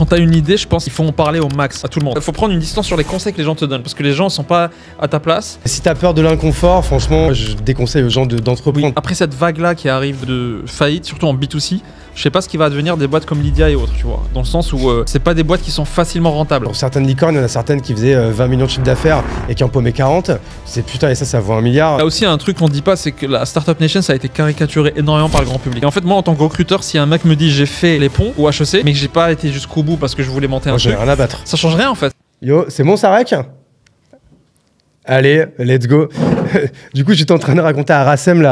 quand t'as une idée, je pense qu'il faut en parler au max à tout le monde. Il faut prendre une distance sur les conseils que les gens te donnent parce que les gens sont pas à ta place. Si tu as peur de l'inconfort, franchement, je déconseille aux gens d'entreprendre. De, Après cette vague-là qui arrive de faillite, surtout en B2C, je sais pas ce qui va devenir des boîtes comme Lydia et autres, tu vois. Dans le sens où euh, c'est pas des boîtes qui sont facilement rentables. Pour certaines licornes, il y en a certaines qui faisaient 20 euh, millions de chiffre d'affaires et qui en paumaient 40. C'est putain, et ça, ça vaut un milliard. a aussi, un truc qu'on dit pas, c'est que la Startup Nation, ça a été caricaturé énormément par le grand public. Et en fait, moi, en tant que recruteur, si un mec me dit j'ai fait les ponts ou HEC, mais que j'ai pas été jusqu'au bout parce que je voulais monter un truc, rien à battre. ça change rien en fait. Yo, c'est bon, ça rec Allez, let's go. du coup, j'étais en train de raconter à Rassem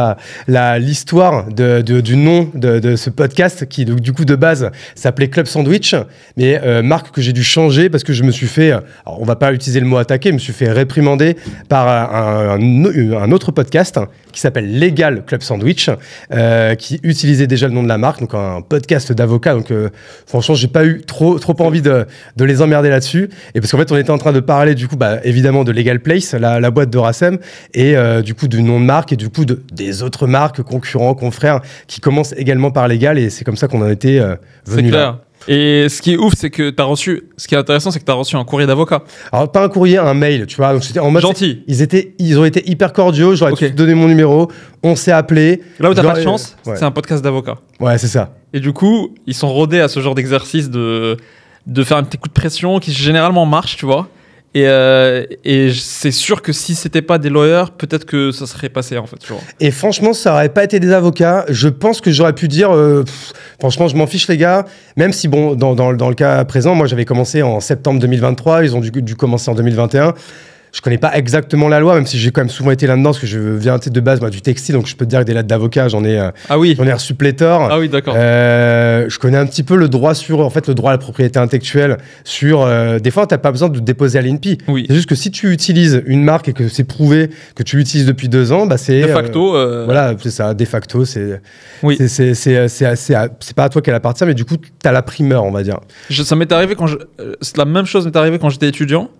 l'histoire du nom de, ce podcast qui, du coup, de base, s'appelait Club Sandwich. Mais euh, marque que j'ai dû changer parce que je me suis fait, euh, on va pas utiliser le mot attaquer, je me suis fait réprimander par euh, un, un, autre podcast qui s'appelle Legal Club Sandwich, qui utilisait déjà le nom de la marque, donc un podcast d'avocat Donc, franchement, j'ai pas eu trop, trop envie de, les emmerder là-dessus. Et parce qu'en fait, on était en train de parler, du coup, bah, évidemment, de Legal Place, la, boîte de Rassem. Et euh, du coup du nom de marque et du coup de, des autres marques, concurrents, confrères, qui commencent également par l'égal et c'est comme ça qu'on en était euh, venu là. Et ce qui est ouf, c'est que tu as reçu, ce qui est intéressant, c'est que tu as reçu un courrier d'avocat. Alors, pas un courrier, un mail, tu vois. Donc, c'était en Gentil. Ils, étaient, ils ont été hyper cordiaux. J'aurais donné mon numéro. On s'est appelé. Là où t'as pas de chance, c'est un podcast d'avocat. Ouais, c'est ça. Et du coup, ils sont rodés à ce genre d'exercice de, de faire un petit coup de pression qui généralement marche, tu vois. Et, euh, et c'est sûr que si c'était pas des lawyers, peut-être que ça serait passé en fait. Et franchement, ça aurait pas été des avocats. Je pense que j'aurais pu dire, euh, franchement, je m'en fiche les gars. Même si bon, dans, dans le cas présent, moi j'avais commencé en septembre 2023, ils ont dû, dû commencer en 2021 je connais pas exactement la loi, même si j'ai quand même souvent été là-dedans, parce que je viens de base du textile, donc je peux te dire que des lettres d'avocat, j'en ai, euh, ah ai reçu pléthore. Ah oui, d'accord. Euh, je connais un petit peu le droit sur, en fait, le droit à la propriété intellectuelle. Sur, euh, des fois, tu n'as pas besoin de déposer à l'INPI. Oui. C'est juste que si tu utilises une marque et que c'est prouvé que tu l'utilises depuis deux ans, bah c'est. De facto. voilà, c'est ça, de facto, c'est. Oui. C'est, c'est, c'est, pas à toi qu'elle appartient, mais du coup, tu as la primeur, on va dire. ça m'est arrivé quand je. la même chose m'est arrivée quand j'étais étudiant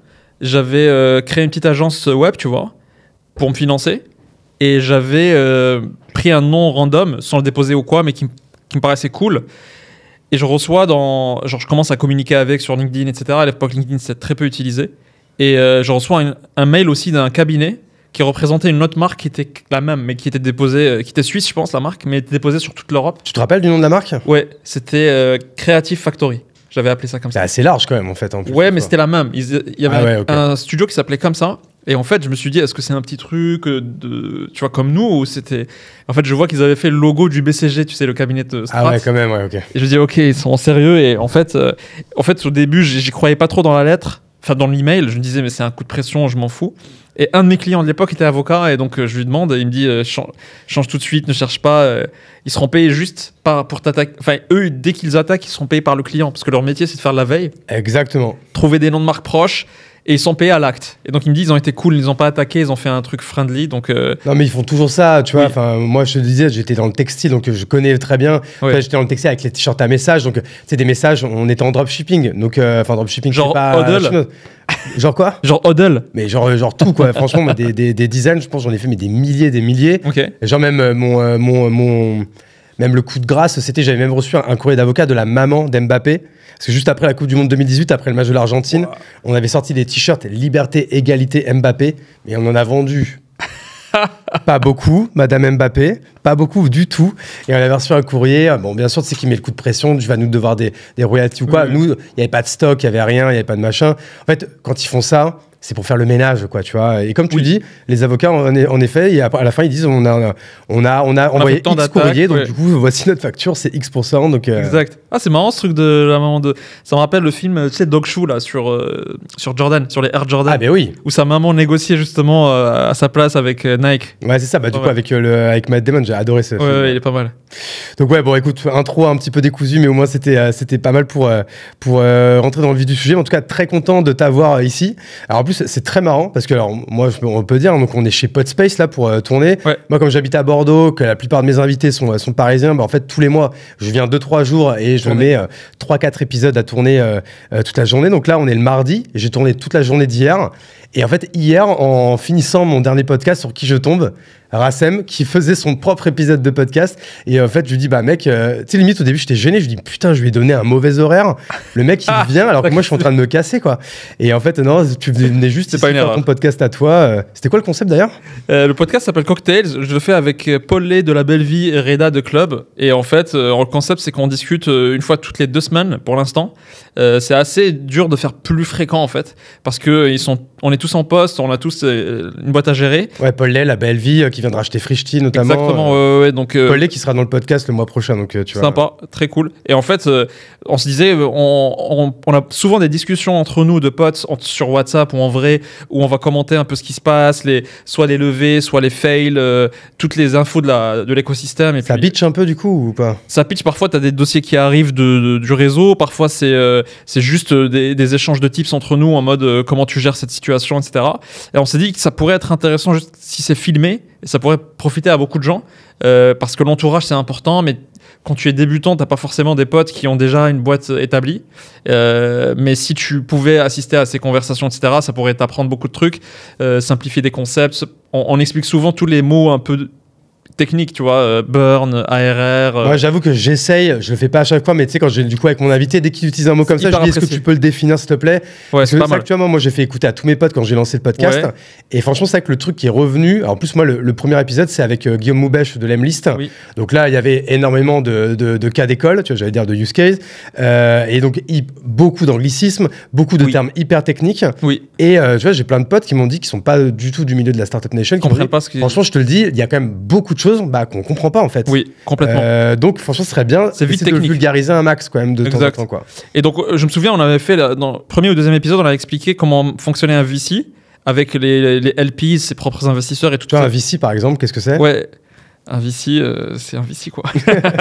j'avais euh, créé une petite agence web, tu vois, pour me financer. Et j'avais euh, pris un nom random, sans le déposer ou quoi, mais qui, me paraissait cool. Et je reçois dans. Genre, je commence à communiquer avec sur LinkedIn, etc. À l'époque, LinkedIn, c'était très peu utilisé. Et euh, je reçois un, mail aussi d'un cabinet qui représentait une autre marque qui était la même, mais qui était déposée, qui était suisse, je pense, la marque, mais était déposée sur toute l'Europe. Tu te rappelles du nom de la marque Ouais, c'était Creative Factory avait appelé ça comme ça. Bah, c'est assez large quand même en fait. ouais, mais c'était la même. il y avait ah un studio qui s'appelait comme ça. Et en fait, je me suis dit, est-ce que c'est un petit truc euh, de, tu vois, comme nous ou c'était. En fait, je vois qu'ils avaient fait le logo du BCG, tu sais, le cabinet de Ah ouais, quand même, ouais, ok. je dis, ok, ils sont sérieux. Et en fait, euh, en fait, au début, j'y croyais pas trop dans la lettre, enfin dans l'email. Je me disais, mais c'est un coup de pression, je m'en fous. Et un de mes clients de l'époque était avocat, et donc euh, je lui demande, et il me dit euh, change, tout de suite, ne cherche pas. Euh, ils seront payés juste pour t'attaquer. Enfin, eux, dès qu'ils attaquent, ils seront payés par le client, parce que leur métier, c'est de faire la veille. Exactement. Trouver des noms de marques proches et ils sont payés à l'acte. Et donc ils me disent, ils ont été cool, ils n'ont pas attaqué, ils ont fait un truc friendly. Donc, euh. Non, mais ils font toujours ça, tu vois. moi, je te disais, j'étais dans le textile, donc euh, je connais très bien. j'étais dans le textile avec les t-shirts à message donc c'est euh, des messages, on était en dropshipping. Donc, dropshipping, genre pas. Genre quoi Genre Odell. Mais genre, genre tout, quoi. Franchement, des, des, dizaines, je pense, j'en ai fait mais des milliers, des milliers. Ok. Genre même mon, Même le coup de grâce, c'était, j'avais même reçu un, un courrier d'avocat de la maman d'Mbappé. Parce juste après la Coupe du Monde 2018, après le match de l'Argentine, on avait sorti des t-shirts Liberté, Égalité, Mbappé, mais on en a vendu pas beaucoup, Madame Mbappé, pas beaucoup du tout. Et on avait reçu un courrier. Euh, bon, bien sûr, c'est qui met le coup de pression. Tu vas nous devoir des, des royalties ou quoi. Nous, il n'y avait pas de stock, il n'y avait rien, il n'y avait pas de machin. En fait, quand ils font ça, c'est pour faire le ménage, quoi, tu vois. Et comme tu dis, les avocats, en, effet, à, la fin, ils disent on a, on a, on a, envoyé X courrier, donc du coup, voici notre facture, c'est X%. Donc, euh, Exact. Ah, c'est marrant ce truc de la maman de. Ça me rappelle le film, tu sais, Dog Shoe, là, sur, euh, sur Jordan, sur les Air Jordan. Ah, ben oui. Où sa maman négociait justement euh, à sa place avec euh, Nike. Ouais, c'est ça. Bah, du coup, avec, le, avec Matt Damon, j'ai adoré ce film. Ouais, il est pas mal. Donc, ouais, bon, écoute, intro un petit peu décousu, mais au moins, c'était c'était pas mal pour, pour rentrer dans le vif du sujet. En tout cas, très content de t'avoir ici. Alors, en plus, c'est très marrant parce que, alors, moi, on peut dire, hein, donc, on est chez Podspace, là, pour tourner. Moi, comme j'habite à Bordeaux, que la plupart de mes invités sont, sont parisiens, bah, en fait, tous les mois, je viens 2-3 jours et je J'en ai 3-4 épisodes à tourner euh, euh, toute la journée. Donc là, on est le mardi. J'ai tourné toute la journée d'hier. Et en fait, hier, en finissant mon dernier podcast sur qui je tombe, Rassem, qui faisait son propre épisode de podcast, et en fait, je lui dis, bah mec, euh, tu sais, limite au début, j'étais gêné, je lui dis, putain, je lui ai donné un mauvais horaire. Le mec, il ah, vient alors que moi, je suis en train de me casser, quoi. Et en fait, non, tu venais juste ici pas une faire ton podcast à toi. Euh. C'était quoi le concept d'ailleurs euh, Le podcast s'appelle Cocktails. Je le fais avec Paul Lé de la Belle Vie et Reda de Club. Et en fait, le concept, c'est qu'on discute une fois toutes les deux semaines pour l'instant. c'est assez dur de faire plus fréquent, en fait, parce que ils sont, est tous en poste, on a tous euh, une boîte à gérer. Ouais, Paul Lay, la belle vie, euh, qui viendra acheter Frischti notamment. Exactement, euh, ouais, donc. Paul Lay qui sera dans le podcast le mois prochain, donc tu vois. Sympa, très cool. Et en fait, on se disait, on, on, a souvent des discussions entre nous de potes sur WhatsApp ou en vrai, où on va commenter un peu ce qui se passe, les, soit les levées, soit les fails, toutes les infos de l'écosystème. De ça puis, pitch un peu du coup ou pas Ça pitch parfois, tu as des dossiers qui arrivent du réseau, parfois c'est c'est juste des, échanges de tips entre nous en mode comment tu gères cette situation etc. Et on s'est dit que ça pourrait être intéressant juste si c'est filmé, ça pourrait profiter à beaucoup de gens, euh, parce que l'entourage c'est important, mais quand tu es débutant, t'as pas forcément des potes qui ont déjà une boîte établie. Euh, mais si tu pouvais assister à ces conversations, etc., ça pourrait t'apprendre beaucoup de trucs, euh, simplifier des concepts. on, explique souvent tous les mots un peu technique tu vois, euh, burn, ARR. Euh. Ouais, j'avoue que j'essaye, je le fais pas à chaque fois, mais tu sais, quand j'ai du coup avec mon invité, dès qu'il utilise un mot comme ça, je lui dis est-ce que tu peux le définir s'il te plaît ouais, Parce pas mal. actuellement, moi j'ai fait écouter à tous mes potes quand j'ai lancé le podcast. Et franchement, c'est que le truc qui est revenu. en plus, moi, le, premier épisode, c'est avec euh, Guillaume Moubèche de l'Emlist. Donc là, il y avait énormément de, de, cas d'école, tu vois, j'allais dire de use case. et donc, beaucoup d'anglicisme, beaucoup de termes hyper techniques. Et tu vois, j'ai plein de potes qui m'ont dit qu'ils sont pas du tout du milieu de la Startup Nation. pas Franchement, je te le dis, il y a quand même beaucoup de choses bah, qu'on comprend pas en fait. Oui, complètement. Euh, donc franchement, ce serait bien c'est vite de vulgariser un max quand même de temps en temps. Quoi. Et donc, euh, je me souviens, on avait fait dans le premier ou deuxième épisode, on avait expliqué comment fonctionnait un VC avec les, les LPs, ses propres investisseurs et tout, ça. Un VC par exemple, qu'est-ce que c'est Ouais. Un VC, euh, c'est un VC quoi.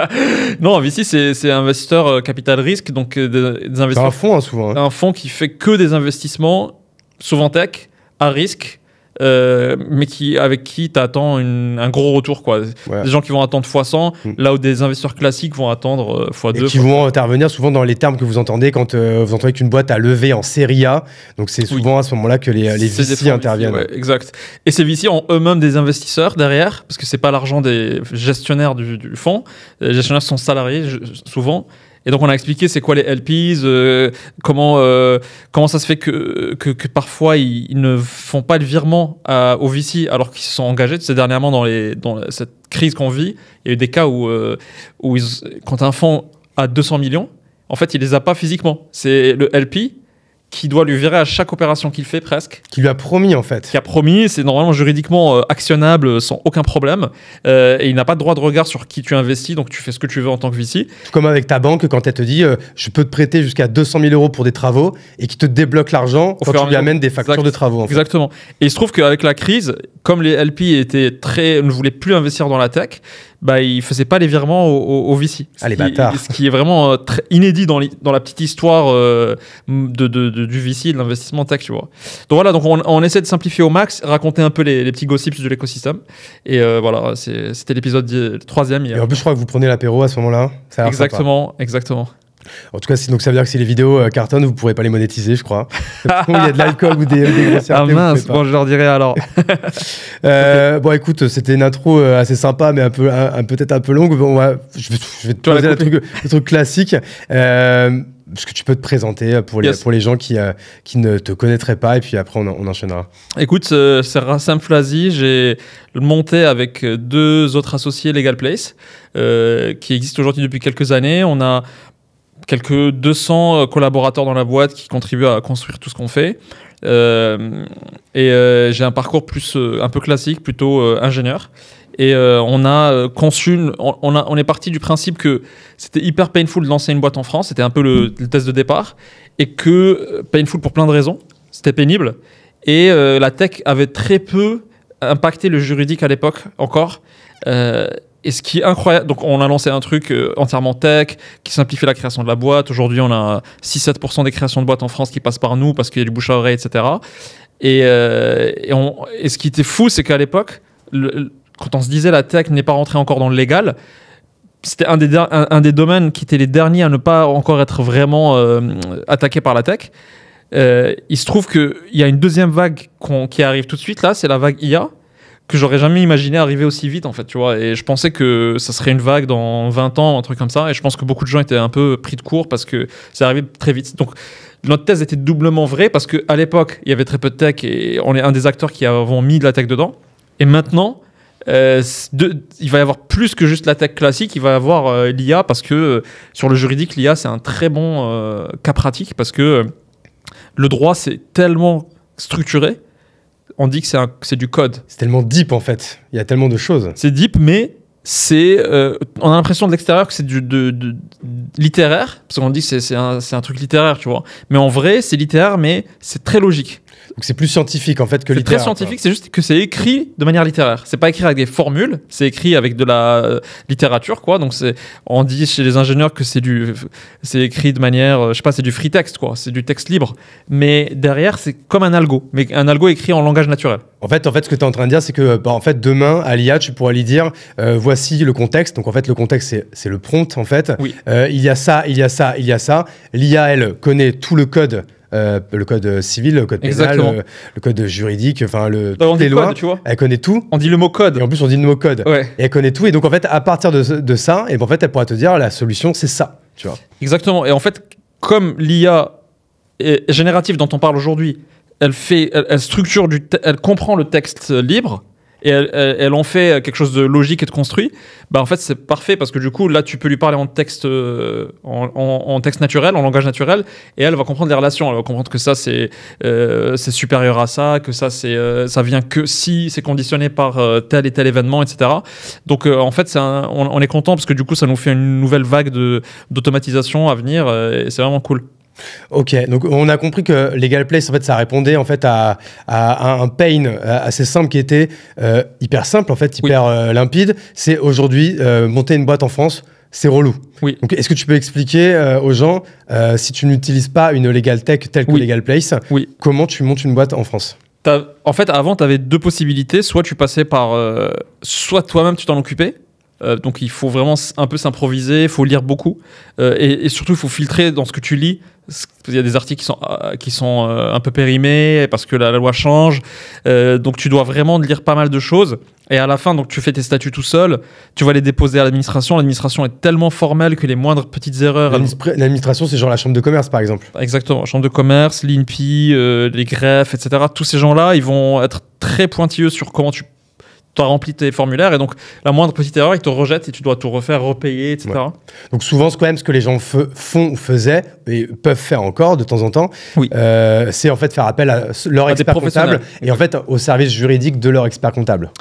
non, un VC, c'est un investisseur capital risque, donc des, un fonds hein, souvent. Hein. Un fonds qui fait que des investissements, souvent tech, à risque, euh, mais qui, avec qui tu attends un gros retour. Quoi. Des gens qui vont attendre x100, mm. là où des investisseurs classiques vont attendre x2. Euh, Et qui vont intervenir souvent dans les termes que vous entendez quand euh, vous entendez qu'une boîte a levé en série A. Donc c'est souvent à ce moment-là que les, les interviennent. exact. Et ces VC ont eux-mêmes des investisseurs derrière, parce que c'est pas l'argent des gestionnaires du, du fonds. Les gestionnaires sont salariés souvent. Et donc on a expliqué c'est quoi les LPs, euh, comment, euh, comment ça se fait que, que, parfois ils, ne font pas le virement au VC alors qu'ils se sont engagés. C'est dernièrement, dans, les, dans cette crise qu'on vit, il y a eu des cas où, euh, où quand un fonds a 200 millions, en fait, il les a pas physiquement. C'est le LP qui doit lui virer à chaque opération qu'il fait presque. Qui lui a promis en fait. Qui a promis, c'est normalement juridiquement euh, actionnable euh, sans aucun problème. Euh, et il n'a pas de droit de regard sur qui tu investis, donc tu fais ce que tu veux en tant que VC. comme avec ta banque, quand elle te dit je peux te prêter jusqu'à 200 000 euros pour des travaux et qui te débloque l'argent quand tu lui amènes des factures de travaux. En fait. Exactement. Et il se trouve qu'avec la crise, comme les LP étaient très, ne voulaient plus investir dans la tech, bah, ne faisait pas les virements au, au, VC. Ah, ce qui est vraiment euh, très inédit dans, dans, la petite histoire euh, de, du VC de l'investissement tech, tu vois. Donc voilà, donc on, essaie de simplifier au max, raconter un peu les, petits gossips de l'écosystème. Et euh, voilà, c'était l'épisode troisième. ème Et en plus, je crois que vous prenez l'apéro à ce moment-là. Exactement, exactement. En tout cas, donc ça veut dire que si les vidéos euh, cartonnent, vous pourrez pas les monétiser, je crois. Il y a de l'alcool ou des, Ah mince, bon, je leur dirais alors. Euh, bon, écoute, c'était une intro euh, assez sympa, mais un peu, un, peut-être un peu longue. Bon, je, vais, te poser le truc, classique. Euh, ce que tu peux te présenter pour les, pour les gens qui, qui ne te connaîtraient pas et puis après on, enchaînera Écoute, c'est Rassam Flazi, j'ai monté avec deux autres associés Legal Place qui existe aujourd'hui depuis quelques années. On a quelques 200 euh, collaborateurs dans la boîte qui contribuent à construire tout ce qu'on fait. Euh, et euh, j'ai un parcours plus un peu classique, plutôt ingénieur. Et on a conçu, on, a, on, est parti du principe que c'était hyper painful de lancer une boîte en France, c'était un peu le, le, test de départ, et que painful pour plein de raisons, c'était pénible. Et la tech avait très peu impacté le juridique à l'époque encore et ce qui est incroyable, donc on a lancé un truc euh, entièrement tech qui simplifie la création de la boîte. Aujourd'hui, on a 6-7% des créations de boîtes en France qui passent par nous parce qu'il y a du bouche à oreille, etc. Euh, et, ce qui était fou, c'est qu'à l'époque, quand on se disait la tech n'est pas rentrée encore dans le légal, c'était un des, un, des domaines qui étaient les derniers à ne pas encore être vraiment euh, attaqué par la tech. il se trouve qu'il y a une deuxième vague qui arrive tout de suite là, c'est la vague IA que j'aurais jamais imaginé arriver aussi vite en fait, tu vois. Et je pensais que ça serait une vague dans 20 ans, un truc comme ça. Et je pense que beaucoup de gens étaient un peu pris de court parce que c'est arrivé très vite. Donc notre thèse était doublement vraie parce qu'à l'époque, il y avait très peu de tech et on est un des acteurs qui avons mis de la tech dedans. Et maintenant, euh, il va y avoir plus que juste la tech classique, il va y avoir euh, l'IA parce que euh, sur le juridique, l'IA c'est un très bon cas pratique parce que le droit c'est tellement structuré on dit que c'est, c'est du code. C'est tellement deep en fait. Il y a tellement de choses. C'est deep, mais c'est euh, on a l'impression de l'extérieur que c'est du de, littéraire parce qu'on dit que c'est, c'est un, truc littéraire tu vois mais en vrai c'est littéraire mais c'est très logique donc c'est plus scientifique en fait que littéraire. C'est très scientifique, c'est juste que c'est écrit de manière littéraire. C'est pas écrit avec des formules, c'est écrit avec de la euh, littérature quoi. Donc c'est on dit chez les ingénieurs que c'est du c'est écrit de manière euh, je sais pas, c'est du free text quoi, c'est du texte libre. Mais derrière, c'est comme un algo, mais un algo écrit en langage naturel. En fait, en fait ce que tu es en train de dire c'est que bah, en fait demain à l'IA, tu pourras lui dire euh, voici le contexte. Donc en fait le contexte c'est le prompt en fait. Oui. il y a ça, il y a ça, il y a ça. L'IA elle connaît tout le code euh, le code civil, le code pénal, euh, le, code juridique, enfin le les lois. tu vois. Elle connaît tout. On dit le mot code. Et en plus, on dit le mot code. Et elle connaît tout. Et donc, en fait, à partir de, ça, et ben, en fait, elle pourra te dire la solution, c'est ça. Tu vois. Exactement. Et en fait, comme l'IA générative dont on parle aujourd'hui, elle fait, elle, structure du, elle comprend le texte libre et elle, en fait quelque chose de logique et de construit, bah en fait c'est parfait parce que du coup là tu peux lui parler en texte euh, en, en, texte naturel, en langage naturel, et elle va comprendre les relations, elle va comprendre que ça c'est euh, c'est supérieur à ça, que ça c'est euh, ça vient que si c'est conditionné par tel et tel événement, etc. Donc en fait c'est on, on, est content parce que du coup ça nous fait une nouvelle vague de d'automatisation à venir et c'est vraiment cool. Ok, donc on a compris que Legal Place, en fait, ça répondait en fait à, un pain euh, assez simple qui était euh, hyper simple, en fait, hyper euh, limpide. C'est aujourd'hui monter une boîte en France, c'est relou. Oui. Donc, est-ce que tu peux expliquer aux gens, si tu n'utilises pas une Legal Tech telle que LegalPlace, Place, comment tu montes une boîte en France En fait, avant, tu avais deux possibilités. Soit tu passais par. soit toi-même, tu t'en occupais euh, donc il faut vraiment un peu s'improviser, il faut lire beaucoup euh, et, surtout il faut filtrer dans ce que tu lis. Il y a des articles qui sont, ah, qui sont euh, un peu périmés parce que la, loi change. donc tu dois vraiment lire pas mal de choses. Et à la fin, donc tu fais tes statuts tout seul, tu vas les déposer à l'administration. L'administration est tellement formelle que les moindres petites erreurs. L'administration, c'est genre la chambre de commerce, par exemple. Exactement, chambre de commerce, l'INPI, les greffes, etc. Tous ces gens-là, ils vont être très pointilleux sur comment tu tu as rempli tes formulaires et donc la moindre petite erreur, ils te rejettent et tu dois tout refaire, repayer, etc. Donc souvent, c'est quand même ce que les gens font ou faisaient et peuvent faire encore de temps en temps. Oui. Euh, c'est en fait faire appel à leur expert comptable et en fait au service juridique de leur expert comptable.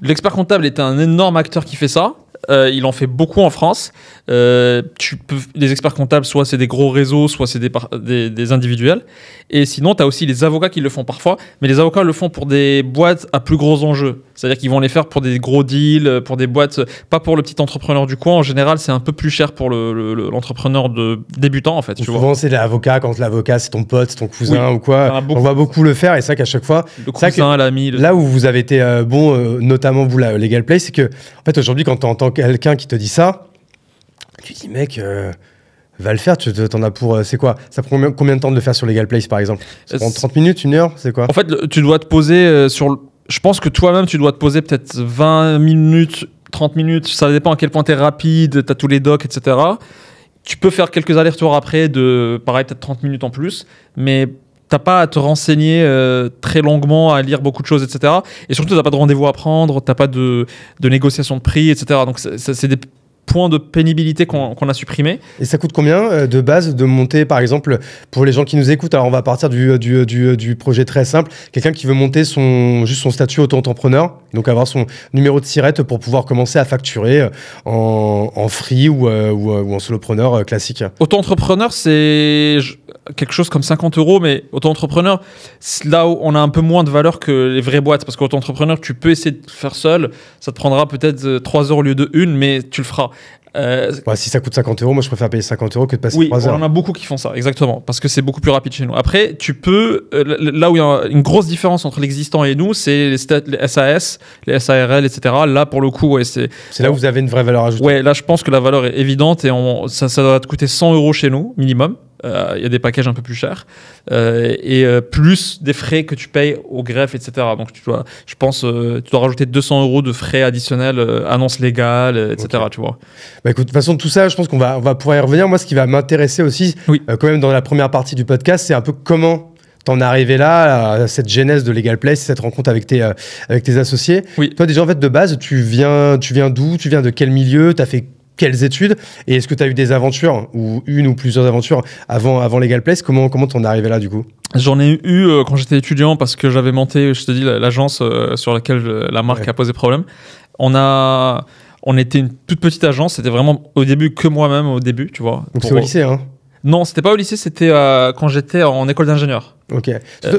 L'expert comptable est un énorme acteur qui fait ça. Euh, il en fait beaucoup en France. Euh, tu peux, les experts comptables, soit c'est des gros réseaux, soit c'est des, des, individuels. Et sinon, tu as aussi les avocats qui le font parfois, mais les avocats le font pour des boîtes à plus gros enjeux. C'est-à-dire qu'ils vont les faire pour des gros deals, euh, pour des boîtes, euh, pas pour le petit entrepreneur du coin. En général, c'est un peu plus cher pour l'entrepreneur le, l'entrepreneur de débutant, en fait. Tu souvent, c'est l'avocat. Quand l'avocat, c'est ton pote, ton cousin ou quoi. On voit beaucoup le faire. Et ça, qu'à chaque fois. Le cousin, l'ami. Là où vous avez été euh, bon, notamment vous, la Legal place c'est que, en fait, aujourd'hui, quand tu entends quelqu'un qui te dit ça, tu dis, mec. va le faire. Tu t'en as pour. C'est quoi Ça prend combien de temps de le faire sur Legal Place, par exemple Ça prend 30 minutes, une heure C'est quoi En fait, tu dois te poser sur je pense que toi-même, tu dois te poser peut-être 20 minutes, 30 minutes, ça dépend à quel point tu es rapide, tu as tous les docs, etc. Tu peux faire quelques allers-retours après de, pareil, peut-être 30 minutes en plus, mais t'as pas à te renseigner euh, très longuement, à lire beaucoup de choses, etc. Et surtout, t'as pas de rendez-vous à prendre, t'as pas de, de négociation de prix, etc. Donc, c'est des points de pénibilité qu'on a supprimé. Et ça coûte combien euh, de base de monter, par exemple, pour les gens qui nous écoutent Alors, on va partir du, euh, euh, du, projet très simple. Quelqu'un qui veut monter son, juste son statut auto-entrepreneur, donc avoir son numéro de sirette pour pouvoir commencer à facturer en, en free ou, ou, ou en solopreneur classique. Auto-entrepreneur, c'est quelque chose comme 50 euros, mais auto-entrepreneur, là où on a un peu moins de valeur que les vraies boîtes, parce qu'auto-entrepreneur, tu peux essayer de faire seul, ça te prendra peut-être 3 euh, heures au lieu de 1, mais tu le feras. Euh, si ça coûte 50 euros, moi je préfère payer 50 euros que de passer 3 heures. on en a beaucoup qui font ça, exactement, parce que c'est beaucoup plus rapide chez nous. Après, tu peux, euh, là où il y a une grosse différence entre l'existant et nous, c'est les, SAS, les SARL, etc. Là, pour le coup, c'est. C'est là où vous avez une vraie valeur ajoutée. Ouais, là, je pense que la valeur est évidente et on, ça, ça doit te coûter 100 euros chez nous, minimum. Euh, il y a des packages un peu plus chers, euh, et euh, plus des frais que tu payes au greffe etc. Donc tu dois, je pense, tu dois rajouter 200 euros de frais additionnels, annonces légales, etc. Tu vois. Bah, de toute façon, tout ça, je pense qu'on va, on va pouvoir y revenir. Moi, ce qui va m'intéresser aussi, quand même dans la première partie du podcast, c'est un peu comment t'en arrivé là, à cette genèse de Legal Place, cette rencontre avec tes, avec tes associés. Toi, déjà, en fait, de base, tu viens, tu viens d'où Tu viens de quel milieu T'as fait quelles études Et est-ce que tu as eu des aventures, ou une ou plusieurs aventures, avant, avant Legal Place Comment comment t'en es arrivé là, du coup J'en ai eu euh, quand j'étais étudiant, parce que j'avais monté, je te dis, l'agence euh, sur laquelle la marque a posé problème. On a... On était une toute petite agence, c'était vraiment au début que moi-même au début, tu vois. Donc c'est au lycée, hein Non, c'était pas au lycée, c'était euh, quand j'étais en école d'ingénieur. Ok.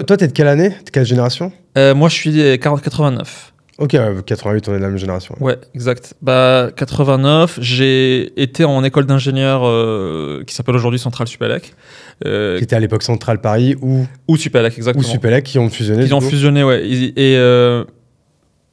Toi, t'es de quelle année De quelle génération Moi, je suis 89. Ok, 88, on est de la même génération. Ouais, exact. Bah, 89, j'ai été en école d'ingénieur euh, qui s'appelle aujourd'hui Centrale Supélec. Euh, qui était à l'époque Centrale Paris ou. Ou Supélec, exactement. Ou Supélec qui ont fusionné. Ils ont fusionné, ouais. Et, euh,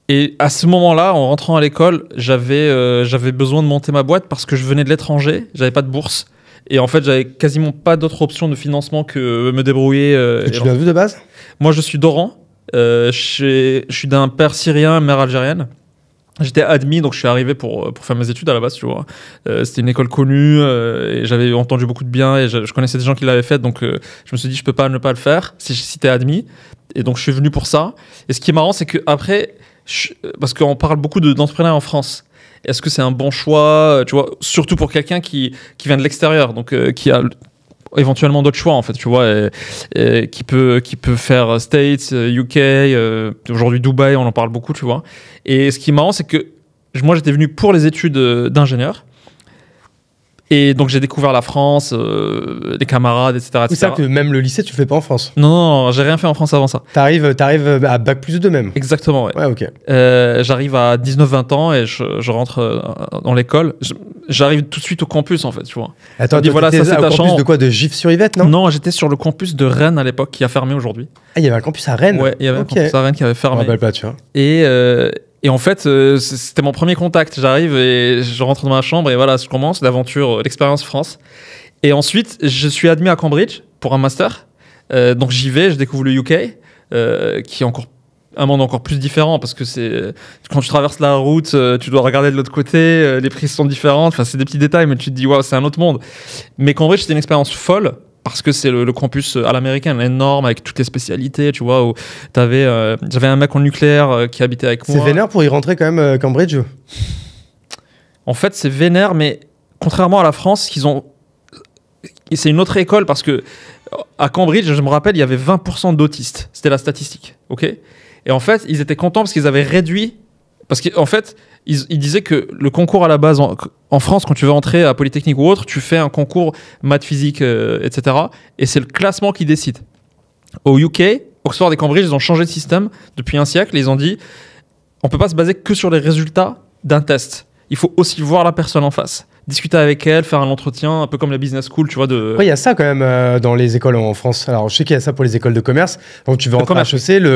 et à ce moment-là, en rentrant à l'école, j'avais j'avais besoin de monter ma boîte parce que je venais de l'étranger, j'avais pas de bourse. Et en fait, j'avais quasiment pas d'autre option de financement que me débrouiller. et tu viens de base Moi, je suis d'Oran. Euh, je suis d'un père syrien, mère algérienne. J'étais admis, donc je suis arrivé pour, euh, pour faire mes études à la base, tu vois. Euh, c'était une école connue, et j'avais entendu beaucoup de bien, et je, connaissais des gens qui l'avaient fait, donc je me suis dit, je peux pas ne pas le faire si, si t'es admis. Et donc je suis venu pour ça. Et ce qui est marrant, c'est que après, parce qu'on parle beaucoup d'entrepreneurs en France, est-ce que c'est un bon choix, tu vois, surtout pour quelqu'un qui, qui vient de l'extérieur, donc qui a éventuellement d'autres choix en fait tu vois qui peut qui peut faire euh, States UK euh, euh, aujourd'hui Dubaï on en parle beaucoup tu vois et ce qui est marrant c'est que moi j'étais venu pour les études d'ingénieur et donc j'ai découvert la France, les euh, des camarades, etc. C'est ça que même le lycée, tu ne fais pas en France. Non, non, j'ai rien fait en France avant ça. Tu arrives à bac plus de même. Exactement. Ouais. ouais ok. Euh, j'arrive à 19-20 ans et je, rentre euh, dans l'école. J'arrive tout de suite au campus en fait, tu vois. Attends, dis voilà, ça c'est ta campus de quoi De Gif-sur-Yvette, non Non, j'étais sur le campus de Rennes à l'époque qui a fermé aujourd'hui. Ah, il y avait un campus à Rennes. Ouais, il y avait un campus à Rennes qui avait fermé. ne pas, tu vois. Et et en fait, euh, c'était mon premier contact. J'arrive et je rentre dans ma chambre et voilà, je commence l'aventure, euh, l'expérience France. Et ensuite, je suis admis à Cambridge pour un master. Euh, donc j'y vais, je découvre le UK, qui est encore un monde encore plus différent parce que c'est quand tu traverses la route, tu dois regarder de l'autre côté, les prix sont différentes. Enfin, c'est des petits détails, mais tu te dis waouh, c'est un autre monde. Mais Cambridge, c'était une expérience folle parce que c'est le, campus à l'américain énorme avec toutes les spécialités tu vois t'avais euh, j'avais un mec en nucléaire euh, qui habitait avec moi c'est vénère pour y rentrer quand même euh, Cambridge en fait c'est vénère mais contrairement à la France qu'ils ont c'est une autre école parce que à Cambridge je me rappelle il y avait 20% d'autistes c'était la statistique ok et en fait ils étaient contents parce qu'ils avaient réduit parce qu'en fait, ils, disaient que le concours à la base en, France, quand tu veux entrer à Polytechnique ou autre, tu fais un concours maths, physique, euh, etc. Et c'est le classement qui décide. Au UK, Oxford et Cambridge, ils ont changé de système depuis un siècle. ils ont dit, on ne peut pas se baser que sur les résultats d'un test. Il faut aussi voir la personne en face discuter avec elle, faire un entretien, un peu comme la business school, tu vois. De... il y a ça quand même euh, dans les écoles en France. Alors, je sais qu'il y a ça pour les écoles de commerce. Donc, tu vas en HEC,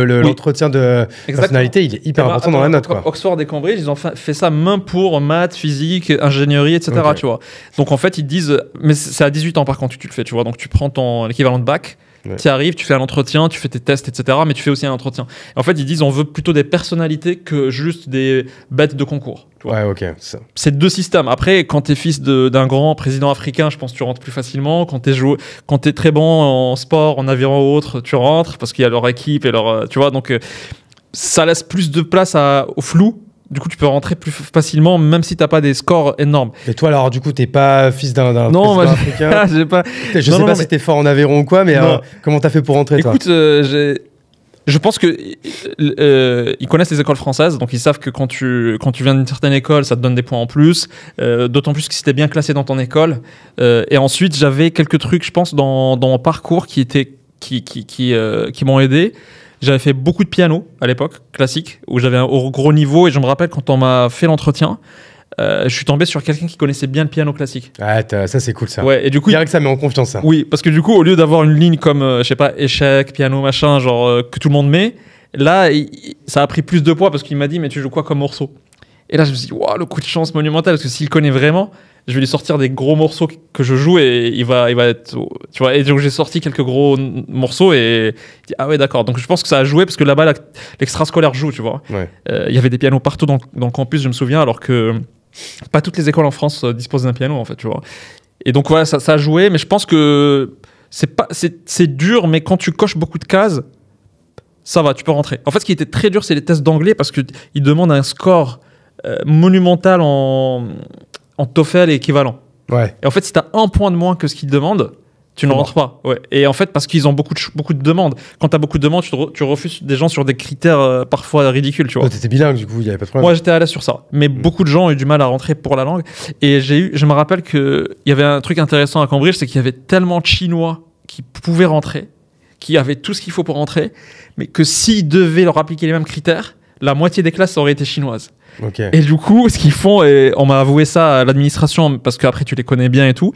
l'entretien le, le, de personnalité, il est hyper eh ben, important dans la note. Oxford et Cambridge, ils ont fait ça main pour maths, physique, ingénierie, etc. Tu vois. Donc, en fait, ils disent, mais c'est à 18 ans par contre, tu, tu le fais, tu vois. Donc, tu prends ton l'équivalent de bac tu arrives, tu fais un entretien, tu fais tes tests, etc. Mais tu fais aussi un entretien. En fait, ils disent on veut plutôt des personnalités que juste des bêtes de concours. Ouais, ok. C'est deux systèmes. Après, quand t'es fils d'un grand président africain, je pense tu rentres plus facilement. Quand t'es quand es très bon en sport, en avion ou autre, tu rentres parce qu'il y a leur équipe et leur, euh, tu vois. Donc euh, ça laisse plus de place au flou du coup, tu peux rentrer plus facilement, même si t'as pas des scores énormes. Et toi, alors, du coup, t'es pas fils d'un. Non, moi, africain. pas. Je ne sais pas si si t'es fort en Aveyron ou quoi, mais comment euh, comment t'as fait pour rentrer Écoute, euh, je pense que euh, ils connaissent les écoles françaises, donc ils savent que quand tu quand tu viens d'une certaine école, ça te donne des points en plus. D'autant plus que c'était bien classé dans ton école. et ensuite, j'avais quelques trucs, je pense, dans, dans mon parcours qui étaient qui qui qui, qui m'ont aidé. J'avais fait beaucoup de piano à l'époque, classique, où j'avais un gros niveau. Et je me rappelle quand on m'a fait l'entretien, euh, je suis tombé sur quelqu'un qui connaissait bien le piano classique. Ah, ça c'est cool ça. Ouais, et du coup, il... que ça met en confiance ça. Oui, parce que du coup, au lieu d'avoir une ligne comme, euh, je sais pas, échec, piano, machin, genre euh, que tout le monde met, là, ça a pris plus de poids parce qu'il m'a dit, mais tu joues quoi comme morceau Et là, je me suis dit, waouh, le coup de chance monumental, parce que s'il connaît vraiment, je vais lui sortir des gros morceaux que je joue et il va, il va être, tu vois. Et donc j'ai sorti quelques gros morceaux et dit, ah ouais, d'accord. Donc je pense que ça a joué parce que là-bas, l'extrascolaire joue, tu vois. Euh, il y avait des pianos partout dans, le campus, je me souviens, alors que pas toutes les écoles en France euh, disposent d'un piano, en fait, tu vois. Et donc voilà, ça, ça a joué, mais je pense que c'est pas, c'est dur, mais quand tu coches beaucoup de cases, ça va, tu peux rentrer. En fait, ce qui était très dur, c'est les tests d'anglais parce qu'ils demandent un score euh, monumental en, on t'offert l'équivalent. Ouais. Et en fait, si as un point de moins que ce qu'ils demandent, tu ne rentres pas. Et en fait, parce qu'ils ont beaucoup de, beaucoup de demandes. Quand tu as beaucoup de demandes, tu, refuses des gens sur des critères euh, parfois ridicules. Tu vois. étais bilingue, du coup, il n'y avait pas de problème. Moi, j'étais à l'aise sur ça. Mais mm. beaucoup de gens ont eu du mal à rentrer pour la langue. Et j'ai eu, je me rappelle qu'il y avait un truc intéressant à Cambridge, c'est qu'il y avait tellement de Chinois qui pouvaient rentrer, qui avaient tout ce qu'il faut pour rentrer, mais que s'ils devaient leur appliquer les mêmes critères, la moitié des classes auraient été chinoises. Et du coup, ce qu'ils font, et on m'a avoué ça à l'administration, parce qu'après tu les connais bien et tout,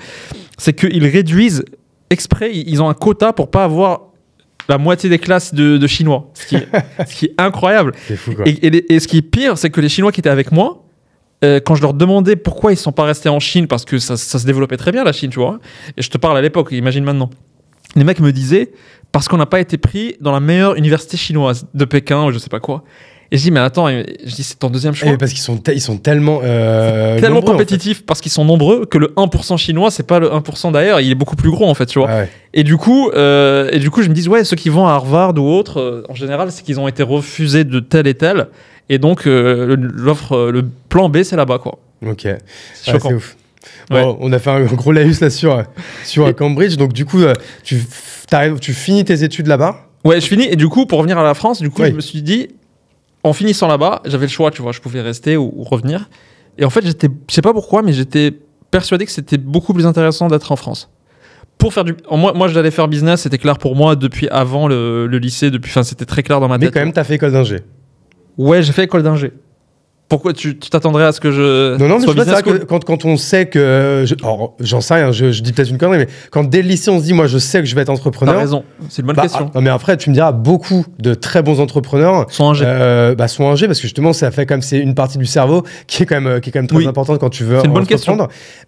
c'est qu'ils réduisent exprès, ils ont un quota pour pas avoir la moitié des classes de, Chinois, ce qui, est, incroyable. Et, ce qui est pire, c'est que les Chinois qui étaient avec moi, euh, quand je leur demandais pourquoi ils ne sont pas restés en Chine, parce que ça, ça se développait très bien la Chine, tu vois, et je te parle à l'époque, imagine maintenant, les mecs me disaient, parce qu'on n'a pas été pris dans la meilleure université chinoise de Pékin ou je sais pas quoi. Et je dis, mais attends, c'est ton deuxième eh, choix. parce qu'ils sont, ils sont tellement. Euh, tellement compétitifs, parce qu'ils sont nombreux, que le 1% chinois, c'est pas le 1% d'ailleurs, il est beaucoup plus gros, en fait, tu vois. Ah et, du coup, euh, et du coup, je me dis, ouais, ceux qui vont à Harvard ou autre, euh, en général, c'est qu'ils ont été refusés de tel et tel. Et donc, l'offre, le plan B, c'est là-bas, quoi. Ok. C'est ouf. Bon, on a fait un gros laïus là sur, sur Cambridge. Donc, du coup, tu, tu finis tes études là-bas Ouais, je finis. Et du coup, pour revenir à la France, du coup, je me suis dit, en finissant là-bas, j'avais le choix, tu vois, je pouvais rester ou, revenir. Et en fait, j'étais, je sais pas pourquoi, mais j'étais persuadé que c'était beaucoup plus intéressant d'être en France. Pour faire du, moi, moi, j'allais faire business, c'était clair pour moi depuis avant le, lycée, depuis, enfin, c'était très clair dans ma tête. Mais quand même, tu as fait école d'ingé. Ouais, j'ai fait école d'ingé. Pourquoi tu t'attendrais à ce que je. Non, non, mais je pas que, quand, quand on sait que. Oh, j'en sais rien, je, dis peut-être une connerie, mais quand dès le lycée, on se dit, moi, je sais que je vais être entrepreneur. T'as raison, c'est une bonne bah, question. Non, ah, mais après, tu me diras, beaucoup de très bons entrepreneurs. Sont ingés. Euh, bah, sont ingés, parce que justement, ça fait comme c'est une partie du cerveau qui est quand même, qui est quand même très importante quand tu veux. C'est une bonne question.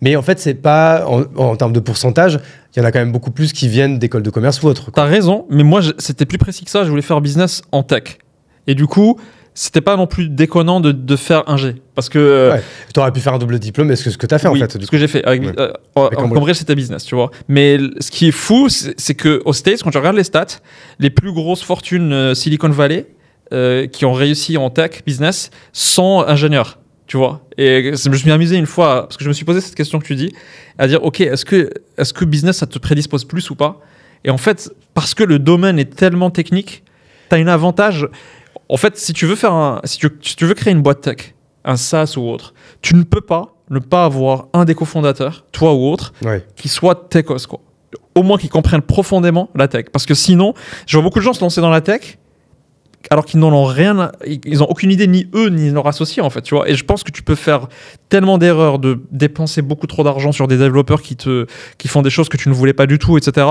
Mais en fait, c'est pas. En, en termes de pourcentage, il y en a quand même beaucoup plus qui viennent d'écoles de commerce ou autres. T'as raison, mais moi, c'était plus précis que ça, je voulais faire business en tech. Et du coup c'était pas non plus déconnant de, de faire un G. Parce que. Euh, tu aurais pu faire un double diplôme, mais que ce que tu as fait en fait. ce que j'ai fait. Euh, en, vrai c'était business, tu vois. Mais ce qui est fou, c'est qu'aux States, quand tu regardes les stats, les plus grosses fortunes euh, Silicon Valley qui ont réussi en tech, business, sont ingénieurs. Tu vois Et je me suis amusé une fois, parce que je me suis posé cette question que tu dis, à dire ok, est-ce que, est -ce que business, ça te prédispose plus ou pas Et en fait, parce que le domaine est tellement technique, tu as un avantage en fait, si tu veux faire un, si tu, veux créer une boîte tech, un SaaS ou autre, tu ne peux pas ne pas avoir un des cofondateurs, toi ou autre, qui soit techos quoi. Au moins qui comprennent profondément la tech, parce que sinon, je vois beaucoup de gens se lancer dans la tech alors qu'ils n'en ont rien, ils n'ont aucune idée, ni eux, ni leurs associés, en fait, tu vois. Et je pense que tu peux faire tellement d'erreurs, de dépenser beaucoup trop d'argent sur des développeurs qui, te, qui font des choses que tu ne voulais pas du tout, etc.,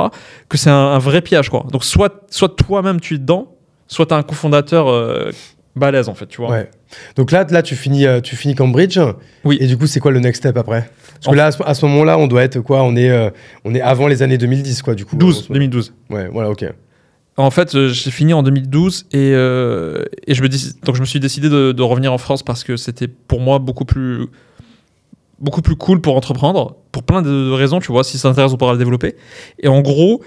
que c'est un, vrai piège, quoi. Donc, soit, soit toi-même tu es dedans, soit un cofondateur euh, balèze, en fait, tu vois. Ouais. Donc là, là tu, finis, euh, tu finis Cambridge. Oui. Et du coup, c'est quoi le next step après Parce que là, à ce, moment-là, on doit être quoi on est, euh, on est avant les années 2010, quoi, du coup. 2012. Ouais, voilà, ok. En fait, j'ai fini en 2012 et, je, me dis, donc je me suis décidé de, revenir en France parce que c'était pour moi beaucoup plus, beaucoup plus cool pour entreprendre, pour plein de, raisons, tu vois, si ça t'intéresse, on pourra le développer. Et en gros,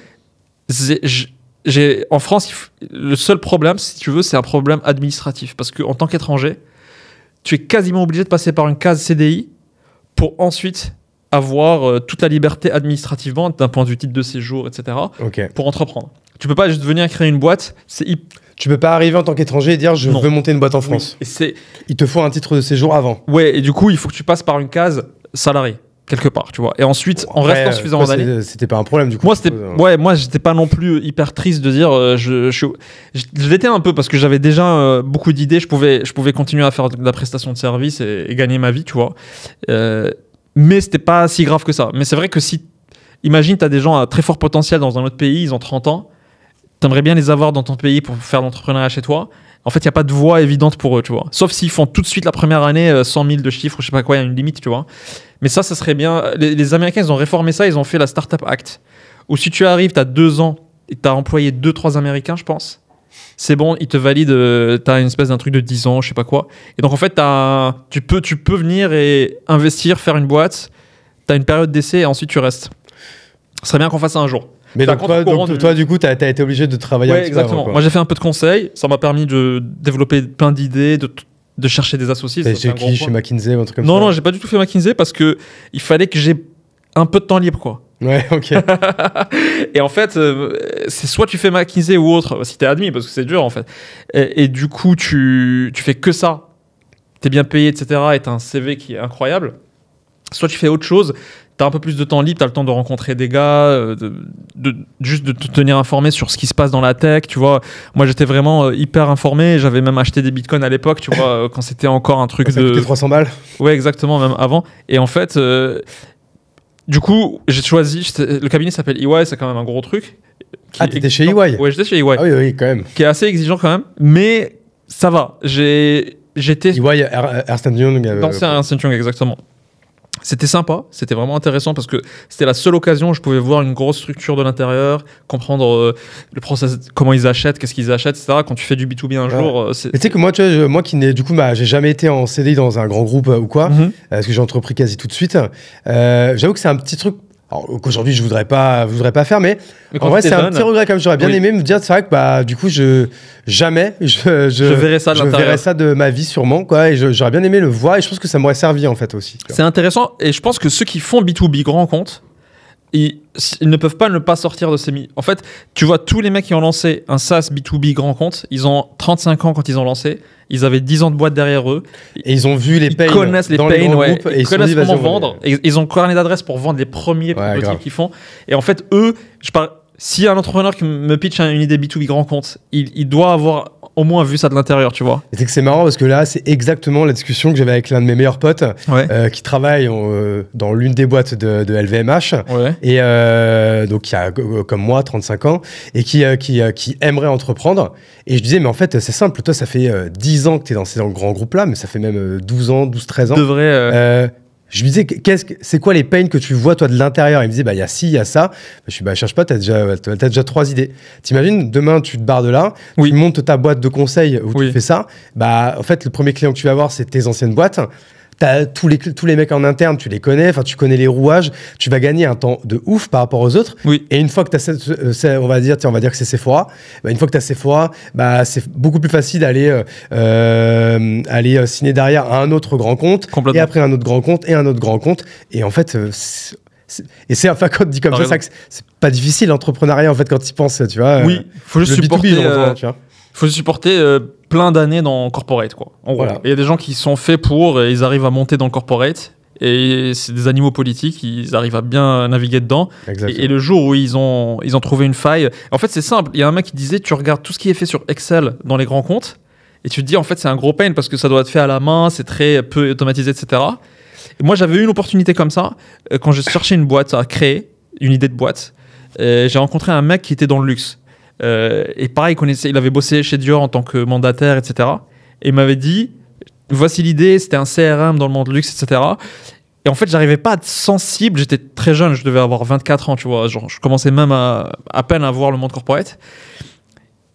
j'ai en France, le seul problème, si tu veux, c'est un problème administratif parce qu'en tant qu'étranger, tu es quasiment obligé de passer par une case CDI pour ensuite avoir euh, toute la liberté administrativement d'un point de vue titre de séjour, etc. Pour entreprendre. Tu peux pas juste venir créer une boîte. Tu tu peux pas arriver en tant qu'étranger et dire je veux monter une boîte en France. il te faut un titre de séjour avant. Ouais, et du coup, il faut que tu passes par une case salarié quelque part, tu vois. Et ensuite, en restant euh, suffisamment d'années. C'était pas un problème du coup. Moi, c'était, ouais, moi, j'étais pas non plus hyper triste de dire, euh, je, l'étais un peu parce que j'avais déjà euh, beaucoup d'idées, je pouvais, je pouvais continuer à faire de la prestation de service et, gagner ma vie, tu vois. mais c'était pas si grave que ça. Mais c'est vrai que si, imagine, t'as des gens à très fort potentiel dans un autre pays, ils ont 30 ans, t'aimerais bien les avoir dans ton pays pour faire l'entrepreneuriat chez toi en fait, il n'y a pas de voie évidente pour eux, tu vois. Sauf s'ils font tout de suite la première année 100 euh, 000 de chiffres, je sais pas quoi, il y a une limite, tu vois. Mais ça, ça serait bien. Les, Américains, ils ont réformé ça, ils ont fait la Startup Act. Ou si tu arrives, tu as deux ans et tu as employé deux, trois Américains, je pense, c'est bon, ils te valident, euh, tu as une espèce d'un truc de dix ans, je sais pas quoi. Et donc, en fait, tu, peux, tu peux venir et investir, faire une boîte, tu as une période d'essai et ensuite tu restes. Ce serait bien qu'on fasse ça un jour. Mais donc, toi, du... toi, du coup, tu as, été obligé de travailler ouais, un exactement. Moi, j'ai fait un peu de conseils. Ça m'a permis de développer plein d'idées, de, de, chercher des associés. Et chez qui Chez McKinsey, un truc comme non, ça Non, non, j'ai pas du tout fait McKinsey parce que il fallait que j'ai un peu de temps libre, quoi. Ouais, ok. et en fait, euh, c'est soit tu fais McKinsey ou autre, si t'es admis, parce que c'est dur, en fait. Et, du coup, tu, tu fais que ça. T'es bien payé, etc. Et t'as un CV qui est incroyable soit tu fais autre chose, t'as un peu plus de temps libre, t'as le temps de rencontrer des gars, euh, de, juste de te tenir informé sur ce qui se passe dans la tech, tu vois. Moi, j'étais vraiment euh, hyper informé, j'avais même acheté des bitcoins à l'époque, tu vois, euh, quand c'était encore un truc ça de... 300 balles Ouais, exactement, même avant. Et en fait, du coup, j'ai choisi, le cabinet s'appelle EY, c'est quand même un gros truc. ah, t'étais chez EY Ouais, j'étais chez EY. Ah oui, oui, quand même. Qui est assez exigeant quand même, mais ça va, j'ai... J'étais. EY, Ernst Young. Euh, non, c'est Ernst Young, exactement. C'était sympa, c'était vraiment intéressant parce que c'était la seule occasion où je pouvais voir une grosse structure de l'intérieur, comprendre euh, le process, comment ils achètent, qu'est-ce qu'ils achètent, etc. Quand tu fais du B2B un jour, euh, c'est. Tu sais que moi, tu vois, moi qui n'ai du coup, bah, j'ai jamais été en CDI dans un grand groupe euh, ou quoi, mhm. parce que j'ai entrepris quasi tout de suite. J'avoue que c'est un petit truc euh, qu'aujourd'hui je voudrais pas, voudrais pas faire, mais, en vrai c'est un petit regret comme j'aurais bien aimé me dire c'est vrai que bah du coup je jamais je, je, ça, de je ça de ma vie sûrement quoi et j'aurais bien aimé le voir et je pense que ça m'aurait servi en fait aussi. C'est intéressant et je pense que ceux qui font B2B grand compte ils, ne peuvent pas ne pas sortir de ces En fait, tu vois, tous les mecs qui ont lancé un SaaS B2B grand compte, ils ont 35 ans quand ils ont lancé, ils avaient 10 ans de boîte derrière eux. Et ils ont vu les pains. Ils connaissent les et ils, connaissent comment vendre. Et ils ont carnet d'adresse pour vendre les premiers produits qu'ils font. Et en fait, eux, je parle. Si un entrepreneur qui me pitch une idée B2B grand compte, il doit avoir au moins vu ça de l'intérieur, tu vois. c'est que c'est marrant parce que là, c'est exactement la discussion que j'avais avec l'un de mes meilleurs potes euh, qui travaille euh, dans l'une des boîtes de, LVMH. Et euh, donc, qui a euh, comme moi 35 ans et qui, qui, qui, aimerait entreprendre. Et je disais, mais en fait, c'est simple. Toi, ça fait 10 ans que tu es dans ces grands groupes-là, mais ça fait même 12 ans, 12, 13 ans. De vrai. Je lui disais, qu'est-ce c'est quoi les peines que tu vois, toi, de l'intérieur Il me disait, bah, il y a ci, il y a ça. Bah, je lui dis, bah, cherche pas, t'as déjà, déjà trois idées. T'imagines, demain, tu te barres de là, oui. tu montes ta boîte de conseil où tu fais ça. Bah, en fait, le premier client que tu vas avoir, c'est tes anciennes boîtes tous les, tous les mecs en interne, tu les connais, enfin, tu connais les rouages, tu vas gagner un temps de ouf par rapport aux autres. Et une fois que tu as cette, on va dire, tiens, on va dire que c'est Sephora, bah, une fois que tu as Sephora, bah, c'est beaucoup plus facile d'aller, euh, euh, aller euh, signer derrière un autre grand compte, et après un autre grand compte, et un autre grand compte. Et en fait, et c'est enfin quand dit comme ça, c'est pas difficile l'entrepreneuriat en fait quand tu penses, tu vois. Oui, faut juste supporter. tu vois faut supporter euh, plein d'années dans corporate quoi. En Il y a des gens qui sont faits pour, ils arrivent à monter dans corporate. Et c'est des animaux politiques, ils arrivent à bien naviguer dedans. Et, le jour où ils ont, ils ont trouvé une faille. En fait, c'est simple. Il y a un mec qui disait tu regardes tout ce qui est fait sur Excel dans les grands comptes, et tu te dis en fait, c'est un gros pain parce que ça doit être fait à la main, c'est très peu automatisé, etc. Et moi, j'avais eu une opportunité comme ça euh, quand je cherchais une boîte à créer, une idée de boîte. J'ai rencontré un mec qui était dans le luxe euh, et pareil, il, il avait bossé chez Dior en tant que mandataire, etc. Et il m'avait dit, voici l'idée, c'était un CRM dans le monde luxe, etc. Et en fait, j'arrivais pas à être sensible, j'étais très jeune, je devais avoir 24 ans, tu vois, je commençais même à, peine à voir le monde corporate.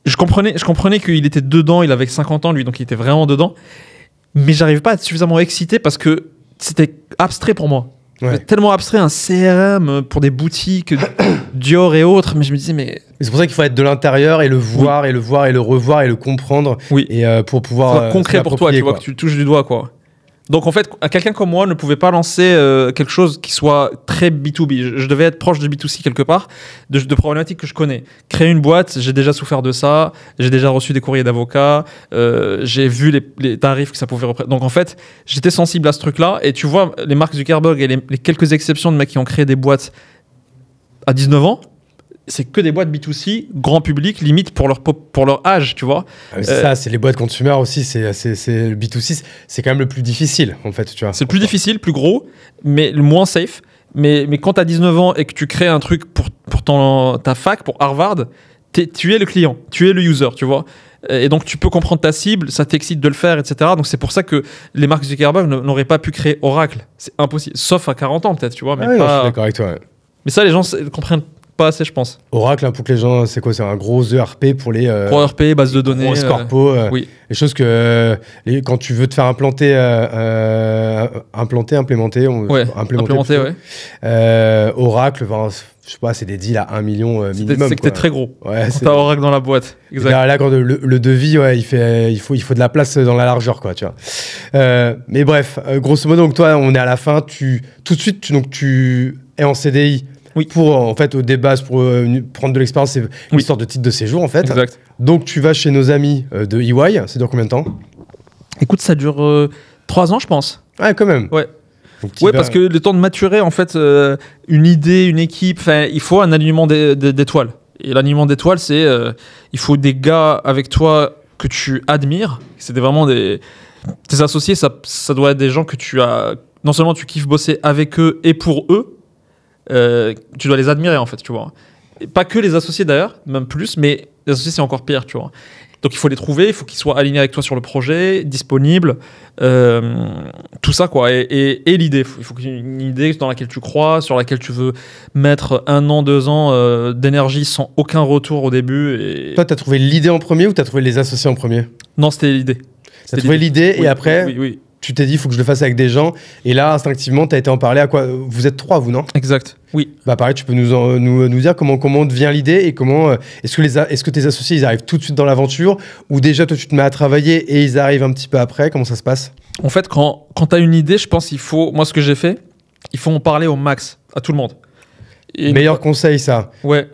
Je comprenais, je comprenais qu'il était dedans, il avait 50 ans, lui, donc il était vraiment dedans. Mais j'arrivais pas à être suffisamment excité parce que c'était abstrait pour moi tellement abstrait, un CRM pour des boutiques, Dior et autres. Mais je me disais, mais. C'est pour ça qu'il faut être de l'intérieur et le voir et le voir et le revoir et le comprendre. Oui. Et euh, pour pouvoir. Euh, concret pour toi, tu vois, que tu touches du doigt, quoi. Donc en fait, quelqu'un comme moi ne pouvait pas lancer euh, quelque chose qui soit très B2B. Je, devais être proche de B2C quelque part, de, de problématiques que je connais. Créer une boîte, j'ai déjà souffert de ça, j'ai déjà reçu des courriers d'avocats, euh, j'ai vu les, tarifs que ça pouvait représenter. Donc en fait, j'étais sensible à ce truc-là. Et tu vois, les marques Zuckerberg et les, les quelques exceptions de mecs qui ont créé des boîtes à 19 ans, c'est que des boîtes B2C, grand public, limite pour leur, pour leur âge, tu vois. Ah c'est euh, ça, c'est les boîtes consumer aussi, c'est le B2C, c'est quand même le plus difficile, en fait, tu vois. C'est le plus difficile, le plus gros, mais le moins safe. Mais, mais quand tu as 19 ans et que tu crées un truc pour, pour ton, ta fac, pour Harvard, es, tu es le client, tu es le user, tu vois. Euh, et donc, tu peux comprendre ta cible, ça t'excite de le faire, etc. Donc, c'est pour ça que les marques Zuckerberg n'auraient pas pu créer Oracle. C'est impossible. Sauf à 40 ans, peut-être, tu vois. Mais ah Mais ça, les gens comprennent pas assez, je pense. Oracle, hein, pour que les gens, c'est quoi C'est un gros ERP pour les. Euh, ERP, base de données. Euh, euh, oui. Les choses que. Euh, les, quand tu veux te faire implanter, implanter implémenter. On, ouais, implémenter, Oracle, je sais pas, c'est des deals à 1 million minimum. C'est que t'es très gros. Ouais, quand t'as Oracle dans la boîte. Exact. Là, le, devis, ouais, il, fait, il, faut, il faut de la place dans la largeur, quoi, tu vois. mais bref, grosso modo, donc toi, on est à la fin. Tu, tout de suite, donc, tu es en CDI pour, euh, en fait, au bases, pour euh, prendre de l'expérience, c'est une histoire de titre de séjour, en fait. Donc, tu vas chez nos amis euh, de EY. Ça dure combien de temps Écoute, ça dure trois 3 ans, je pense. Ouais, quand même. Ouais. parce que le temps de maturer, en fait, une idée, une équipe, il faut un alignement d'étoiles. Et l'alignement d'étoiles, c'est il faut des gars avec toi que tu admires. C'était vraiment des. Tes associés, ça, ça doit être des gens que tu as. Non seulement tu kiffes bosser avec eux et pour eux, euh, tu dois les admirer en fait, tu vois. pas que les associés d'ailleurs, même plus, mais les associés c'est encore pire, tu vois. Donc il faut les trouver, il faut qu'ils soient alignés avec toi sur le projet, disponibles, euh, tout ça quoi. Et, l'idée, il faut qu'il y ait une idée dans laquelle tu crois, sur laquelle tu veux mettre un an, deux ans euh, d'énergie sans aucun retour au début. Et... Toi, t'as trouvé l'idée en premier ou t'as trouvé les associés en premier Non, c'était l'idée. T'as trouvé l'idée et après. Oui, oui tu t'es dit, il faut que je le fasse avec des gens. Et là, instinctivement, tu as été en parler à quoi Vous êtes trois, vous, non Exact. Oui. Bah pareil, tu peux nous, nous, nous, dire comment, comment devient l'idée et comment euh, est-ce que, les est-ce que tes associés ils arrivent tout de suite dans l'aventure ou déjà toi tu te mets à travailler et ils arrivent un petit peu après Comment ça se passe En fait, quand, quand tu as une idée, je pense qu'il faut, moi ce que j'ai fait, il faut en parler au max à tout le monde. Meilleur conseil ça. Ouais.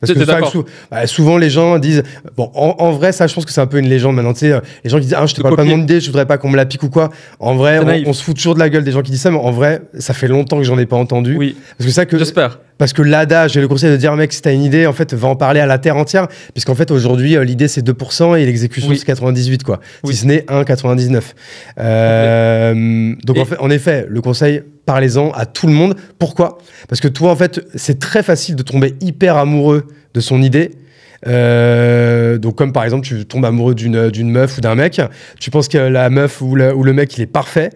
Parce que bah, souvent les gens disent bon en, vrai ça je pense que c'est un peu une légende maintenant tu sais euh, les gens qui disent ah je te parle pas de mon idée je voudrais pas qu'on me la pique ou quoi en vrai on, se fout toujours de la gueule des gens qui disent ça mais en vrai ça fait longtemps que j'en ai pas entendu oui parce que ça que j'espère parce que l'adage et le conseil de dire, mec, si t'as une idée, en fait, va en parler à la terre entière. Puisqu'en fait, aujourd'hui, euh, l'idée, c'est 2% et l'exécution, c'est 98, quoi. Si ce n'est 1,99. Euh, donc, en, effet, le conseil, parlez-en à tout le monde. Pourquoi Parce que toi, en fait, c'est très facile de tomber hyper amoureux de son idée. Euh, donc comme par exemple tu tombes amoureux d'une meuf ou d'un mec, tu penses que la meuf ou, le mec il est parfait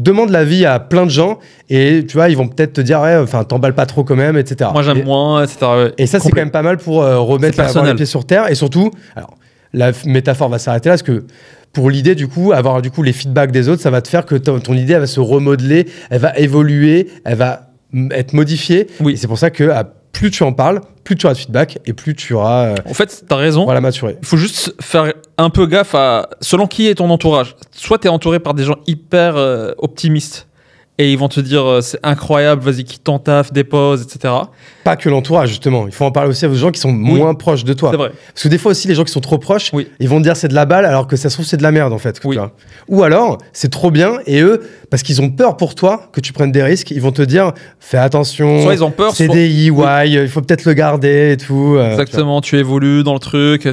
demande la vie à plein de gens et tu vois, ils vont peut-être te dire, ouais, enfin, t'emballes pas trop quand même, etc. Moi, j'aime moins, etc. Et ça, c'est quand même pas mal pour euh, remettre la, les pieds sur terre et surtout, alors, la métaphore va s'arrêter là parce que pour l'idée, du coup, avoir du coup les feedbacks des autres, ça va te faire que ton, idée va se remodeler, elle va évoluer, elle va être modifiée. Oui. C'est pour ça que à plus tu en parles, plus tu auras de feedback et plus tu auras. Euh, en fait, t'as raison. Voilà, maturer. Il faut juste faire un peu gaffe à selon qui est ton entourage. Soit es entouré par des gens hyper euh, optimistes et ils vont te dire euh, c'est incroyable, vas-y, quitte ton taf, dépose, etc. Pas que l'entourage, justement. Il faut en parler aussi aux gens qui sont moins proches de toi. C'est vrai. Parce que des fois aussi, les gens qui sont trop proches, ils vont te dire c'est de la balle, alors que ça se trouve, c'est de la merde, en fait. Oui. Ou alors, c'est trop bien, et eux, parce qu'ils ont peur pour toi que tu prennes des risques, ils vont te dire fais attention, soit ils ont peur, C'est e il faut peut-être le garder et tout. Euh, Exactement, tu, tu, évolues dans le truc,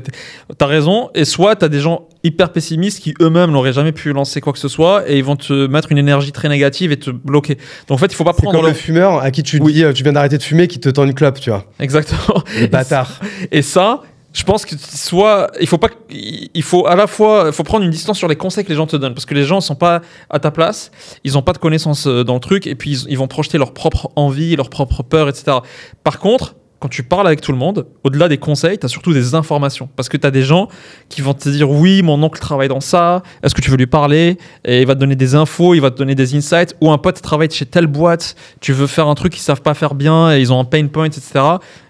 t'as raison. Et soit t'as des gens hyper pessimistes qui eux-mêmes n'auraient jamais pu lancer quoi que ce soit et ils vont te mettre une énergie très négative et te bloquer. Donc en fait, il faut pas prendre. comme le... fumeur à qui tu dis euh, tu viens d'arrêter de fumer qui te tend une clope, tu vois. Exactement. bâtard. Et ça, je pense que soit il faut pas il faut à la fois faut prendre une distance sur les conseils que les gens te donnent parce que les gens sont pas à ta place ils ont pas de connaissances euh, dans le truc et puis ils, ils vont projeter leur propre envie leur propre peur etc par contre quand tu parles avec tout le monde, au-delà des conseils, tu as surtout des informations. Parce que tu as des gens qui vont te dire Oui, mon oncle travaille dans ça, est-ce que tu veux lui parler Et il va te donner des infos, il va te donner des insights. Ou un pote travaille chez telle boîte, tu veux faire un truc qu'ils savent pas faire bien et ils ont un pain point, etc.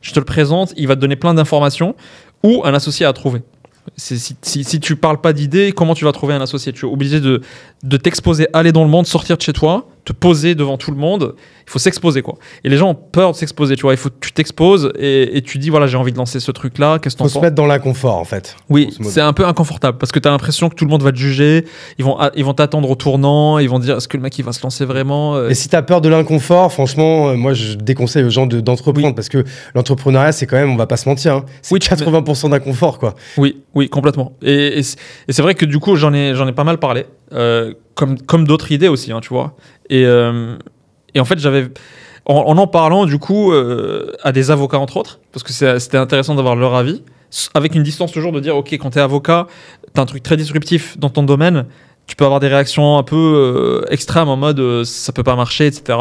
Je te le présente, il va te donner plein d'informations ou un associé à trouver. Si, si, si, tu parles pas d'idées, comment tu vas trouver un associé Tu es obligé de, de t'exposer, aller dans le monde, sortir de chez toi te poser devant tout le monde. Il faut s'exposer, quoi. Et les gens ont peur de s'exposer, tu vois. Il faut que tu t'exposes et, tu dis, voilà, j'ai envie de lancer ce truc-là. Qu'est-ce que Faut se mettre dans l'inconfort, en fait. Oui, c'est un peu inconfortable parce que tu as l'impression que tout le monde va te juger. Ils vont, ils vont t'attendre au tournant. Ils vont dire, est-ce que le mec, il va se lancer vraiment euh? Et si tu as peur de l'inconfort, franchement, euh, moi, je déconseille aux gens d'entreprendre de, parce que l'entrepreneuriat, c'est quand même, on va pas se mentir, hein, c'est 80% d'inconfort, quoi. Oui, oui, complètement. Et, et c'est vrai que du coup, j'en ai, j'en ai pas mal parlé. Euh, comme, comme d'autres idées aussi, hein, tu vois. Euh, et, en fait, j'avais. En, en, parlant, du coup, euh, à des avocats, entre autres, parce que c'était intéressant d'avoir leur avis, avec une distance toujours de dire ok, quand t'es avocat, t'as un truc très disruptif dans ton domaine, tu peux avoir des réactions un peu euh, extrêmes en mode ça peut pas marcher, etc.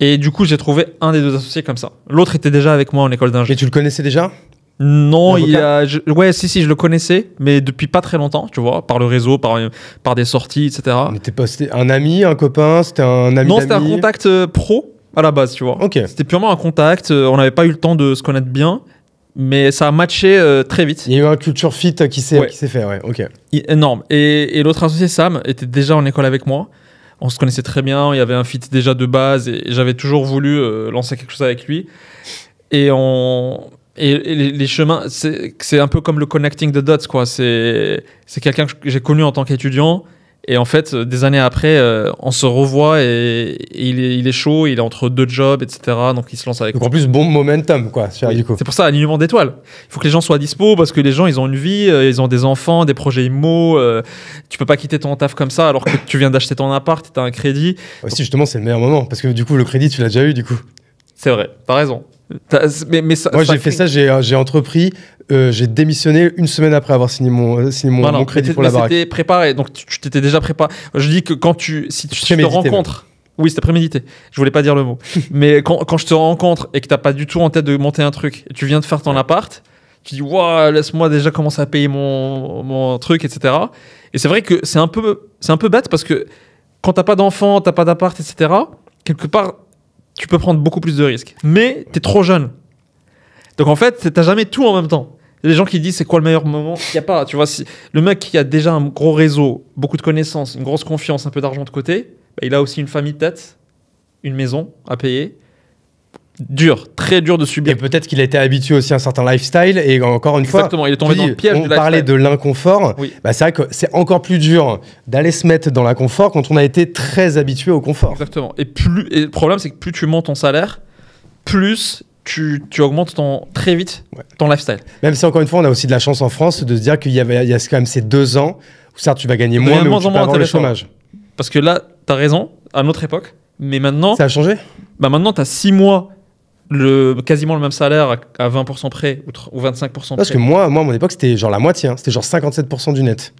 Et du coup, j'ai trouvé un des deux associés comme ça. L'autre était déjà avec moi en école d'ingé. Et tu le connaissais déjà non, il a, ouais, si, si, je le connaissais, mais depuis pas très longtemps, tu vois, par le réseau, par, par des sorties, etc. était pas un ami, un copain, c'était un ami. Non, c'était un contact euh, pro à la base, tu vois. Ok. C'était purement un contact, euh, on n'avait pas eu le temps de se connaître bien, mais ça a matché euh, très vite. Il y a eu un culture fit qui s'est fait, ouais, ok. énorme. Et, l'autre associé, Sam, était déjà en école avec moi. On se connaissait très bien, il y avait un fit déjà de base, et j'avais toujours voulu lancer quelque chose avec lui. Et on, et, les, chemins, c'est un peu comme le connecting the dots, quoi. C'est quelqu'un que j'ai connu en tant qu'étudiant. Et en fait, des années après, euh, on se revoit et, il, est, il, est, chaud, il est entre deux jobs, etc. Donc il se lance avec. Donc en plus, bon momentum, quoi. C'est pour ça, alignement d'étoiles. Il faut que les gens soient dispo parce que les gens, ils ont une vie, euh, ils ont des enfants, des projets immo. Euh, tu peux pas quitter ton taf comme ça alors que tu viens d'acheter ton appart, tu as un crédit. Aussi, justement, c'est le meilleur moment parce que du coup, le crédit, tu l'as déjà eu, du coup. C'est vrai, t'as raison. Moi, j'ai fait ça, j'ai euh, entrepris. Euh, j'ai démissionné une semaine après avoir signé mon, euh, mon, crédit pour la baraque. C'était préparé, donc tu t'étais déjà préparé. Je dis que quand tu, si tu te rencontres, oui, c'était prémédité. Je voulais pas dire le mot, mais quand, quand je te rencontre et que t'as pas du tout en tête de monter un truc, tu viens de faire ton appart, tu dis waouh, laisse-moi déjà commencer à payer mon, mon truc, etc. Et c'est vrai que c'est un peu, c'est un peu bête parce que quand t'as pas d'enfant, t'as pas d'appart, etc. Quelque part, tu peux prendre beaucoup plus de risques. Mais tu es trop jeune. Donc en fait, t'as jamais tout en même temps. Il y a des gens qui disent c'est quoi le meilleur moment, il y a pas. Tu vois, le mec qui a déjà un gros réseau, beaucoup de connaissances, une grosse confiance, un peu d'argent de côté, bah, il a aussi une famille de tête, une maison à payer, dur, très dur de subir. Et peut-être qu'il a été habitué aussi à un certain lifestyle. Et encore une fois, il est tombé dans le piège. On parlait de l'inconfort. Bah c'est vrai que c'est encore plus dur d'aller se mettre dans l'inconfort quand on a été très habitué au confort. Exactement. Et, plus, le problème, c'est que plus tu montes ton salaire, plus tu, tu, augmentes ton, très vite ton lifestyle. Même si, encore une fois, on a aussi de la chance en France de se dire qu'il y, avait, il y a quand même ces deux ans où, certes, tu vas gagner moins, mais où tu peux le chômage. Parce que là, tu as raison, à notre époque, mais maintenant. Ça a changé Bah maintenant, tu as six mois le, quasiment le même salaire à 20% près ou, 25% près. Parce que moi, moi à mon époque, c'était genre la moitié, hein. c'était genre 57% du net.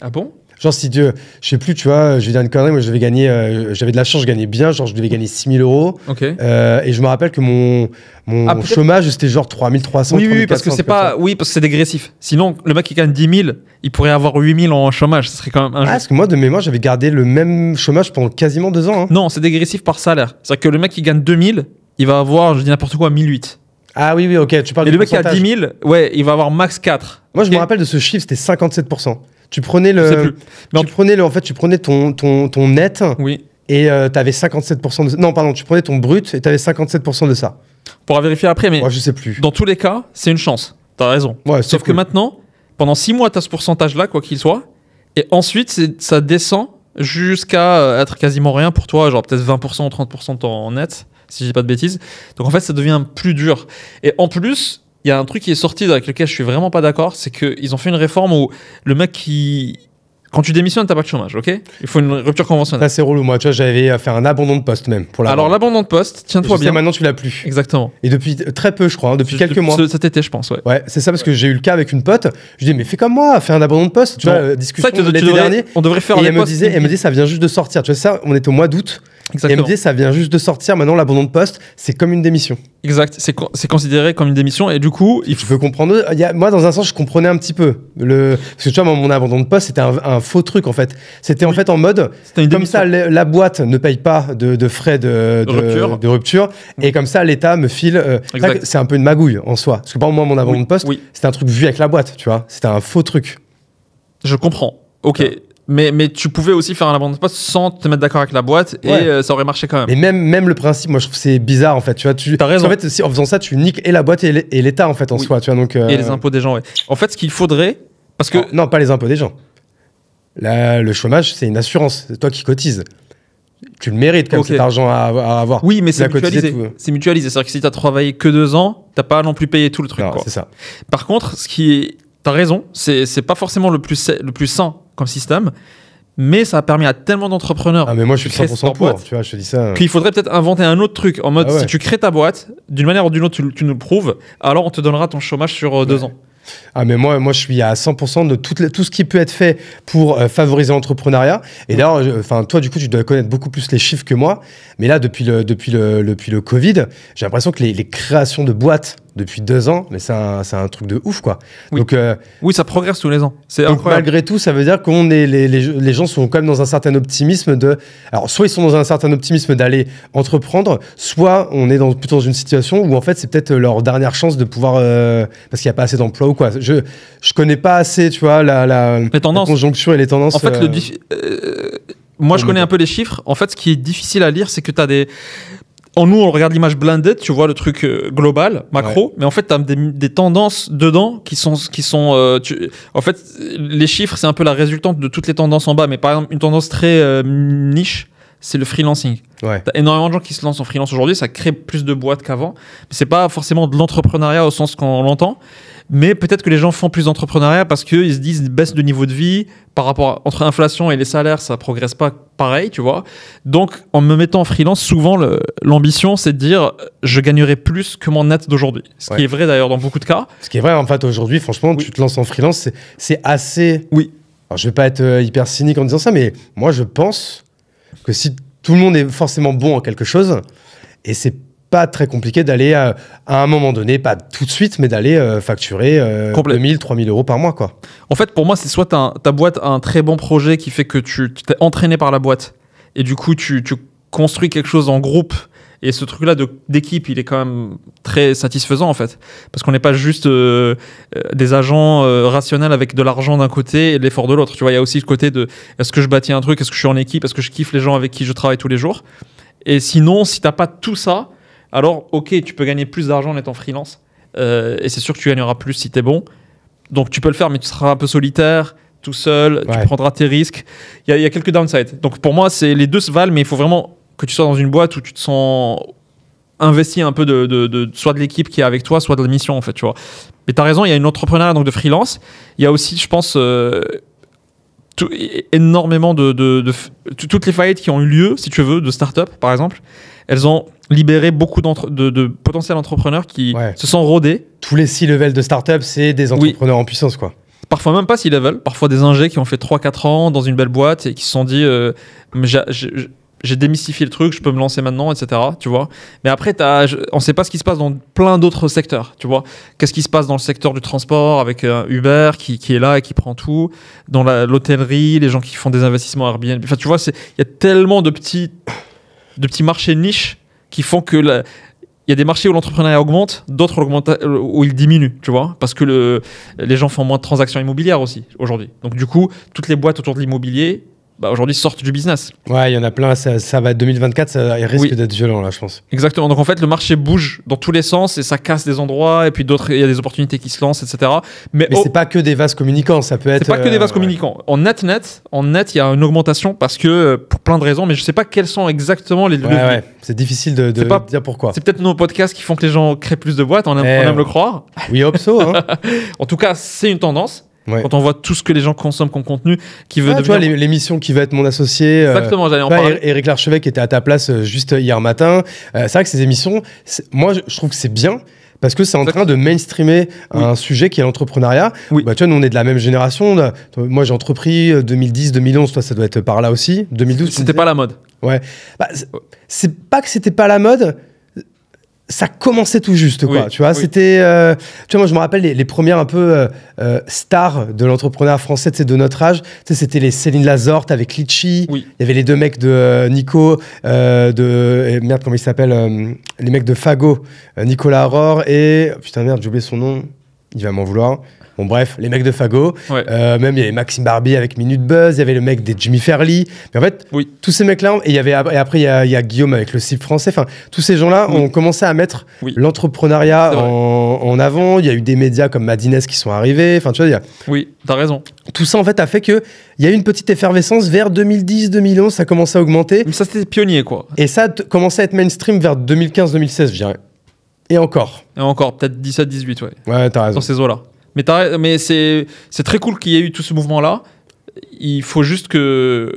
Ah bon Genre, si Dieu, je sais plus, tu vois, je vais dire une connerie, moi je devais gagner, euh, j'avais de la chance, je gagnais bien, genre je devais gagner 6000 euros. Euh, et je me rappelle que mon, mon ah, chômage, c'était genre 3300 oui, oui, oui, parce que c'est pas, oui, parce que c'est dégressif. Sinon, le mec qui gagne 10 000, il pourrait avoir 8 000 en chômage, ce serait quand même un ah, Parce que moi, de mémoire, j'avais gardé le même chômage pendant quasiment deux ans. Hein. Non, c'est dégressif par salaire. C'est-à-dire que le mec qui gagne 2 000, il va avoir, je dis n'importe quoi, 1008. Ah oui, oui, ok, tu parles Et le mec qui a 10 000, ouais, il va avoir max 4. Moi, je me rappelle de ce chiffre, c'était 57%. Tu prenais le, tu prenais le, en fait, tu prenais ton, ton, net Oui. et tu avais 57% de, non, pardon, tu prenais ton brut et tu avais 57% de ça. On pourra vérifier après, mais Moi, je sais plus. dans tous les cas, c'est une chance. T'as raison. Sauf que maintenant, pendant 6 mois, t'as ce pourcentage-là, quoi qu'il soit. Et ensuite, ça descend jusqu'à euh, être quasiment rien pour toi, genre peut-être 20% ou 30% en net si je dis pas de bêtises. Donc en fait, ça devient plus dur. Et en plus, il y a un truc qui est sorti avec lequel je suis vraiment pas d'accord, c'est qu'ils ont fait une réforme où le mec qui quand tu démissionnes, t'as pas de chômage, ok Il faut une rupture conventionnelle. Ça c'est relou, moi, tu vois, j'avais à faire un abandon de poste même. Pour Alors l'abandon de poste, tiens-toi bien. maintenant tu l'as plus. Exactement. Et depuis très peu, je crois, hein, depuis quelques mois. cet été, je pense, ouais. c'est ça parce que j'ai eu le cas avec une pote. Je dis mais fais comme moi, fais un abandon de poste. Tu vois, euh, discussion l'été dernier. On devrait faire. Et les elle me disait, elle me dit, ça vient juste de sortir. Tu vois ça, on était au mois d'août. Exactement. Et MD, ça vient juste de sortir. Maintenant, l'abandon de poste, c'est comme une démission. Exact. C'est considéré comme une démission. Et du coup. Il... Je comprendre. moi, dans un sens, je comprenais un petit peu. Le... Parce que tu vois, mon, abandon de poste, c'était un, faux truc, en fait. C'était en fait en mode. comme ça, la, boîte ne paye pas de, frais de, rupture. Et mm. comme ça, l'État me file. Euh, c'est un peu une magouille en soi. Parce que, par moi, mon abandon de poste, c'était un truc vu avec la boîte, tu vois. C'était un faux truc. Je comprends. Ok mais, mais tu pouvais aussi faire un abandon de poste sans te mettre d'accord avec la boîte et euh, ça aurait marché quand même. Mais même, même le principe, moi je trouve c'est bizarre en fait. Tu vois, tu, T'as raison. En, fait, en faisant ça, tu niques et la boîte et l'État en fait en soi. Tu vois, donc, euh Et les impôts des gens, ouais. En fait, ce qu'il faudrait. Parce que... Ah, non, pas les impôts des gens. le chômage, c'est une assurance. C'est toi qui cotises. Tu le mérites comme cet argent à, avoir. Oui, mais c'est mutualisé. C'est mutualisé. C'est-à-dire que si tu as travaillé que deux ans, t'as pas non plus payé tout le truc. c'est ça. Par contre, ce qui est. T'as raison, c'est pas forcément le plus, le plus sain comme système, mais ça a permis à tellement d'entrepreneurs. Ah, mais moi, je suis 100% pour, tu vois, je te dis ça. Qu'il faudrait peut-être inventer un autre truc en mode ah si tu crées ta boîte, d'une manière ou d'une autre, tu, nous le prouves, alors on te donnera ton chômage sur euh, deux ans. Ah mais moi, moi je suis à 100% de tout, tout ce qui peut être fait pour euh, favoriser l'entrepreneuriat. Et d'ailleurs, enfin toi du coup tu dois connaître beaucoup plus les chiffres que moi. Mais là depuis le depuis le depuis le Covid, j'ai l'impression que les, créations de boîtes depuis deux ans, mais c'est un, truc de ouf, quoi. Oui. Donc, euh, oui, ça progresse tous les ans. C'est malgré tout, ça veut dire qu'on est les, gens sont quand même dans un certain optimisme de. Alors, soit ils sont dans un certain optimisme d'aller entreprendre, soit on est dans, plutôt dans une situation où en fait c'est peut-être leur dernière chance de pouvoir euh, parce qu'il n'y a pas assez d'emplois ou quoi. Je je connais pas assez, tu vois, la, la, conjoncture et les tendances. En fait, euh, moi, je connais un peu les chiffres. En fait, ce qui est difficile à lire, c'est que tu as des en nous, on regarde l'image blindée, tu vois le truc euh, global, macro, mais en fait, tu as des, tendances dedans qui sont. Qui sont euh, en fait, les chiffres, c'est un peu la résultante de toutes les tendances en bas, mais par exemple, une tendance très euh, niche, c'est le freelancing. Ouais. T'as énormément de gens qui se lancent en freelance aujourd'hui, ça crée plus de boîtes qu'avant, mais c'est pas forcément de l'entrepreneuriat au sens qu'on l'entend. Mais peut-être que les gens font plus d'entrepreneuriat parce qu'ils se disent baisse de niveau de vie par rapport entre inflation et les salaires, ça ne progresse pas pareil, tu vois. Donc, en me mettant en freelance, souvent l'ambition c'est de dire je gagnerai plus que mon net d'aujourd'hui. Ce qui est vrai d'ailleurs dans beaucoup de cas. Ce qui est vrai en fait aujourd'hui, franchement, tu te lances en freelance, c'est assez. Oui. Alors, je vais pas être euh, hyper cynique en disant ça, mais moi je pense que si tout le monde est forcément bon en quelque chose, et c'est pas très compliqué d'aller euh, à, un moment donné, pas tout de suite, mais d'aller facturer euh, facturer euh, 2000, 3000 euros par mois. Quoi. En fait, pour moi, c'est soit ta boîte a un très bon projet qui fait que tu, t'es entraîné par la boîte et du coup, tu, construis quelque chose en groupe. Et ce truc-là de, d'équipe, il est quand même très satisfaisant en fait. Parce qu'on n'est pas juste euh, des agents rationnels avec de l'argent d'un côté et de l'effort de l'autre. Tu vois, il y a aussi le côté de est-ce que je bâtis un truc, est-ce que je suis en équipe, est-ce que je kiffe les gens avec qui je travaille tous les jours. Et sinon, si tu n'as pas tout ça, alors, ok, tu peux gagner plus d'argent en étant freelance. Euh, et c'est sûr que tu gagneras plus si tu es bon. Donc, tu peux le faire, mais tu seras un peu solitaire, tout seul, tu prendras tes risques. Il y, a quelques downsides. Donc, pour moi, c'est les deux se valent, mais il faut vraiment que tu sois dans une boîte où tu te sens investi un peu de, soit de l'équipe qui est avec toi, soit de la mission, en fait, tu vois. Mais tu as raison, il y a une entrepreneuriat donc de freelance. Il y a aussi, je pense, euh, énormément de, de, toutes les faillites qui ont eu lieu, si tu veux, de start-up, par exemple elles ont libéré beaucoup de, de, potentiels entrepreneurs qui se sont rodés. Tous les six levels de start-up, c'est des entrepreneurs en puissance, quoi. Parfois même pas six levels, parfois des ingés qui ont fait 3-4 ans dans une belle boîte et qui se sont dit euh, j'ai démystifié le truc, je peux me lancer maintenant, etc. Tu vois. Mais après, on ne sait pas ce qui se passe dans plein d'autres secteurs. Tu vois. Qu'est-ce qui se passe dans le secteur du transport avec euh, Uber qui, qui, est là et qui prend tout, dans l'hôtellerie, les gens qui font des investissements Airbnb. Enfin, tu vois, il y a tellement de petits de petits marchés niches qui font que il y a des marchés où l'entrepreneuriat augmente, d'autres euh, où il diminue, tu vois, parce que les gens font moins de transactions immobilières aussi aujourd'hui. Donc du coup, toutes les boîtes autour de l'immobilier, bah, aujourd'hui sortent du business. Ouais, il y en a plein. Ça, va être 2024, ça risque d'être violent là, je pense. Exactement. Donc en fait, le marché bouge dans tous les sens et ça casse des endroits et puis d'autres, il y a des opportunités qui se lancent, etc. Mais, Mais c'est pas que des vases communicants, ça peut être. C'est pas que des euh, vases communicants. En net net, en net, il y a une augmentation parce que euh, pour plein de raisons, mais je sais pas quelles sont exactement les. Ouais, C'est difficile de, dire pourquoi. C'est peut-être nos podcasts qui font que les gens créent plus de boîtes. On aime, eh le croire. Oui, hop so. Hein. en tout cas, c'est une tendance. Quand on voit tout ce que les gens consomment comme contenu, qui veut ah, Tu vois, l'émission qui va être mon associé. Euh, Exactement, j'allais en parler. Éric Larchevêque était à ta place euh, juste hier matin. Euh, c'est vrai que ces émissions, moi, je trouve que c'est bien. Parce que c'est en train de mainstreamer un sujet qui est l'entrepreneuriat. Oui. Bah, tu vois, nous, on est de la même génération. Moi, j'ai entrepris 2010, 2011. Toi, ça doit être par là aussi. 2012. C'était pas la mode. Ouais. Bah, c'est pas que c'était pas la mode ça commençait tout juste, quoi. tu vois, c'était. Euh, tu vois, moi, je me rappelle les, premières un peu euh, euh, stars de l'entrepreneuriat français, de notre âge. Tu sais, c'était les Céline Lazorte avec Litchi. Il y avait les deux mecs de Nico, de. Merde, comment ils s'appellent Les mecs de Fago, Nicolas Aurore et. Putain, merde, j'ai oublié son nom. Il va m'en vouloir. Bon, bref, les mecs de Fago. Euh, même, il y avait Maxime Barbie avec Minute Buzz. Il y avait le mec des Jimmy Fairly. Mais en fait, tous ces mecs-là, et, y avait, et après, il y a, Guillaume avec le CIP français. Enfin, tous ces gens-là ont commencé à mettre l'entrepreneuriat en, avant. Il y a eu des médias comme Madines qui sont arrivés. Enfin, tu vois, Oui, t'as raison. Tout ça, en fait, a fait qu'il y a eu une petite effervescence vers 2010, 2011. Ça commencé à augmenter. Mais ça, c'était pionnier, quoi. Et ça commençait à être mainstream vers 2015, 2016, je dirais. Et encore. Et encore, peut-être 17-18, ouais. Ouais, t'as raison. Dans ces eaux-là. Mais, c'est très cool qu'il y ait eu tout ce mouvement-là. Il faut juste que.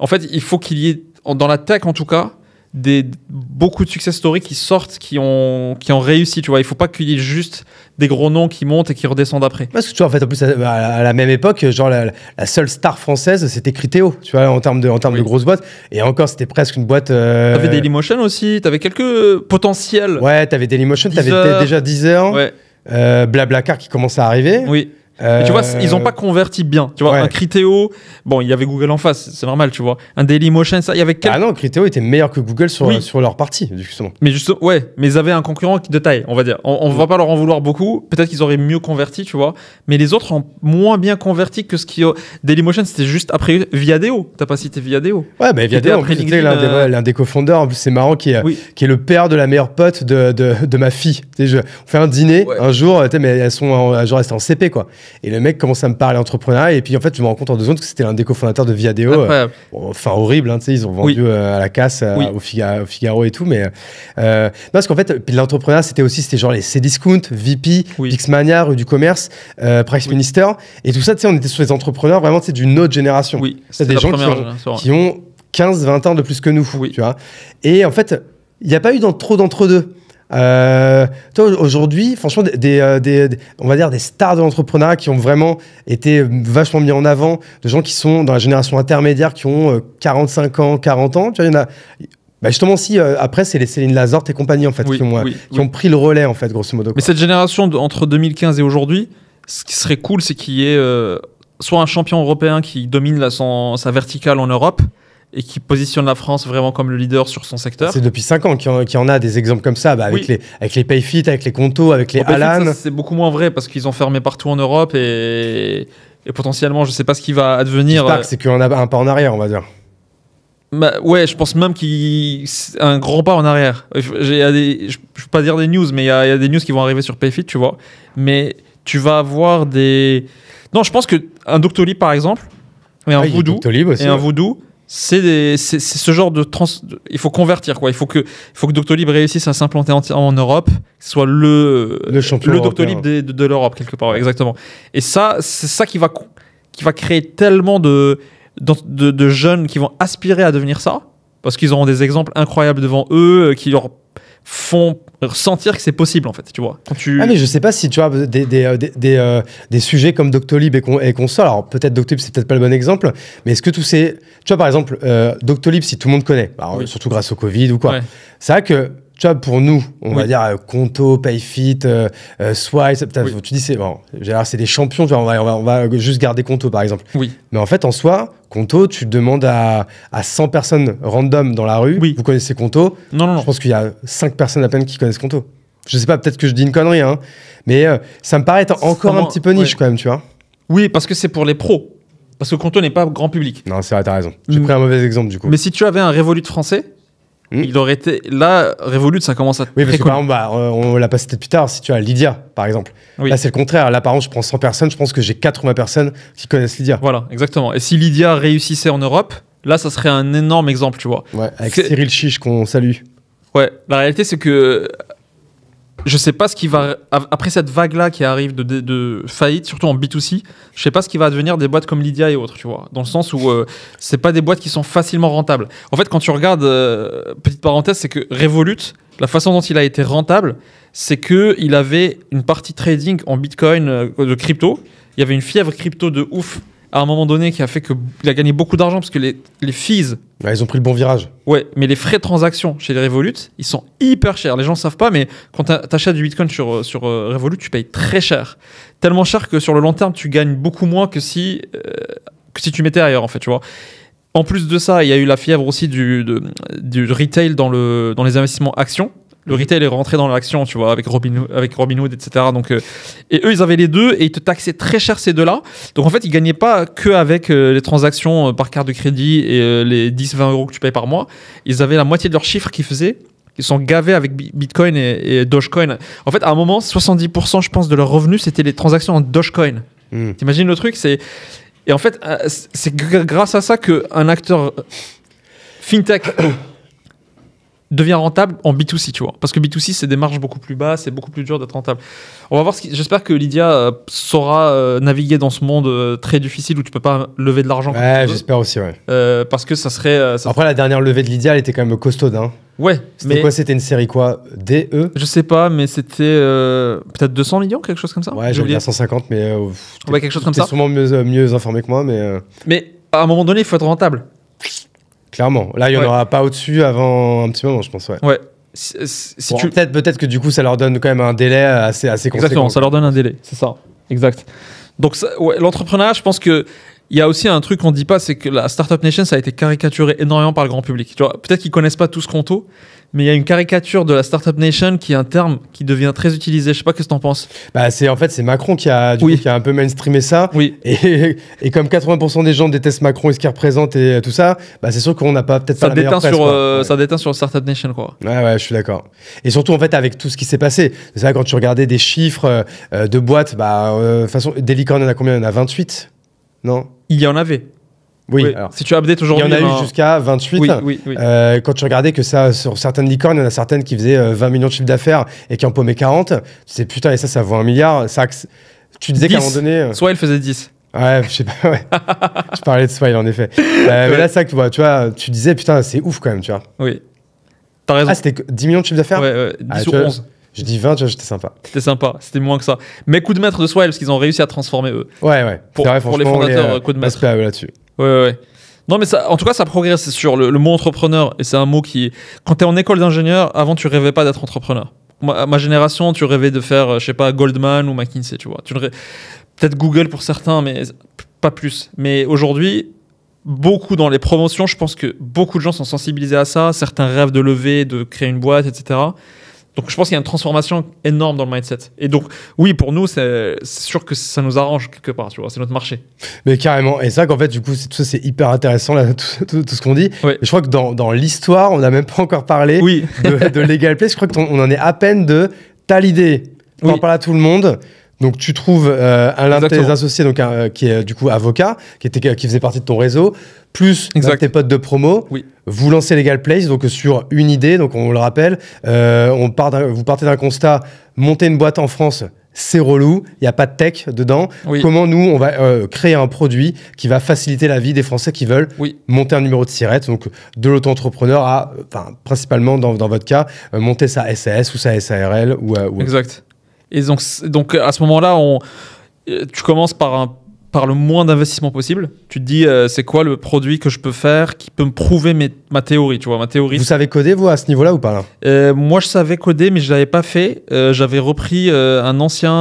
En fait, il faut qu'il y ait, dans la tech en tout cas, des, beaucoup de success stories qui sortent, qui ont, qui ont réussi. Tu vois, il faut pas qu'il y ait juste des gros noms qui montent et qui redescendent après. Parce que tu vois, en fait, en plus, à, la même époque, genre la, seule star française, c'était Criteo, tu vois, en termes de, en termes de grosses boîtes. Et encore, c'était presque une boîte. Euh... T'avais Dailymotion aussi, avais quelques potentiels. Ouais, tu t'avais Dailymotion, avais déjà 10 heures. Ouais. Euh, Blablacar qui commence à arriver. Oui tu vois, ils n'ont pas euh, converti bien. Tu vois, un Criteo, bon, il y avait Google en face, c'est normal, tu vois. Un Dailymotion, ça, il y avait Ah non, Criteo était meilleur que Google sur, euh, sur leur partie, justement. Mais juste, ouais, mais ils avaient un concurrent de taille, on va dire. On ne mm. va pas leur en vouloir beaucoup. Peut-être qu'ils auraient mieux converti, tu vois. Mais les autres ont moins bien converti que ce qui. Euh, Dailymotion, c'était juste après Viadeo. T'as pas cité Viadeo Ouais, mais Viadeo, c'était l'un des, l'un des cofondeurs. c'est marrant, qui est, le père de la meilleure pote de, ma fille. on fait un dîner un jour, mais elles sont, elles en CP, quoi. Et le mec commence à me parler entrepreneuriat. Et puis, en fait, je me rends compte en deux secondes que c'était l'un des cofondateurs de Viadeo. Euh, enfin, horrible, hein, tu sais, ils ont vendu euh, à la casse, euh, au, Figaro et tout. Mais parce qu'en fait, l'entrepreneuriat, c'était aussi, c'était genre les Cdiscount, VP, oui. Pixmania, Rue du Commerce, Price Minister. Et tout ça, tu sais, on était sur les entrepreneurs vraiment, c'est d'une autre génération. Oui, c'est des gens qui ont, 15, 20 ans de plus que nous, tu vois. Et en fait, il n'y a pas eu trop d'entre-deux. Euh, toi, aujourd'hui, franchement, euh, des, on va dire des stars de l'entrepreneuriat qui ont vraiment été vachement mis en avant, de gens qui sont dans la génération intermédiaire, qui ont 45 euh, ans, 40 ans. Tu y a. Bah, justement, si euh, après, c'est les Céline Lazorte et compagnie en fait qui, ont, qui ont, pris le relais en fait, grosso modo. Mais cette génération entre 2015 et aujourd'hui, ce qui serait cool, c'est qu'il y ait soit un champion européen qui domine la, sa verticale en Europe, et qui positionne la France vraiment comme le leader sur son secteur. C'est depuis 5 ans qu'il y, en a des exemples comme ça, bah, avec, les, avec les Payfit, avec les Conto, avec les Alan. C'est beaucoup moins vrai parce qu'ils ont fermé partout en Europe et, et potentiellement, je ne sais pas ce qui va advenir. Euh, c'est qu'on a un pas en arrière, on va dire. Bah, ouais, je pense même qu'il un grand pas en arrière. Euh, je ne peux pas dire des news, mais il y, a des news qui vont arriver sur Payfit, tu vois. Mais tu vas avoir des. Non, je pense que un Doctolib par exemple, et un ah Voodoo, et un Voodoo c'est ce genre de, trans, il faut convertir quoi il faut que il faut que Doctolib réussisse à s'implanter entièrement en Europe soit le le, champion Doctolib de, de l'Europe quelque part exactement et ça c'est ça qui va qui va créer tellement de de, de jeunes qui vont aspirer à devenir ça parce qu'ils auront des exemples incroyables devant eux euh, qui leur font ressentir que c'est possible en fait tu vois ah mais je sais pas si tu vois des, euh, euh, sujets comme Doctolib et, qu'on alors peut-être Doctolib c'est peut-être pas le bon exemple mais est-ce que tous ces tu vois par exemple euh, Doctolib si tout le monde connaît bah, surtout grâce au Covid ou quoi c'est vrai que tu vois, pour nous, on va dire euh, Conto, Payfit, euh, euh tu dis c'est bon, c'est des champions, on, va, on, juste garder Conto par exemple. Oui. Mais en fait, en soi, Conto, tu demandes à, 100 personnes random dans la rue, vous connaissez Conto Non, non, Je pense qu'il y a 5 personnes à peine qui connaissent Conto. Je sais pas, peut-être que je dis une connerie, hein, mais euh, ça me paraît encore un petit peu niche quand même, tu vois. Oui, parce que c'est pour les pros. Parce que Conto n'est pas grand public. Non, c'est vrai, t'as raison. J'ai mm. pris un mauvais exemple du coup. Mais si tu avais un Revolut français, Hmm. Il aurait été là, Revolut, ça commence à. Oui, parce que par exemple, bah, euh, on, l'a passé peut-être plus tard. Si tu as Lydia, par exemple, là c'est le contraire. Là, par exemple, je prends 100 personnes, je pense que j'ai 80 personnes qui connaissent Lydia. Voilà, exactement. Et si Lydia réussissait en Europe, là, ça serait un énorme exemple, tu vois. Ouais, avec Cyril Chiche qu'on salue. Ouais, la réalité c'est que je sais pas ce qui va après cette vague là qui arrive de, faillite, surtout en B2C. Je sais pas ce qui va devenir des boîtes comme Lydia et autres, tu vois, dans le sens où ne euh, c'est pas des boîtes qui sont facilement rentables. En fait, quand tu regardes, euh, petite parenthèse, c'est que Revolut, la façon dont il a été rentable, c'est que il avait une partie trading en Bitcoin euh, de crypto. Il y avait une fièvre crypto de ouf à un moment donné qui a fait qu'il a gagné beaucoup d'argent parce que les, les fees. ils ont pris le bon virage. Ouais, mais les frais de transaction chez les Revolut, ils sont hyper chers. Les gens ne savent pas, mais quand tu achètes du Bitcoin sur, euh, sur euh, Revolut, tu payes très cher. Tellement cher que sur le long terme, tu gagnes beaucoup moins que si, euh, que si tu mettais ailleurs, en fait, tu vois. En plus de ça, il y a eu la fièvre aussi du, du retail dans, le, dans les investissements actions le retail est rentré dans l'action, tu vois, avec Robin, avec Robinhood, etc. Donc, euh, et eux, ils avaient les deux et ils te taxaient très cher ces deux-là. Donc, en fait, ils gagnaient pas que avec euh, les transactions euh, par carte de crédit et les 10-20 euros que tu payes par mois. Ils avaient la moitié de leurs chiffres qu'ils faisaient. Ils sont gavés avec Bitcoin et, Dogecoin. En fait, à un moment, 70%, je pense, de leurs revenus, c'était les transactions en Dogecoin. tu hmm. T'imagines le truc c'est... Et en fait, c'est grâce à ça qu'un acteur fintech devient rentable en B2C, tu vois. Parce que B2C, c'est des marges beaucoup plus basses, c'est beaucoup plus dur d'être rentable. On va voir ce J'espère que Lydia euh, saura euh, naviguer dans ce monde euh, très difficile où tu peux pas lever de l'argent. Ouais, j'espère aussi, ouais. parce que ça serait... Après, la dernière levée de Lydia, elle était quand même costaud hein. Ouais, c'était mais... quoi C'était une série quoi DE Je sais pas, mais c'était peut-être 200 millions, quelque chose comme ça Ouais, j'ai oublié 150, mais... ouais, quelque chose comme ça. sûrement mieux, mieux informé que moi, mais... Mais à un moment donné, il faut être rentable Clairement. Là, il n'y en aura pas au-dessus avant un petit moment, je pense. Ouais. Si, euh, tu... Peut-être peut que du coup, ça leur donne quand même un délai assez, assez conséquent. Exactement, ça leur donne un délai, c'est ça. Exact. Donc, l'entrepreneuriat, je pense que il y a aussi un truc qu'on dit pas, c'est que la Startup Nation, ça a été caricaturé énormément par le grand public. Peut-être qu'ils connaissent pas tout ce Conto, mais il y a une caricature de la Startup Nation qui est un terme qui devient très utilisé. Je sais pas ce que tu en penses. Bah, c'est en fait c'est Macron qui a, qui a un peu mainstreamé ça. Oui. Et, comme 80% des gens détestent Macron et ce qu'il représente et euh, tout ça, bah c'est sûr qu'on n'a pas peut-être pas la meilleure presse, sur, euh, Ça déteint sur Startup Nation quoi. Ouais ouais, je suis d'accord. Et surtout en fait avec tout ce qui s'est passé. C'est vrai quand tu regardais des chiffres euh, de boîtes, bah façon des licornes, il y en a combien Il y en a 28. Non il y en avait. Oui, si tu updates aujourd'hui. Il y en a, eu ben, jusqu'à 28. Oui, oui, euh, quand tu regardais que ça, sur certaines licornes, il y en a certaines qui faisaient 20 euh, millions de chiffres d'affaires et qui en paumaient 40. tu C'est putain, et ça, ça vaut un milliard. Ça, tu disais qu'à un moment donné. Euh, Soit elle faisait 10. Ouais, je sais pas, ouais. je parlais de Swile en effet. Euh, mais là, ça, tu vois, tu vois, tu disais, putain, c'est ouf quand même, tu vois. Oui. T'as raison. Ah, c'était 10 millions de chiffres d'affaires Ouais, 10 ou 11. Je dis 20, j'étais sympa. C'était sympa, c'était moins que ça. Mais coup de maître de soi, parce qu'ils ont réussi à transformer eux. Ouais, ouais. Pour, les fondateurs, coup de maître. là-dessus. Ouais, ouais. Non, mais en tout cas, ça progresse sur le, mot entrepreneur. Et c'est un mot qui, quand tu es en école d'ingénieur, avant, tu rêvais pas d'être entrepreneur. Ma, génération, tu rêvais de faire, euh, je sais pas, Goldman ou McKinsey, tu vois. Tu Peut-être Google pour certains, mais pas plus. Mais aujourd'hui, beaucoup dans les promotions, je pense que beaucoup de gens sont sensibilisés à ça. Certains rêvent de lever, de créer une boîte, etc. Donc je pense qu'il y a une transformation énorme dans le mindset. Et donc oui, pour nous, c'est sûr que ça nous arrange quelque part, tu vois, c'est notre marché. Mais carrément, et ça qu'en fait, du coup, tout ça c'est hyper intéressant, là, tout, ce qu'on dit. je crois que dans, dans l'histoire, on n'a même pas encore parlé de, de Legal je crois qu'on en est à peine de « t'as l'idée, On en parle à tout le monde ». Donc tu trouves euh, un l'un de tes associés donc, euh, qui est euh, du coup avocat, qui, était, qui faisait partie de ton réseau plus tes potes de promo. Vous lancez Legal Place, donc euh, sur une idée, donc on le rappelle, euh, on part vous partez d'un constat, monter une boîte en France, c'est relou, il n'y a pas de tech dedans. Comment nous, on va euh, créer un produit qui va faciliter la vie des Français qui veulent monter un numéro de sirette, donc de l'auto-entrepreneur à, principalement dans, dans votre cas, monter sa SAS ou sa SARL. Exact. Et donc, donc à ce moment-là, on, tu commences par un par le moins d'investissement possible. Tu te dis, euh, c'est quoi le produit que je peux faire qui peut me prouver ma théorie, tu vois, ma théorie. Vous savez coder, vous, à ce niveau-là ou pas là euh, Moi, je savais coder, mais je l'avais pas fait. Euh, j'avais repris un ancien,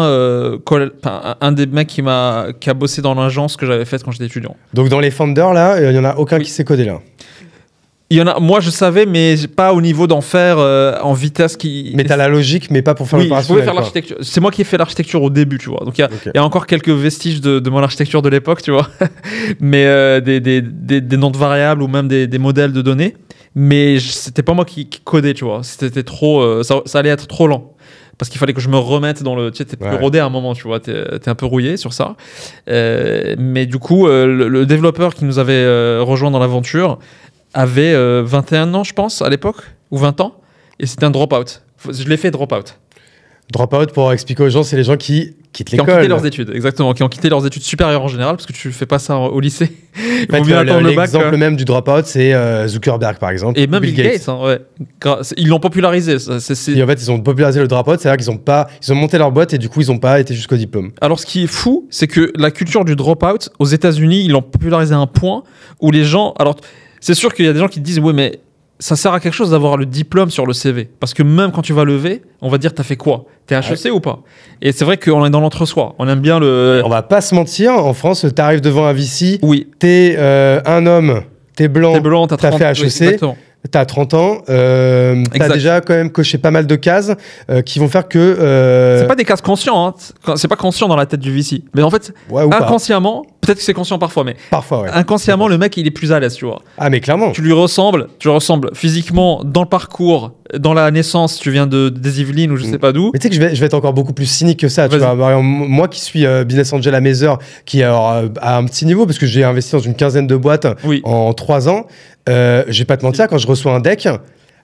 un des mecs qui a, qui a bossé dans l'agence que j'avais faite quand j'étais étudiant. Donc, dans les founders, là, il n'y en a aucun qui sait coder, là en a, moi je savais, mais pas au niveau d'en faire euh, en vitesse qui. Mais t'as la logique, mais pas pour faire oui, faire l'architecture. C'est moi qui ai fait l'architecture au début, tu vois. Donc il y a encore quelques vestiges de, mon architecture de l'époque, tu vois. mais euh, des, des, des, noms de variables ou même des, modèles de données. Mais c'était pas moi qui, codais, tu vois. C'était trop, euh, ça, allait être trop lent. Parce qu'il fallait que je me remette dans le. Tu sais, t'es plus rodé à un moment, tu vois. T'es es un peu rouillé sur ça. mais du coup, le, le, développeur qui nous avait rejoint dans l'aventure, avait 21 euh, ans, je pense, à l'époque, ou 20 ans, et c'était un drop-out. Je l'ai fait drop-out. pour expliquer aux gens, c'est les gens qui quittent l'école. Qui ont quitté leurs études, exactement, qui ont quitté leurs études supérieures en général, parce que tu fais pas ça au lycée. L'exemple même du drop-out, c'est euh, Zuckerberg, par exemple. Et même Bill, Gates. Hein, ils l'ont popularisé. Et en fait, ils ont popularisé le dropout cest c'est-à-dire qu'ils ont, pas... ils ont monté leur boîte et du coup, ils n'ont pas été jusqu'au diplôme. Alors, ce qui est fou, c'est que la culture du dropout aux États-Unis, ils l'ont popularisé à un point où les gens. Alors, c'est sûr qu'il y a des gens qui disent, oui mais ça sert à quelque chose d'avoir le diplôme sur le CV. Parce que même quand tu vas lever, on va dire t'as fait quoi T'es HEC ou pas Et c'est vrai qu'on est dans l'entre-soi. On aime bien le. On va pas se mentir, en France, t'arrives devant un VC. Oui. T'es euh, un homme, t'es blanc, blanc t'as, fait HEC. T'as 30 ans, euh, t'as déjà quand même coché pas mal de cases euh, qui vont faire que. Euh, c'est pas des cases conscientes, hein. c'est pas conscient dans la tête du VC. Mais en fait, inconsciemment, peut-être que c'est conscient parfois, mais. Parfois, Inconsciemment, le mec, il est plus à l'aise, tu vois. Ah, mais clairement. Tu lui ressembles, tu ressembles physiquement dans le parcours, dans la naissance, tu viens de, des Yvelines ou je sais pas d'où. Mais tu sais que je vais, être encore beaucoup plus cynique que ça. moi qui suis business angel à mes heures, qui alors, à un petit niveau, parce que j'ai investi dans une quinzaine de boîtes en 3 ans, euh, je vais pas te mentir, quand je reçois un deck,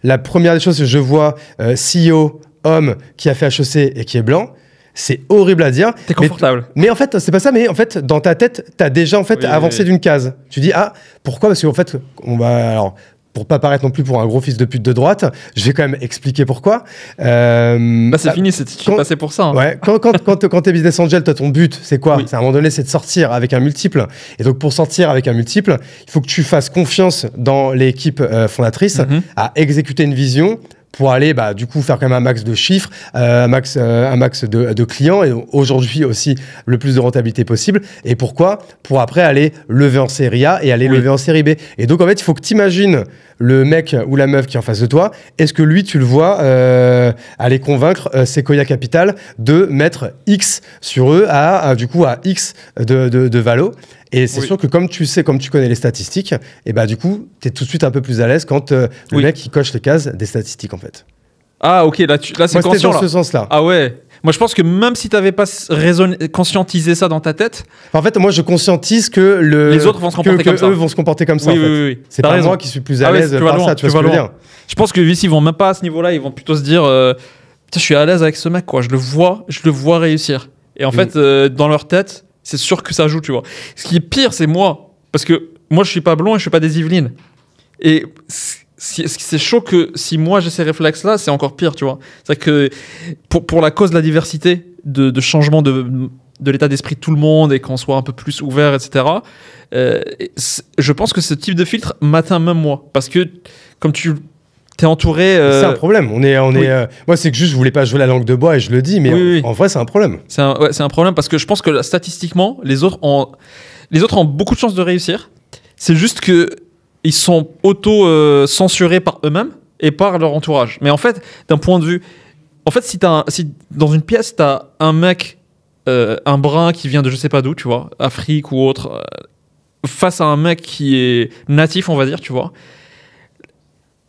la première des choses que je vois, euh, CEO, homme, qui a fait HEC et qui est blanc, c'est horrible à dire. T'es confortable. Mais, en fait, c'est pas ça, mais en fait, dans ta tête, t'as déjà en fait avancé d'une case. Tu dis, ah, pourquoi Parce qu'en fait, on va. Alors, pour pas paraître non plus pour un gros fils de pute de droite, je vais quand même expliquer pourquoi. Euh, bah c'est bah, fini, c'est passé pour ça. Hein. Ouais, quand, quand, quand, business angel, ton but, c'est quoi C'est à un moment donné, c'est de sortir avec un multiple. Et donc pour sortir avec un multiple, il faut que tu fasses confiance dans l'équipe euh, fondatrice mhm. à exécuter une vision pour aller bah, du coup faire quand même un max de chiffres, euh, un max, euh, un max de, clients et aujourd'hui aussi le plus de rentabilité possible. Et pourquoi Pour après aller lever en série A et aller lever en série B. Et donc en fait, il faut que tu imagines le mec ou la meuf qui est en face de toi, est-ce que lui, tu le vois euh, aller convaincre euh, Sequoia Capital de mettre X sur eux à, du coup à X de, de, Valo et c'est sûr que comme tu sais, comme tu connais les statistiques, et eh bah ben, du coup, tu es tout de suite un peu plus à l'aise quand euh, le mec coche les cases des statistiques en fait. Ah ok, là, là c'est conscient. dans ce sens-là. Ah ouais. Moi, je pense que même si tu n'avais pas raisonné, conscientisé ça dans ta tête. En fait, moi, je conscientise que les autres vont se comporter comme ça. eux vont se comporter comme ça. Oui, en fait. oui, oui, C'est pas raison. moi qui suis plus à ah l'aise par ça, tu, je veux dire. Je pense que ici, ils vont même pas à ce niveau-là, ils vont plutôt se dire Putain, euh, je suis à l'aise avec ce mec, quoi. Je le vois, je le vois réussir. Et en mm. fait, euh, dans leur tête, c'est sûr que ça joue, tu vois. Ce qui est pire, c'est moi. Parce que moi, je suis pas blond et je suis pas des Yvelines. Et c'est chaud que si moi j'ai ces réflexes là, c'est encore pire, tu vois. C'est que pour, pour la cause de la diversité, de, de changement de, de l'état d'esprit de tout le monde et qu'on soit un peu plus ouvert, etc. Euh, je pense que ce type de filtre m'atteint même moi parce que comme tu t'es entouré. Euh, c'est un problème. On est, on est. Euh, moi, c'est que juste, je voulais pas jouer la langue de bois et je le dis, mais en vrai, c'est un problème. C'est un, ouais, un, problème parce que je pense que statistiquement, les autres ont, les autres ont beaucoup de chances de réussir. C'est juste que ils sont auto-censurés par eux-mêmes et par leur entourage. Mais en fait, d'un point de vue. En fait, si, as si dans une pièce, tu as un mec, euh, un brun qui vient de je sais pas d'où, tu vois, Afrique ou autre, euh, face à un mec qui est natif, on va dire, tu vois,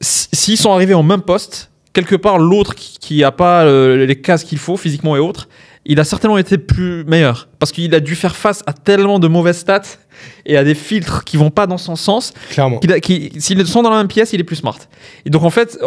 s'ils sont arrivés en même poste, quelque part, l'autre qui, a pas euh, les cases qu'il faut, physiquement et autres, il a certainement été plus meilleur parce qu'il a dû faire face à tellement de mauvaises stats et à des filtres qui vont pas dans son sens. Clairement. S'ils sont dans la même pièce, il est plus smart. Et donc en fait,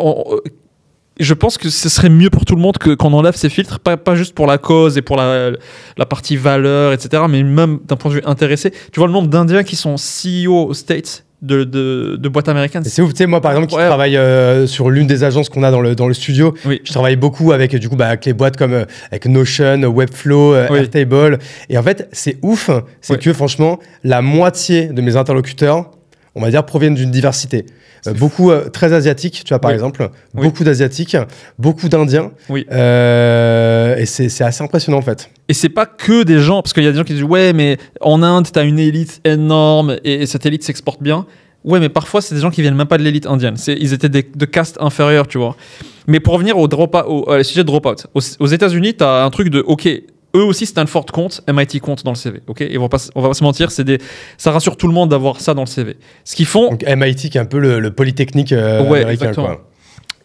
je pense que ce serait mieux pour tout le monde qu'on enlève ces filtres, pas, juste pour la cause et pour la, la partie valeur, etc., mais même d'un point de vue intéressé. Tu vois le nombre d'Indiens qui sont CEO aux States de, de, de boîtes américaines. C'est ouf, tu sais, moi par exemple, qui travaille euh, sur l'une des agences qu'on a dans le, dans le studio, je travaille beaucoup avec du coup bah, avec les boîtes comme euh, avec Notion, Webflow, euh, Airtable. Et en fait, c'est ouf, c'est que franchement, la moitié de mes interlocuteurs on va dire, proviennent d'une diversité. Euh, beaucoup euh, très asiatiques, tu vois, par exemple, beaucoup d'asiatiques, beaucoup d'indiens. Oui. Euh, et c'est assez impressionnant, en fait. Et c'est pas que des gens, parce qu'il y a des gens qui disent, ouais, mais en Inde, tu as une élite énorme et, cette élite s'exporte bien. Ouais, mais parfois, c'est des gens qui viennent même pas de l'élite indienne. Ils étaient de caste inférieure, tu vois. Mais pour revenir au, drop au, sujet de dropout, aux, aux États-Unis, tu as un truc de OK, eux aussi fort compte, MIT compte dans le CV. Ok, et on va pas, on va se mentir, c'est des, ça rassure tout le monde d'avoir ça dans le CV. Ce qu'ils font. Donc MIT qui est un peu le, polytechnique euh, ouais,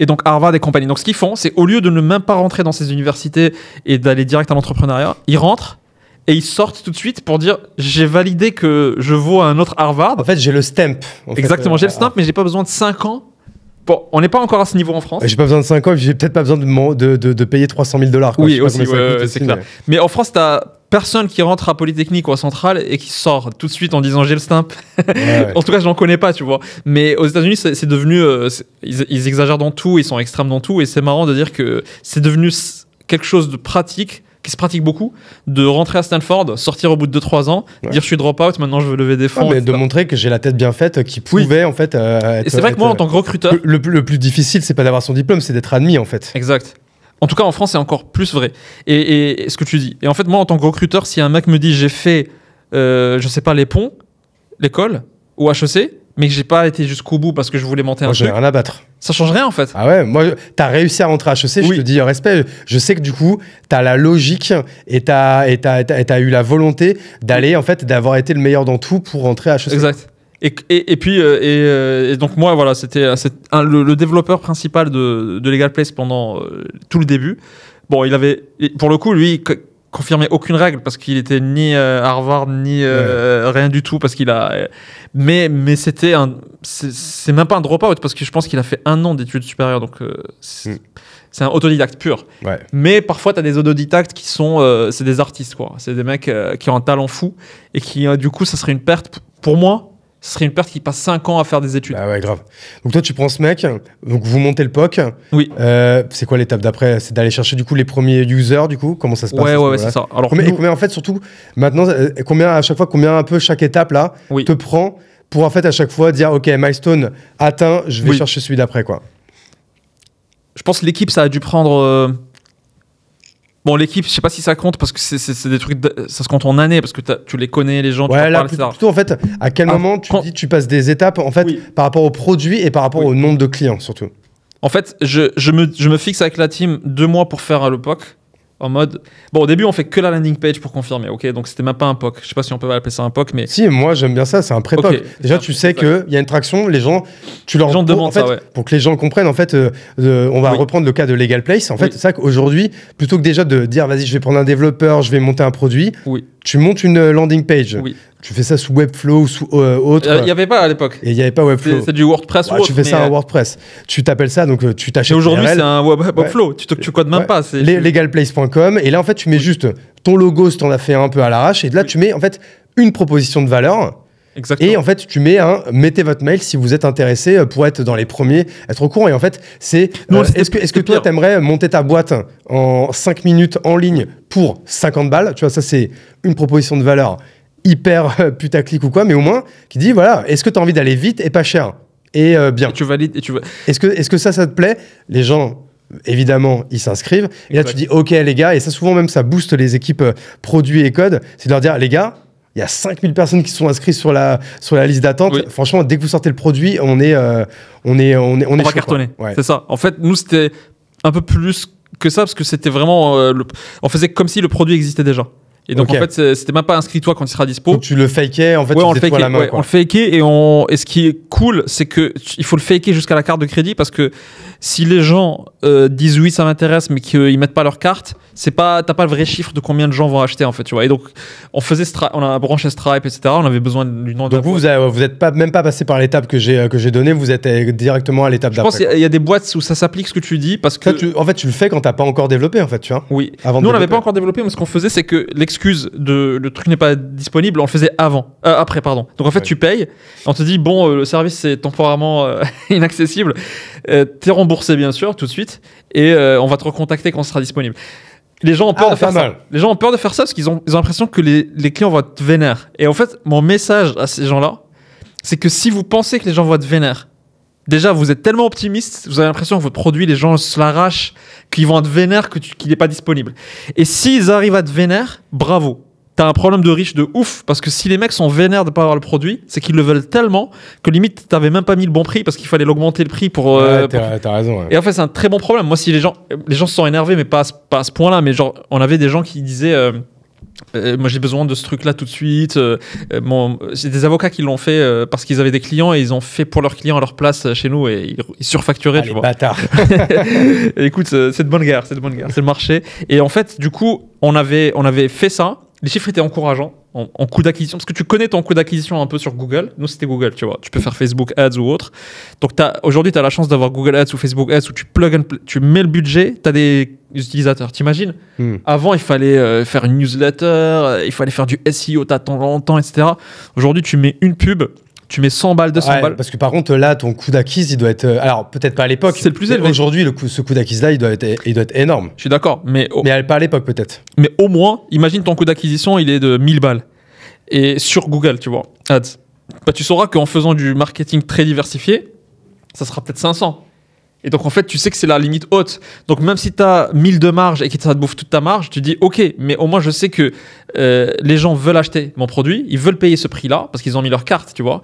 Et donc Harvard et compagnie. Donc ce qu'ils font, c'est au lieu de ne même pas rentrer dans ces universités et d'aller direct à l'entrepreneuriat, ils rentrent et ils sortent tout de suite pour dire j'ai validé que je vaux un autre Harvard. En fait, j'ai le stamp. Exactement, euh, j'ai le stamp, mais j'ai pas besoin de 5 ans Bon, on n'est pas encore à ce niveau en France. J'ai pas besoin de 5 ans, j'ai peut-être pas besoin de, de, de, payer 300 000 dollars. Oui, aussi, c'est clair. Mais... en France, t'as personne qui rentre à Polytechnique ou à Centrale et qui sort tout de suite en disant j'ai le stimp. en tout cas, je n'en connais pas, tu vois. Mais aux États-Unis, c'est devenu. Euh, ils exagèrent dans tout, ils sont extrêmes dans tout, et c'est marrant de dire que c'est devenu quelque chose de pratique qui se pratique beaucoup, de rentrer à Stanford, sortir au bout de 2-3 ans, dire je suis drop-out, maintenant je veux lever des fonds. Ah, de montrer que j'ai la tête bien faite, qui pouvait en fait. Euh, c'est vrai que moi, en tant que recruteur. Le, plus difficile, c'est pas d'avoir son diplôme, c'est d'être admis en fait. Exact. En tout cas, en France, c'est encore plus vrai. Et, ce que tu dis. Et en fait, moi, en tant que recruteur, si un mec me dit j'ai fait, euh, je sais pas, les ponts, l'école ou HEC, mais que j'ai pas été jusqu'au bout parce que je voulais monter un moi, J'ai rien à battre. Ça change rien en fait. Ah ouais, moi, t'as réussi à rentrer à HEC, je te dis respect. Je sais que du coup, t'as la logique et t'as, et eu la volonté d'aller, en fait, d'avoir été le meilleur dans tout pour rentrer à HEC. Exact. Et, et, puis euh, euh, et, donc moi voilà c'était euh, le, développeur principal de, de Legal Place pendant tout le début. Bon il avait pour le coup lui confirmer aucune règle parce qu'il était ni euh, Harvard ni euh, rien du tout parce qu'il a mais mais c'était un c'est même pas un dropout parce que je pense qu'il a fait un an d'études supérieures donc euh, hmm. c'est un autodidacte pur mais parfois tu as des autodidactes qui sont c'est des artistes quoi c'est des mecs qui ont un talent fou et qui du coup ça serait une perte pour moi ce serait une perte qui passe 5 ans à faire des études. Ah ouais, grave. Donc toi, tu prends ce mec, donc vous montez le POC. Oui. Euh, c'est quoi l'étape d'après C'est d'aller chercher du coup les premiers users, du coup Comment ça se passe Ouais, ouais, c'est ça. Alors, combien, en fait, surtout, maintenant, euh, combien à chaque fois, combien un peu chaque étape là te prend pour en fait à chaque fois dire, ok, milestone atteint, je vais chercher celui d'après, quoi Je pense que l'équipe, ça a dû prendre. Euh, Bon, l'équipe, je sais pas si ça compte parce que c'est des trucs, ça se compte en années, parce que tu les connais, les gens, tu en fait, à quel moment tu passes des étapes en fait par rapport au produit et par rapport au nombre de clients surtout. En fait, je, me, je me fixe avec la team deux mois pour faire à l'époque en mode. Bon, au début, on fait que la landing page pour confirmer, ok Donc, c'était même pas un POC. Je sais pas si on peut appeler ça un POC, mais. Si, moi, j'aime bien ça, c'est un pré-POC. Déjà, tu sais qu'il y a une traction, les gens. Tu leur demandes ça, Pour que les gens comprennent, en fait, euh, euh, on va reprendre le cas de Legal Place. En fait, c'est ça qu'aujourd'hui, plutôt que déjà de dire, vas-y, je vais prendre un développeur, je vais monter un produit, oui tu montes une euh, landing page. Tu fais ça sous Webflow ou sous euh, autre. Il euh, n'y avait pas à l'époque. il n'y avait pas Webflow. C'est du WordPress bah, ou autre, Tu fais ça à WordPress. Tu t'appelles ça, donc tu t'achètes. aujourd'hui, c'est un Webflow. Tu, te, tu codes même pas. Legalplace.com. Et là, en fait, tu mets juste ton logo si en as fait un peu à l'arrache. Et là, tu mets en fait une proposition de valeur et en fait, tu mets un mettez votre mail si vous êtes intéressé euh, pour être dans les premiers, être au courant. Et en fait, c'est euh, est-ce que, est-ce que toi, t'aimerais monter ta boîte en 5 minutes en ligne pour 50 balles Tu vois, ça, c'est une proposition de valeur hyper euh, putaclic ou quoi, mais au moins qui dit voilà, est-ce que tu as envie d'aller vite et pas cher et bien. tu valides. Et tu... Est-ce que, est que ça, ça te plaît Les gens évidemment, ils s'inscrivent. Et là, tu dis, OK, les gars, et ça, souvent même, ça booste les équipes produits et codes. C'est de leur dire, les gars, il y a 5000 personnes qui sont inscrites sur la, sur la liste d'attente. Franchement, dès que vous sortez le produit, on est. Euh, on est, on est, on, est va C'est ça. En fait, nous, c'était un peu plus que ça parce que c'était vraiment. Euh, on faisait comme si le produit existait déjà. Et donc en fait, c'était même pas inscrit toi quand il sera dispo. Donc tu le fakeais en fait. Ouais, on le la main, on le et on et ce qui est cool, c'est que il faut le faker jusqu'à la carte de crédit parce que si les gens euh, disent oui ça m'intéresse mais qu'ils mettent pas leur carte, c'est pas t'as pas le vrai chiffre de combien de gens vont acheter en fait tu vois. Et donc on faisait on a branché Stripe etc. On avait besoin du nom. Donc vous vous, n'êtes êtes pas même pas passé par l'étape que j'ai euh, que j'ai donnée, vous êtes euh, directement à l'étape d'après. Je pense qu'il y, a des boîtes où ça s'applique ce que tu dis parce que tu, en fait tu le fais quand t'as pas encore développé en fait tu vois. Oui. Nous on n'avait pas encore développé mais ce qu'on faisait c'est que excuse, de le truc n'est pas disponible, on le faisait avant, euh, après, pardon. Donc en fait, tu payes, on te dit bon, euh, le service est temporairement euh, inaccessible inaccessible, t'es remboursé bien sûr tout de suite, et on va te recontacter quand ce sera disponible. Les gens ont peur ah, de faire ça. Les gens ont peur de faire ça parce qu'ils ont, ont l'impression que les, clients vont te vénérer. Et en fait, mon message à ces gens-là, c'est que si vous pensez que les gens vont te vénérer déjà, vous êtes tellement optimiste, vous avez l'impression que votre produit, les gens se l'arrachent, qu'ils vont être vénères, qu'il n'est pas disponible. Et s'ils arrivent à être vénère, bravo. T'as un problème de riche de ouf, parce que si les mecs sont vénères de pas avoir le produit, c'est qu'ils le veulent tellement que limite t'avais même pas mis le bon prix parce qu'il fallait l'augmenter le prix pour. Euh, t'as raison. Et en fait, c'est un très bon problème. Moi, si les gens, les gens se sont énervés, mais pas à ce, point-là, mais genre, on avait des gens qui disaient. Euh, euh, moi j'ai besoin de ce truc-là tout de suite. Euh, euh, c'est des avocats qui l'ont fait parce qu'ils avaient des clients et ils ont fait pour leurs clients à leur place chez nous et ils, surfacturaient. Ah, les bâtards. Écoute, c'est de bonne guerre, c'est de bonne guerre, c'est le marché. Et en fait, du coup, on avait, on avait fait ça les chiffres étaient encourageants en, coût d'acquisition, parce que tu connais ton coût d'acquisition un peu sur Google. Nous, c'était Google, tu vois. Tu peux faire Facebook Ads ou autre. Donc, aujourd'hui, tu as la chance d'avoir Google Ads ou Facebook Ads où tu tu mets le budget, tu as des utilisateurs. T'imagines hmm. Avant, il fallait euh, faire une newsletter, euh, il fallait faire du SEO, attends longtemps, etc. Aujourd'hui, tu mets une pub, tu mets 100 balles, 200 100 balles. Parce que par contre, là, ton coût d'acquise, il doit être. Euh, alors, peut-être pas à l'époque. C'est le plus élevé. Aujourd'hui, le ce coût d'acquise-là, il, doit être, il doit être énorme. Je suis d'accord. Mais, mais pas à l'époque, peut-être. Mais au moins, imagine ton coût d'acquisition, il est de 1000 balles. Et sur Google, tu vois, bah, tu sauras qu'en faisant du marketing très diversifié, ça sera peut-être 500. Et donc, en fait, tu sais que c'est la limite haute. Donc, même si tu as 1000 de marge et que ça te bouffe toute ta marge, tu dis OK, mais au moins, je sais que euh, les gens veulent acheter mon produit, ils veulent payer ce prix-là parce qu'ils ont mis leur carte, tu vois.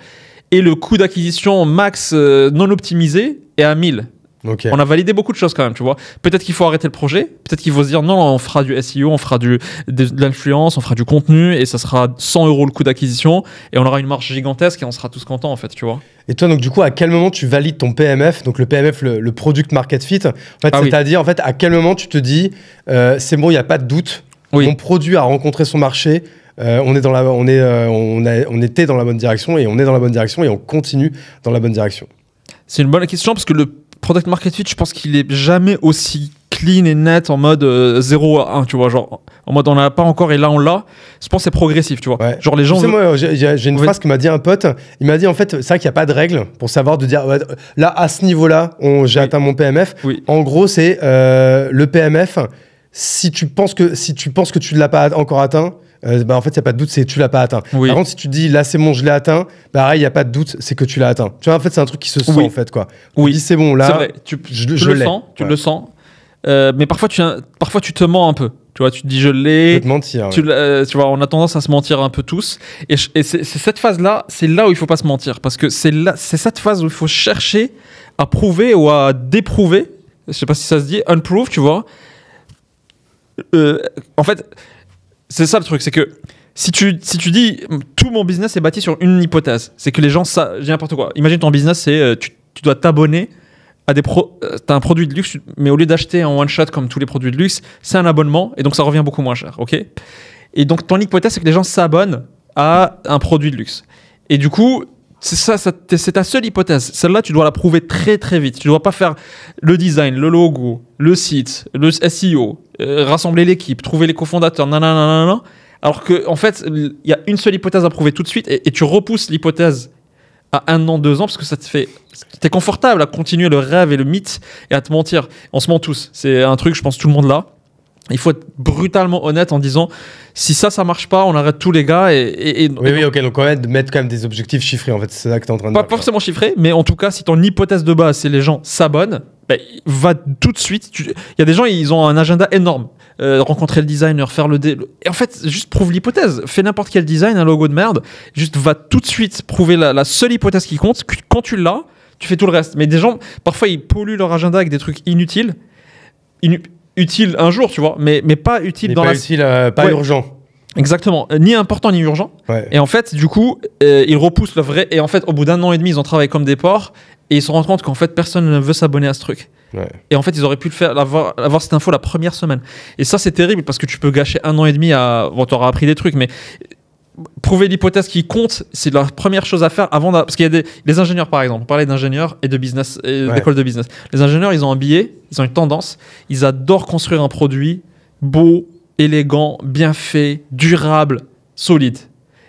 Et le coût d'acquisition max euh, non optimisé est à 1000. On a validé beaucoup de choses quand même, tu vois. Peut-être qu'il faut arrêter le projet, peut-être qu'il faut se dire non, on fera du SEO, on fera du, de, l'influence, on fera du contenu et ça sera 100 euros le coût d'acquisition et on aura une marge gigantesque et on sera tous contents en fait, tu vois. Et toi, donc du coup, à quel moment tu valides ton PMF, donc le PMF, le, Product Market Fit ah C'est-à-dire, en fait, à quel moment tu te dis euh, c'est bon, il n'y a pas de doute, mon produit a rencontré son marché, euh, on, est dans la, on, est, euh, on était dans la bonne direction et on est dans la bonne direction et on continue dans la bonne direction C'est une bonne question parce que le product market fit, je pense qu'il est jamais aussi clean et net en mode 0 euh, à 1, tu vois, genre en mode on a pas encore et là on l'a. Je pense c'est progressif, tu vois. Genre les gens. moi, euh, j'ai une phrase que m'a dit un pote. Il m'a dit en fait, c'est vrai qu'il n'y a pas de règle pour savoir de dire là à ce niveau-là, j'ai atteint mon PMF. En gros, c'est euh, le PMF. Si tu penses que si tu penses que tu l'as pas encore atteint, euh, bah, en fait, il n'y a pas de doute, c'est tu l'as pas atteint. Par contre, si tu dis là, c'est bon, je l'ai atteint, pareil, bah, il n'y a pas de doute, c'est que tu l'as atteint. Tu vois, en fait, c'est un truc qui se sent, en fait, quoi. oui, c'est bon, là, Tu, je, le sens, tu le sens. Euh, mais parfois tu, parfois, tu te mens un peu. Tu vois, tu te dis je l'ai. te mentir. Tu, euh, tu, vois, on a tendance à se mentir un peu tous. Et, c'est cette phase-là, c'est là où il faut pas se mentir. Parce que c'est cette phase où il faut chercher à prouver ou à déprouver. Je sais pas si ça se dit, unprove, tu vois. en fait, c'est ça le truc, c'est que si tu, si tu dis tout mon business est bâti sur une hypothèse, c'est que les gens ça, j'ai n'importe quoi. Imagine ton business, c'est euh, tu, tu dois t'abonner à des pro, euh, un produit de luxe, mais au lieu d'acheter en one shot comme tous les produits de luxe, c'est un abonnement et donc ça revient beaucoup moins cher, ok Et donc ton hypothèse, c'est que les gens s'abonnent à un produit de luxe. Et du coup, c'est ça, c'est ta seule hypothèse. Celle-là, tu dois la prouver très très vite. Tu ne dois pas faire le design, le logo, le site, le SEO, euh, rassembler l'équipe, trouver les cofondateurs, nanana. alors que en fait, il y a une seule hypothèse à prouver tout de suite et, tu repousses l'hypothèse à un an, deux ans, parce que ça te fait. T'es confortable à continuer le rêve et le mythe et à te mentir. On se ment tous. C'est un truc, je pense, tout le monde là il faut être brutalement honnête en disant si ça, ça marche pas, on arrête tous les gars. Et, oui, oui, ok, donc quand même, mettre quand même des objectifs chiffrés, en fait, c'est ça que tu es en train de Pas forcément chiffrés, mais en tout cas, si ton hypothèse de base, c'est les gens s'abonnent, ben, va tout de suite. Il y a des gens, ils ont un agenda énorme. Euh, rencontrer le designer, faire le, dé... Et en fait, juste prouve l'hypothèse. Fais n'importe quel design, un logo de merde. Juste va tout de suite prouver la, seule hypothèse qui compte. Quand tu l'as, tu fais tout le reste. Mais des gens, parfois, ils polluent leur agenda avec des trucs inutiles utile un jour, tu vois, mais, mais pas utile dans pas la. Euh, pas urgent. Exactement, euh, ni important ni urgent. Et en fait, du coup, euh, ils repoussent le vrai. Et en fait, au bout d'un an et demi, ils ont travaillé comme des porcs et ils se rendent compte qu'en fait, personne ne veut s'abonner à ce truc. Et en fait, ils auraient pu le faire, avoir, avoir cette info la première semaine. Et ça, c'est terrible parce que tu peux gâcher un an et demi à. Bon, t'auras appris des trucs, mais prouver l'hypothèse qui compte, c'est la première chose à faire avant. Parce qu'il y a des les ingénieurs, par exemple, on parlait d'ingénieurs et de business, d'école de business. Les ingénieurs, ils ont un billet, ils ont une tendance, ils adorent construire un produit beau, élégant, bien fait, durable, solide.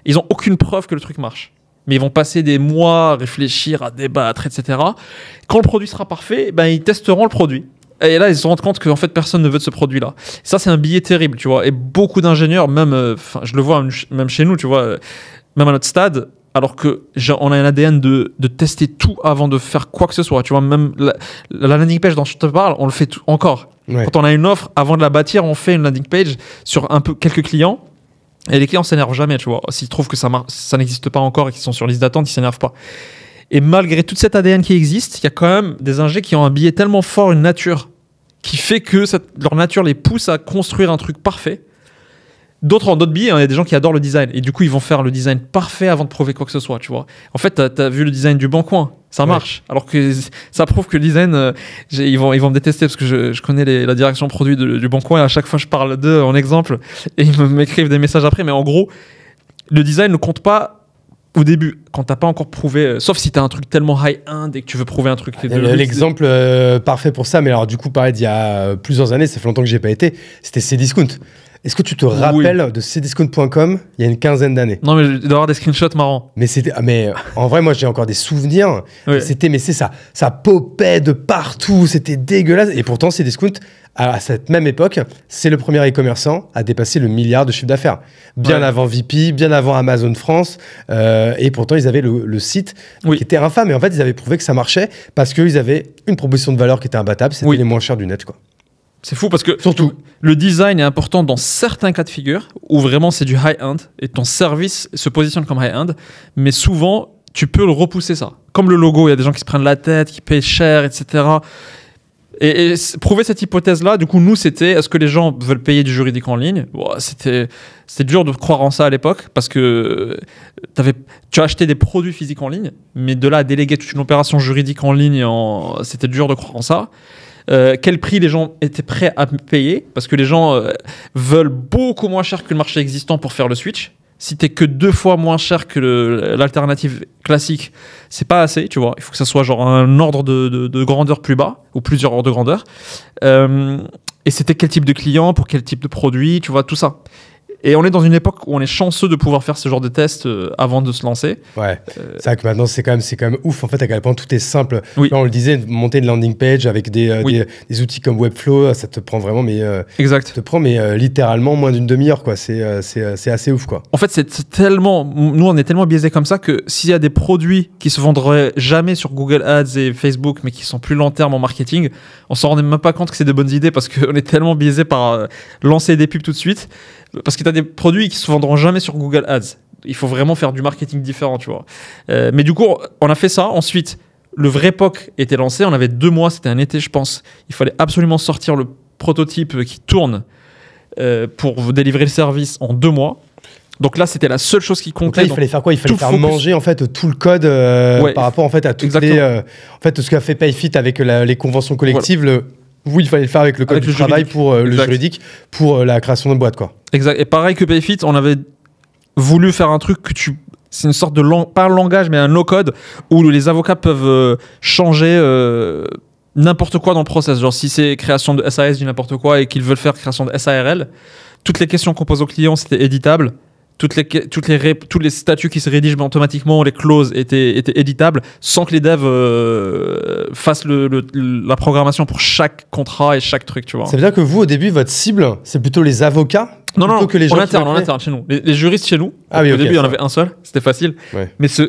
Ils n'ont aucune preuve que le truc marche. Mais ils vont passer des mois à réfléchir, à débattre, etc. Quand le produit sera parfait, ben, ils testeront le produit. Et là, ils se rendent compte qu'en fait, personne ne veut de ce produit-là. Ça, c'est un billet terrible, tu vois. Et beaucoup d'ingénieurs, même, euh, enfin, je le vois même chez nous, tu vois, euh, même à notre stade, alors que on a un ADN de, de, tester tout avant de faire quoi que ce soit. Tu vois, même la, landing page dont je te parle, on le fait encore. Quand on a une offre, avant de la bâtir, on fait une landing page sur un peu quelques clients. Et les clients s'énervent jamais, tu vois. S'ils trouvent que ça, ça n'existe pas encore et qu'ils sont sur liste d'attente, ils s'énervent pas. Et malgré toute cette ADN qui existe, il y a quand même des ingés qui ont un billet tellement fort, une nature, qui fait que cette, leur nature les pousse à construire un truc parfait. D'autres ont d'autres billets, hein. il y a des gens qui adorent le design. Et du coup, ils vont faire le design parfait avant de prouver quoi que ce soit, tu vois. En fait, tu as, vu le design du bon coin, ça marche. Alors que ça prouve que le design, euh, ils, vont, ils vont me détester parce que je, connais la direction produit du bon coin et à chaque fois, je parle d'eux en exemple et ils m'écrivent des messages après. Mais en gros, le design ne compte pas au début, quand t'as pas encore prouvé, euh, sauf si t'as un truc tellement high-end et que tu veux prouver un truc. Ah, l'exemple euh, parfait pour ça, mais alors du coup, pareil, il y a euh, plusieurs années, ça fait longtemps que j'ai pas été, c'était Cdiscount. Est-ce que tu te rappelles de cdiscount.com il y a une quinzaine d'années Non, mais d'avoir des screenshots marrants. Mais ah, mais en vrai, moi j'ai encore des souvenirs. C'était, mais c'est ça, ça popait de partout, c'était dégueulasse. Et pourtant, cdiscount, à cette même époque, c'est le premier e-commerçant à dépasser le milliard de chiffre d'affaires. Bien avant VP, bien avant Amazon France. Euh, et pourtant, ils avaient le, site qui était infâme. Et en fait, ils avaient prouvé que ça marchait parce qu'ils avaient une proposition de valeur qui était imbattable, c'était les moins chers du net, quoi. C'est fou parce que surtout le design est important dans certains cas de figure où vraiment c'est du high-end et ton service se positionne comme high-end, mais souvent tu peux le repousser ça. Comme le logo, il y a des gens qui se prennent la tête, qui payent cher, etc. Et, prouver cette hypothèse-là, du coup, nous, c'était est-ce que les gens veulent payer du juridique en ligne C'était dur de croire en ça à l'époque parce que euh, avais, tu as acheté des produits physiques en ligne, mais de là à déléguer toute une opération juridique en ligne, c'était dur de croire en ça. Euh, quel prix les gens étaient prêts à payer, parce que les gens euh, veulent beaucoup moins cher que le marché existant pour faire le switch. Si t'es que deux fois moins cher que l'alternative classique, c'est pas assez, tu vois. Il faut que ça soit genre un ordre de, grandeur plus bas, ou plusieurs ordres de grandeur. Euh, et c'était quel type de client, pour quel type de produit, tu vois, tout ça. Et on est dans une époque où on est chanceux de pouvoir faire ce genre de test euh, avant de se lancer. Ouais. Euh, c'est vrai que maintenant, c'est quand, même, quand même ouf, en fait, à quel point tout est simple. Oui. on le disait, monter une landing page avec euh, des, des, outils comme Webflow, ça te prend vraiment, mais. exact. te prend, mais littéralement moins d'une demi-heure, quoi. C'est, c'est, assez ouf, quoi. En fait, c'est tellement. Nous, on est tellement biaisé comme ça que s'il y a des produits qui se vendraient jamais sur Google Ads et Facebook, mais qui sont plus long terme en marketing, on s'en rendait même pas compte que c'est de bonnes idées parce qu'on est tellement biaisé par lancer des pubs tout de suite. Parce que des produits qui se vendront jamais sur Google Ads. Il faut vraiment faire du marketing différent, tu vois. Euh, mais du coup, on a fait ça. Ensuite, le vrai POC était lancé. On avait deux mois, c'était un été, je pense. Il fallait absolument sortir le prototype qui tourne euh, pour vous délivrer le service en deux mois. Donc là, c'était la seule chose qui comptait. il fallait faire quoi Il fallait faire manger en fait tout le code euh, par rapport en fait à toutes les, en fait tout ce qu'a fait Payfit avec les conventions collectives. Le oui, il fallait faire avec le code du travail pour le juridique, pour euh, euh, la création de boîte, quoi. Exact. Et pareil que Payfit, on avait voulu faire un truc que tu c'est une sorte de lang langage mais un no code où les avocats peuvent euh, changer n'importe quoi dans le process genre si c'est création de SAS du n'importe quoi et qu'ils veulent faire création de SARL toutes les questions qu'on pose aux clients c'était éditable toutes les, toutes les, tous les statuts qui se rédigent automatiquement, les clauses étaient, étaient éditables sans que les devs euh, fassent le, la programmation pour chaque contrat et chaque truc, tu vois. Ça veut dire que vous, au début, votre cible, c'est plutôt les avocats non, non, non, que les gens en interne, en interne, chez nous. Les, juristes chez nous, ah au début, il y en avait un seul, c'était facile. Mais ce,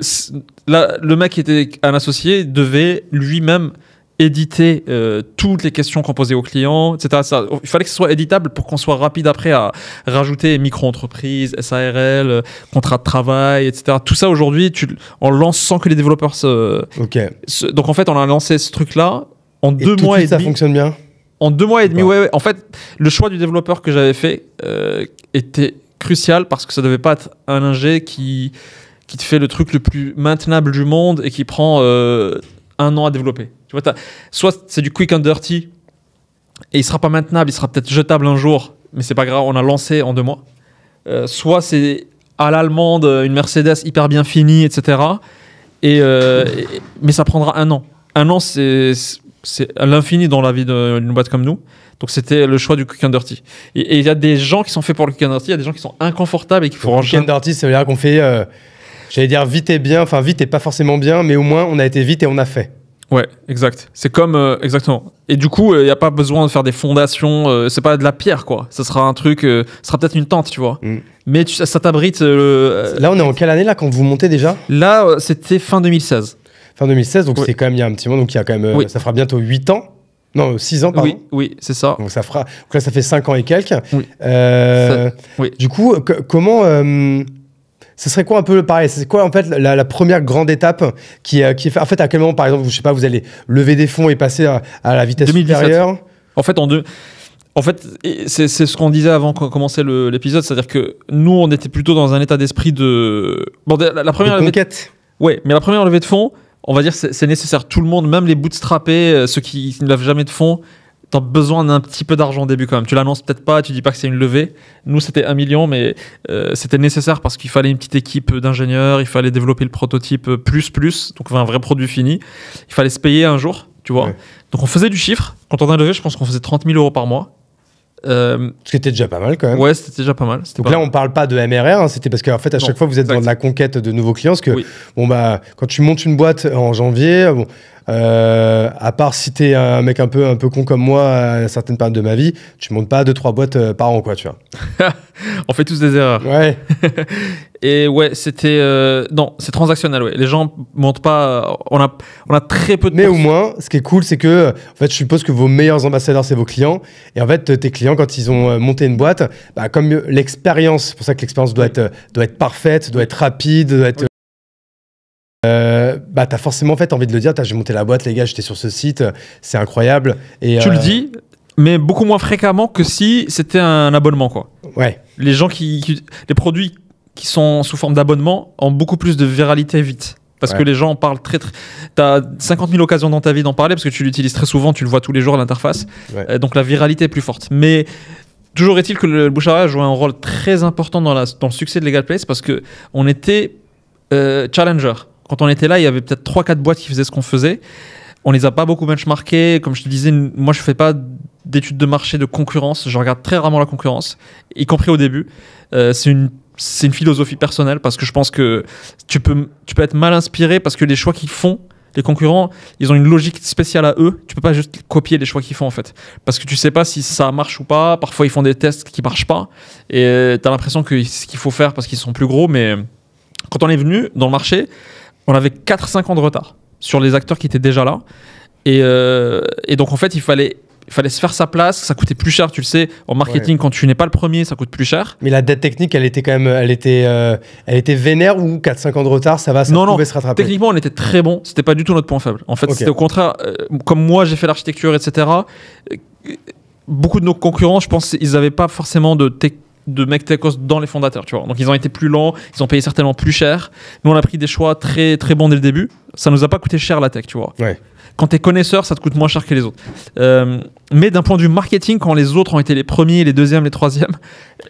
le mec qui était un associé devait lui-même éditer euh, toutes les questions qu'on posait aux clients, etc. Ça, il fallait que ce soit éditable pour qu'on soit rapide après à rajouter micro-entreprises, SARL, euh, contrat de travail, etc. Tout ça aujourd'hui, on lance sans que les développeurs se... Donc en fait, on a lancé ce truc-là en deux mois et demi. Ça fonctionne bien En deux mois et demi, ouais. ouais, En fait, le choix du développeur que j'avais fait euh, était crucial parce que ça devait pas être un ingé qui qui te fait le truc le plus maintenable du monde et qui prend un an à développer soit c'est du quick and dirty et il sera pas maintenable, il sera peut-être jetable un jour, mais c'est pas grave, on a lancé en deux mois. Euh, soit c'est à l'allemande, euh, une Mercedes hyper bien finie, etc. Euh, et, mais ça prendra un an. Un an, c'est l'infini dans la vie d'une boîte comme nous. Donc c'était le choix du quick and dirty. Et il y a des gens qui sont faits pour le quick and dirty, il y a des gens qui sont inconfortables et qui font. Quick and dirty, ça veut dire qu'on fait, j'allais dire vite et bien, enfin vite et pas forcément bien, mais au moins on a été vite et on a fait. Ouais, exact. C'est comme euh, exactement. Et du coup, il euh, n'y a pas besoin de faire des fondations. Euh, c'est pas de la pierre, quoi. Ça sera un truc. ce sera peut-être une tente, tu vois. Mm. Mais ça t'abrite. là, on est en quelle année là quand vous montez déjà Là, c'était fin 2016. Fin 2016, donc c'est quand même il y a un petit moment. Donc il y a quand même. Ça fera bientôt 8 ans. Non, 6 ans, pardon. Oui, oui c'est ça. Donc ça fera. là, ça fait 5 ans et quelques. oui. Du coup, comment ce serait quoi un peu le pareil C'est quoi en fait la, première grande étape qui, euh, qui est fait, en fait à quel moment par exemple je sais pas vous allez lever des fonds et passer à, la vitesse supérieure En fait en deux. En fait, c'est ce qu'on disait avant qu'on commençait l'épisode, c'est-à-dire que nous, on était plutôt dans un état d'esprit de. Bon, la, première. Ouais, mais la première levée de fonds, on va dire, c'est nécessaire. Tout le monde, même les bootstrappés, euh, ceux qui, ne lavent jamais de fonds, t'as besoin d'un petit peu d'argent au début quand même. Tu l'annonces peut-être pas, tu dis pas que c'est une levée. Nous, c'était un million, mais euh, c'était nécessaire parce qu'il fallait une petite équipe d'ingénieurs, il fallait développer le prototype euh, plus, plus, donc un vrai produit fini. Il fallait se payer un jour, tu vois. Donc on faisait du chiffre. Quand on a levé, je pense qu'on faisait 30 000 euros par mois. Euh... Ce qui était déjà pas mal quand même. Ouais, c'était déjà pas mal. Donc là, on parle pas de MRR, hein, c'était parce qu'en fait, à chaque fois, vous êtes dans la conquête de nouveaux clients. Parce que, bon, bah, quand tu montes une boîte en janvier, bon, euh, à part si t'es un mec un peu, un peu con comme moi à certaines périodes de ma vie, tu montes pas 2 trois boîtes euh, par an, quoi, tu vois. On fait tous des erreurs. Ouais. Et ouais, c'était. Euh, non, c'est transactionnel, Les gens montent pas. On a, on a très peu de. Mais au moins, ce qui est cool, c'est que, en fait, je suppose que vos meilleurs ambassadeurs, c'est vos clients. Et en fait, tes clients, quand ils ont monté une boîte, bah, comme l'expérience, c'est pour ça que l'expérience doit être, doit être parfaite, doit être rapide, doit être euh, bah t'as forcément fait envie de le dire, j'ai monté la boîte les gars, j'étais sur ce site, c'est incroyable. Et, tu le euh, dis, mais beaucoup moins fréquemment que si c'était un abonnement quoi. Ouais. Les gens qui, les produits qui sont sous forme d'abonnement ont beaucoup plus de viralité vite. Parce que les gens en parlent très, très. T'as 50 000 occasions dans ta vie d'en parler parce que tu l'utilises très souvent, tu le vois tous les jours à l'interface. Euh, donc la viralité est plus forte. Mais toujours est-il que le, bouche a joué un rôle très important dans, la, le succès de Legal Place parce que on était challenger quand on était là, il y avait peut-être 3-4 boîtes qui faisaient ce qu'on faisait. On les a pas beaucoup benchmarkées. Comme je te disais, moi, je fais pas d'études de marché, de concurrence. Je regarde très rarement la concurrence, y compris au début. Euh, c'est une une philosophie personnelle parce que je pense que tu peux, tu peux être mal inspiré parce que les choix qu'ils font, les concurrents, ils ont une logique spéciale à eux. Tu peux pas juste copier les choix qu'ils font en fait. Parce que tu sais pas si ça marche ou pas. Parfois, ils font des tests qui marchent pas. Et euh, tu as l'impression que c'est ce qu'il faut faire parce qu'ils sont plus gros. Mais quand on est venu dans le marché, on avait 4-5 ans de retard sur les acteurs qui étaient déjà là. Euh, et, donc, en fait, il fallait il fallait se faire sa place, ça coûtait plus cher, tu le sais, en marketing quand tu n'es pas le premier, ça coûte plus cher. Mais la dette technique, elle était quand même elle était euh, elle était vénère ou 4 5 ans de retard, ça va ça non, pouvait se rattraper. Techniquement, on était très bon, c'était pas du tout notre point faible. En fait, c'était au contraire euh, comme moi j'ai fait l'architecture etc. beaucoup de nos concurrents, je pense ils n'avaient pas forcément de technique de mecs dans les fondateurs, tu vois. Donc ils ont été plus lents, ils ont payé certainement plus cher. Nous on a pris des choix très très bons dès le début. Ça nous a pas coûté cher la tech, tu vois. Ouais. Quand es connaisseur, ça te coûte moins cher que les autres. Euh, mais d'un point de vue marketing, quand les autres ont été les premiers, les deuxièmes, les troisièmes,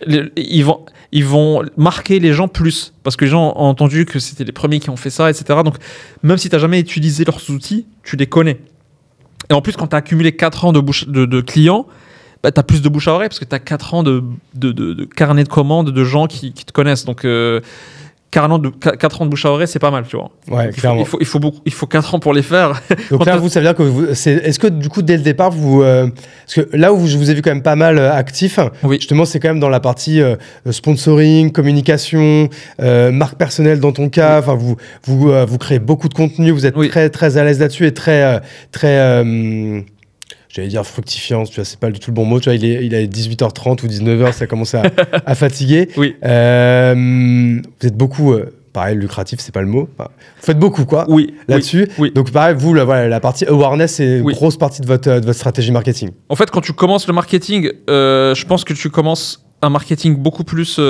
ils vont ils vont marquer les gens plus parce que les gens ont entendu que c'était les premiers qui ont fait ça, etc. Donc même si tu n'as jamais utilisé leurs outils, tu les connais. Et en plus, quand tu as accumulé 4 ans de, de, de clients, bah, tu as plus de bouche à oreille parce que tu as 4 ans de, de, de, carnet de commandes de gens qui, te connaissent. Donc, 4 euh, ans, de, 4 ans de bouche à oreille, c'est pas mal, tu vois. Ouais, il, faut, il, faut, il, faut, il faut 4 ans pour les faire. Donc là, vous, ça veut dire que vous, c'est, est-ce que du coup, dès le départ, vous. Euh, parce que là où je vous ai vu quand même pas mal euh, actif, oui. justement, c'est quand même dans la partie sponsoring, communication, marque personnelle dans ton cas. Enfin, vous, vous, vous créez beaucoup de contenu, vous êtes très, très à l'aise là-dessus et très. très j'allais dire fructifiance, tu vois, c'est pas du tout le bon mot, tu vois, il est, il est 18h30 ou 19h, ça commence à, fatiguer. Euh, vous êtes beaucoup, euh, pareil, lucratif, c'est pas le mot. vous faites beaucoup, quoi, oui, là-dessus. Oui, Donc, pareil, vous, la, voilà, la partie awareness, c'est une grosse partie de votre, euh, votre stratégie marketing. En fait, quand tu commences le marketing, je pense que tu commences un marketing beaucoup plus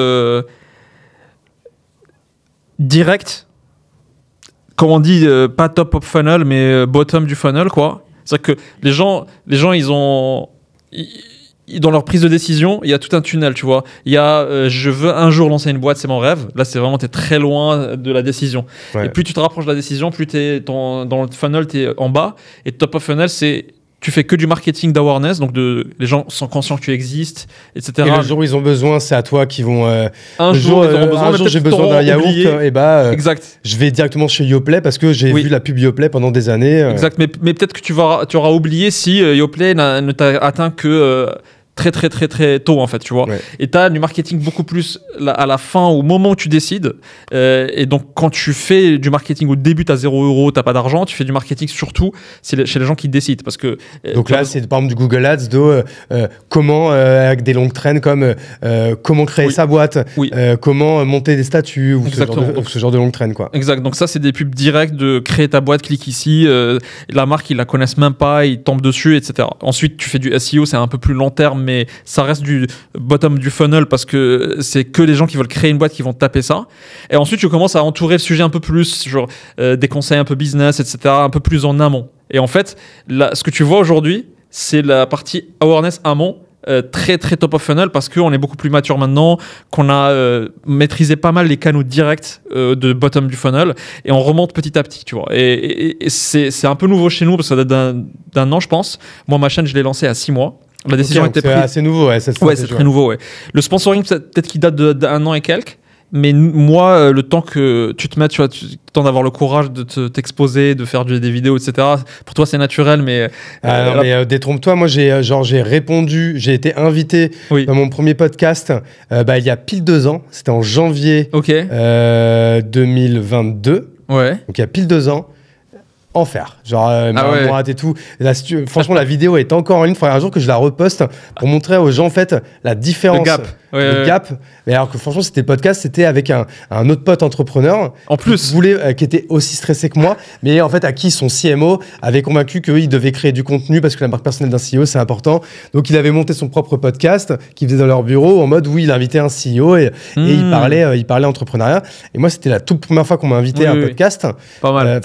direct. Comme on dit, pas top of funnel, mais bottom du funnel, quoi c'est-à-dire que les gens, les gens, ils ont. dans leur prise de décision, il y a tout un tunnel, tu vois. Il y a euh, je veux un jour lancer une boîte, c'est mon rêve. Là, c'est vraiment, tu es très loin de la décision. Et plus tu te rapproches de la décision, plus tu es dans le funnel, tu es en bas. Et top of funnel, c'est tu fais que du marketing d'awareness, donc de, les gens sont conscients que tu existes, etc. Et le jour où ils ont besoin, c'est à toi qu'ils vont. Euh, euh, un jour, ils besoin, j'ai besoin d'un yaourt, et bah, euh, je vais directement chez Yoplait parce que j'ai vu la pub Yoplait pendant des années. Exact, mais, peut-être que tu, tu auras oublié si Yoplait ne t'a atteint que très très très très tôt en fait tu vois et tu as du marketing beaucoup plus à la fin au moment où tu décides euh, et donc quand tu fais du marketing au début tu as 0 euro t'as pas d'argent tu fais du marketing surtout chez les gens qui décident parce que euh, donc là euh, c'est par exemple du Google Ads de comment avec des longues traînes comme comment créer sa boîte comment monter des statuts ou ce, genre de, ou ce, longue quoi exact donc ça c'est des pubs directes de créer ta boîte clique ici la marque ils la connaissent même pas ils tombent dessus etc ensuite tu fais du SEO c'est un peu plus long terme mais ça reste du bottom du funnel parce que c'est que les gens qui veulent créer une boîte qui vont taper ça. Et ensuite, tu commences à entourer le sujet un peu plus, genre euh, des conseils un peu business, etc., un peu plus en amont. Et en fait, ce que tu vois aujourd'hui, c'est la partie awareness amont euh, très très top of funnel parce qu'on est beaucoup plus mature maintenant, qu'on a euh, maîtrisé pas mal les canaux directs de bottom du funnel et on remonte petit à petit, tu vois. Et, c'est, un peu nouveau chez nous parce que ça date d'un, an, je pense. Moi, ma chaîne, je l'ai lancée à 6 mois. La décision était prise. C'est assez nouveau, ouais, c'est très nouveau. Le sponsoring, peut-être qu'il date d'un an et quelques. Mais moi, euh, le temps que tu te mets tu temps d'avoir le courage de t'exposer, de faire des vidéos, etc. Pour toi, c'est naturel, mais. Euh, ah, mais euh, détrompe-toi. Moi, j'ai genre j'ai répondu, j'ai été invité dans mon premier podcast. bah, il y a pile deux ans. C'était en janvier 2022. Ouais. Donc il y a pile deux ans enfer. Genre, euh, ah et tout. franchement, la vidéo est encore en ligne. Il faudrait un jour que je la reposte pour montrer aux gens, en fait, la différence. gap le gap. Mais alors que franchement, c'était podcast, c'était avec un, autre pote entrepreneur. En plus. Qui, voulait, euh, qui était aussi stressé que moi, mais en fait, à qui son CMO avait convaincu qu'il devait créer du contenu parce que la marque personnelle d'un CEO, c'est important. Donc, il avait monté son propre podcast qu'il faisait dans leur bureau en mode où il invitait un CEO et, il, hmm. parlait, euh, parlait entrepreneuriat. Et moi, c'était la toute première fois qu'on m'a invité à un podcast. Pas mal. Euh,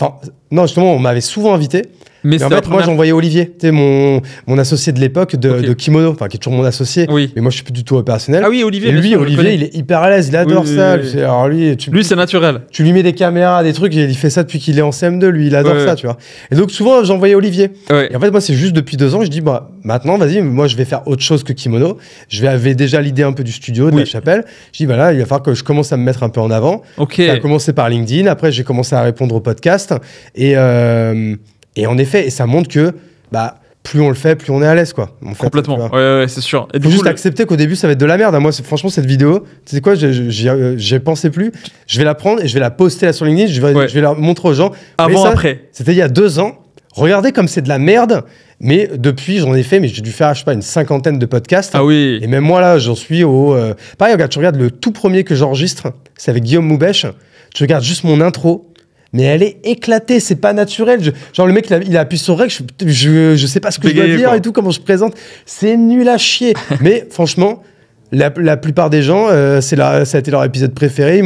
non, justement, on m'avait souvent invité. Mais en fait, moi, j'envoyais Olivier, tu mon, mon associé de l'époque de, Kimono, enfin, qui est toujours mon associé. Oui. Mais moi, je suis plus du tout opérationnel. Ah oui, Olivier. Et lui, Olivier, il est hyper à l'aise, il adore ça. Alors lui, tu, lui, c'est naturel. Tu lui mets des caméras, des trucs, il fait ça depuis qu'il est en CM2, lui, il adore ça, tu vois. Et donc, souvent, j'envoyais Olivier. Et en fait, moi, c'est juste depuis deux ans, je dis, bah, maintenant, vas-y, moi, je vais faire autre chose que Kimono. Je vais avais déjà l'idée un peu du studio, de la chapelle. Je dis, bah là, il va falloir que je commence à me mettre un peu en avant. Ok. Ça a commencé par LinkedIn, après, j'ai commencé à répondre au podcast. Et. Euh, et en effet, et ça montre que bah, plus on le fait, plus on est à l'aise, quoi. Complètement, ouais, c'est sûr. Et Faut juste accepter qu'au début, ça va être de la merde. Hein. Moi, franchement, cette vidéo, tu sais quoi, j'ai euh, pensé plus. Je vais la prendre et je vais la poster là sur LinkedIn, je vais, je vais la montrer aux gens. Avant, après. C'était il y a deux ans. Regardez comme c'est de la merde. Mais depuis, j'en ai fait, mais j'ai dû faire, je sais pas, une cinquantaine de podcasts. Ah oui. Et même moi, là, j'en suis au. Euh, pareil, regarde, tu regardes le tout premier que j'enregistre, c'est avec Guillaume Moubèche. Tu regardes juste mon intro, mais elle est éclatée, c'est pas naturel. genre le mec, il a, il a appuyé sur rec, je, je, sais pas ce que je dois dire et tout, comment je présente. C'est nul à chier. mais franchement, la, plupart des gens, euh, ça a été leur épisode préféré.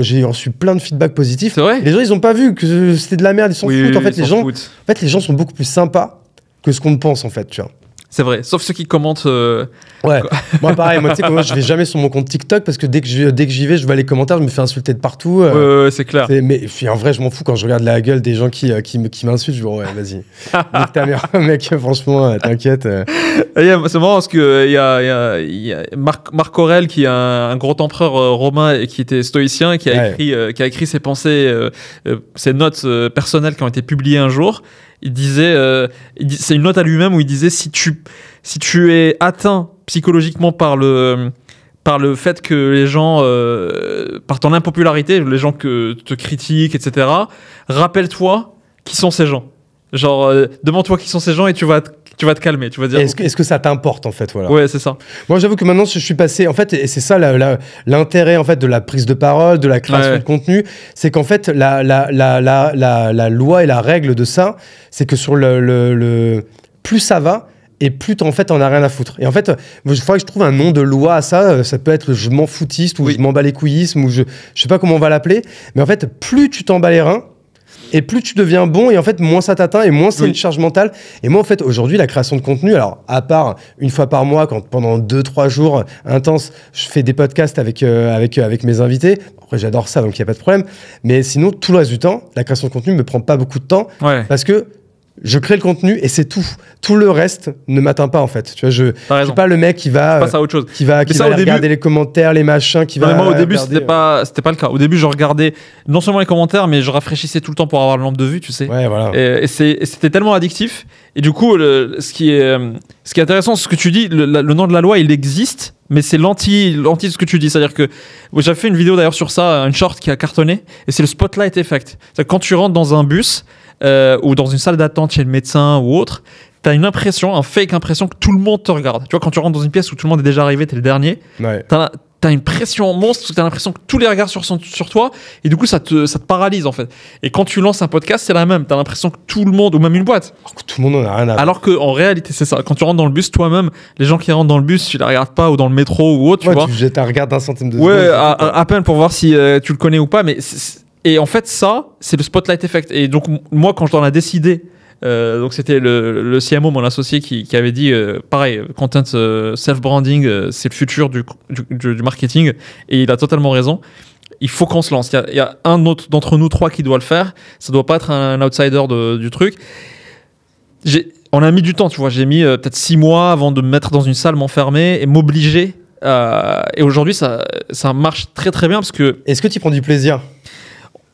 j'ai reçu plein de feedback positif. les gens, ils ont pas vu que c'était de la merde. Ils sont fous foutent. en fait, les gens, en fait, les gens sont beaucoup plus sympas que ce qu'on pense, en fait. Tu vois. C'est vrai, sauf ceux qui commentent. Euh, ouais, moi pareil, moi tu je vais jamais sur mon compte TikTok parce que dès que j'y, dès que j'y vais, je vois les commentaires, je me fais insulter de partout. Euh. c'est clair. mais en vrai, je m'en fous quand je regarde la gueule des gens qui, euh, qui, m'insultent, je dis, ouais, vas-y, nique ta mère, mec, franchement, t'inquiète. c'est marrant parce qu'il y a, Marc, Marc, Aurel qui est un, grand empereur romain et qui était stoïcien, qui a, écrit, qui a écrit ses pensées, ses notes personnelles qui ont été publiées un jour il disait, euh, c'est une note à lui-même où il disait si tu, si tu es atteint psychologiquement par le, par le fait que les gens, euh, par ton impopularité, les gens que te critiquent, etc., rappelle-toi qui sont ces gens. Genre, euh, demande-toi qui sont ces gens et tu vas te, tu vas te calmer. Tu vas dire. Est-ce que, est que, ça t'importe en fait voilà. Ouais, c'est ça. Moi, j'avoue que maintenant, je suis passé. En fait, et c'est ça l'intérêt en fait de la prise de parole, de la création de contenu, c'est qu'en fait, la la, la, la, la, loi et la règle de ça, c'est que sur le, le, plus ça va. Et plus en fait, on a rien à foutre. Et en fait, il faudrait que je trouve un nom de loi à ça. Euh, ça peut être je m'en foutiste ou je m'en bats les couillisme ou je, je sais pas comment on va l'appeler. Mais en fait, plus tu t'en bats les reins, et plus tu deviens bon, et en fait, moins ça t'atteint, et moins c'est une charge mentale. Et moi, en fait, aujourd'hui, la création de contenu, alors, à part une fois par mois, quand pendant deux trois jours intenses, je fais des podcasts avec, euh, avec, avec mes invités, après, j'adore ça, donc il n'y a pas de problème. Mais sinon, tout le reste du temps, la création de contenu me prend pas beaucoup de temps. Parce que je crée le contenu et c'est tout. Tout le reste ne m'atteint pas en fait. Tu vois, je, ne suis pas le mec qui va, autre chose. qui va, regarder les commentaires, les machins, qui va. Moi, au début, c'était n'était euh, pas, c'était pas le cas. Au début, je regardais non seulement les commentaires, mais je rafraîchissais tout le temps pour avoir le nombre de vues, tu sais. Ouais, voilà. Et, c'était tellement addictif. Et du coup, ce qui est, euh, ce qui est intéressant, ce que tu dis. Le, nom de la loi, il existe, mais c'est l'anti, de ce que tu dis. C'est-à-dire que j'avais fait une vidéo d'ailleurs sur ça, une short qui a cartonné, et c'est le spotlight effect. C'est quand tu rentres dans un bus euh, ou dans une salle d'attente chez le médecin ou autre, t'as une impression, un fake impression que tout le monde te regarde. Tu vois, quand tu rentres dans une pièce où tout le monde est déjà arrivé, t'es le dernier, ouais. t'as as une pression monstre parce que t'as l'impression que tous les regards sur, sur toi et du coup ça te, ça te paralyse en fait. Et quand tu lances un podcast, c'est la même. T'as l'impression que tout le monde, ou même une boîte. Alors tout le monde en a rien à Alors qu'en réalité, c'est ça. Quand tu rentres dans le bus, toi-même, les gens qui rentrent dans le bus, tu les regardes pas ou dans le métro ou autre, tu vois. Tu jettes un regard d'un centime de Ouais, à, à, peine pour voir si euh, tu le connais ou pas, mais. Et en fait, ça, c'est le spotlight effect. Et donc, moi, quand j'en ai décidé, euh, donc c'était le, le, CMO, mon associé, qui, qui avait dit euh, pareil, euh, content self-branding, c'est le futur du, du, marketing. Et il a totalement raison. Il faut qu'on se lance. Il y, a, un d'entre nous trois qui doit le faire. Ça doit pas être un, outsider du truc. On a mis du temps, tu vois. J'ai mis peut-être six mois avant de me mettre dans une salle, m'enfermer et m'obliger. et aujourd'hui, ça, ça marche très très bien parce que. Est-ce que tu prends du plaisir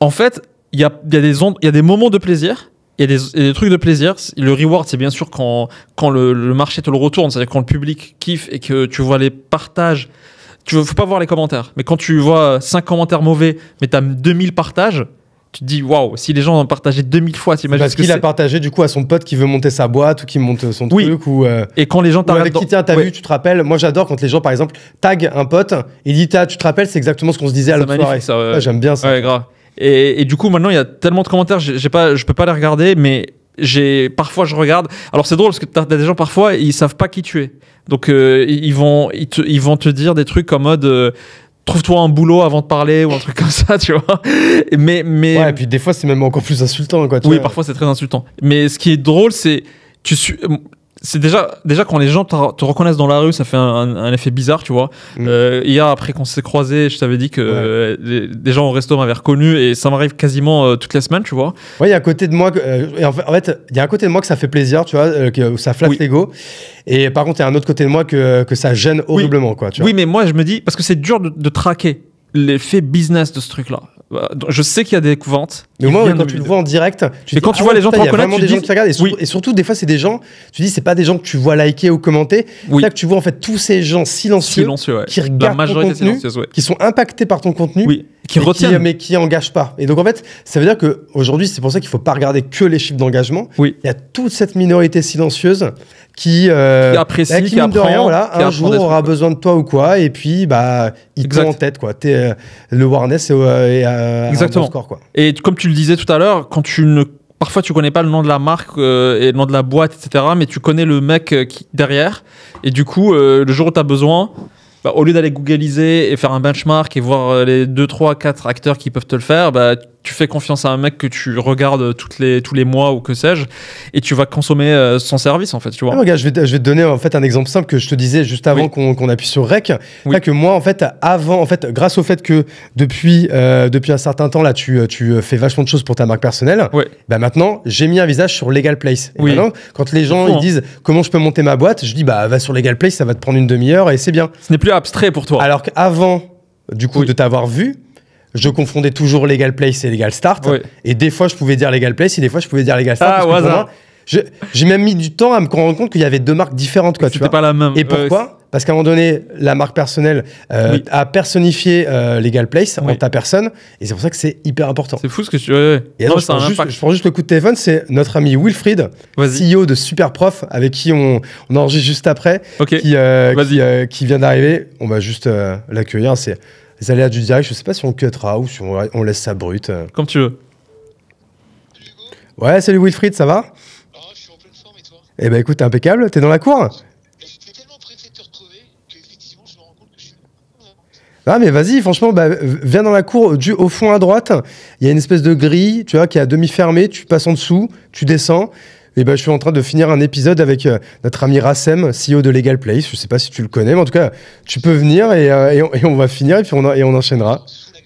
en fait, il y a, des moments de plaisir. Il y, a des, trucs de plaisir. Le reward, c'est bien sûr quand, le, marché te le retourne, c'est-à-dire quand le public kiffe et que tu vois les partages tu veux, faut pas voir les commentaires. Mais quand tu vois 5 commentaires mauvais, mais tu as 2000 partages, tu te dis waouh, si les gens ont partagé 2000 fois, t'imagines Parce qu'il a partagé du coup à son pote qui veut monter sa boîte ou qui monte son truc ou euh, Et quand les gens t'arrêtent avec qui t'as vu, tu te rappelles Moi j'adore quand les gens par exemple tag un pote, et dit tu te rappelles, c'est exactement ce qu'on se disait à l'autre soirée. j'aime bien ça. Ouais, et, du coup, maintenant, il y a tellement de commentaires, j'ai pas, je peux pas les regarder, mais j'ai parfois je regarde. Alors c'est drôle parce que t'as as des gens parfois ils savent pas qui tu es, donc euh, ils vont ils, te, vont te dire des trucs en mode. Euh, trouve-toi un boulot avant de parler ou un truc comme ça, tu vois. Mais, mais... Ouais, et puis des fois, c'est même encore plus insultant, quoi. oui, parfois, c'est très insultant. Mais ce qui est drôle, c'est. Tu suis c'est déjà déjà quand les gens te reconnaissent dans la rue, ça fait un, effet bizarre, tu vois. Mm. Euh, hier après qu'on s'est croisés, je t'avais dit que euh, des gens au resto m'avaient reconnu et ça m'arrive quasiment euh, toute la semaine, tu vois. oui il y a un côté de moi que, euh, en fait, il y a un côté de moi que ça fait plaisir, tu vois, que ça flatte l'ego. Et par contre, il y a un autre côté de moi que, ça gêne horriblement, quoi. Tu vois. Oui, mais moi je me dis parce que c'est dur de traquer l'effet business de ce truc-là. Euh, je sais qu'il y a des ventes. Mais moi, quand tu le vois en direct, tu quand tu vois ah les gens, des gens qui regardent. Et, surtout, des fois, c'est des gens, tu dis, c'est pas des gens que tu vois liker ou commenter. c'est Là que tu vois en fait tous ces gens silencieux, qui regardent ton contenu, qui sont impactés par ton contenu, qui retiennent, mais qui engagent pas. Et donc en fait, ça veut dire que aujourd'hui, c'est pour ça qu'il faut pas regarder que les chiffres d'engagement. Il y a toute cette minorité silencieuse qui, euh, apprécie, bah, qui, apprend, un jour aura besoin de toi ou quoi, et puis bah, il te en tête quoi. Euh, le Warness et, euh, euh, Exactement. score, Et comme tu le disais tout à l'heure, quand tu ne parfois tu connais pas le nom de la marque et le nom de la boîte, etc. Mais tu connais le mec derrière. Et du coup, le jour où tu as besoin, bah, au lieu d'aller googliser et faire un benchmark et voir euh, les 2, 3, 4 acteurs qui peuvent te le faire, bah, tu fais confiance à un mec que tu regardes toutes les, tous les mois ou que sais-je, et tu vas consommer euh, son service en fait. Tu vois. Ah, je, vais, je vais te donner en fait un exemple simple que je te disais juste avant qu'on appuie sur Rec. que moi en fait avant, en fait grâce au fait que depuis euh, depuis un certain temps là, tu, tu fais vachement de choses pour ta marque personnelle. Bah maintenant j'ai mis un visage sur Legal Place. quand les gens ils disent comment je peux monter ma boîte, je dis bah va sur Legal Place, ça va te prendre une demi-heure et c'est bien. Ce n'est abstrait pour toi. Alors qu'avant, du coup, de t'avoir vu, je confondais toujours legal place et legal start. Et des fois, je pouvais dire legal place et des fois, je pouvais dire legal start. Ah, j'ai même mis du temps à me rendre compte qu'il y avait deux marques différentes. Quoi, tu pas la même. Et euh, pourquoi parce qu'à un moment donné, la marque personnelle euh, a personnifié euh, Legal Place en ta personne. Et c'est pour ça que c'est hyper important. C'est fou ce que tu. veux et je, prends juste, le coup de téléphone. C'est notre ami Wilfried, CEO de Superprof, avec qui on, enregistre juste après, euh, euh, qui, vient d'arriver. On va juste l'accueillir. C'est les aléas du direct. Je sais pas si on cuttera ou si on, laisse ça brut. Comme tu veux. Ouais, salut Wilfried, ça va ah, Je suis en pleine forme et toi Eh ben écoute, impeccable, t'es dans la cour Ah mais vas-y, franchement, bah, viens dans la cour euh, du au fond à droite. Il y a une espèce de grille, tu vois, qui est à demi fermée. Tu passes en dessous, tu descends. Et ben, je suis en train de finir un épisode avec euh, notre ami Rassem, CEO de Legal Place. Je sais pas si tu le connais, mais en tout cas, tu peux venir et, euh, et, on, va finir et puis on, et on enchaînera. Ah,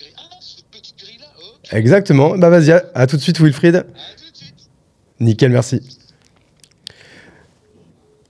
ah, Exactement. Bah vas-y, à, tout de suite, Wilfried. À tout de suite. Nickel, merci.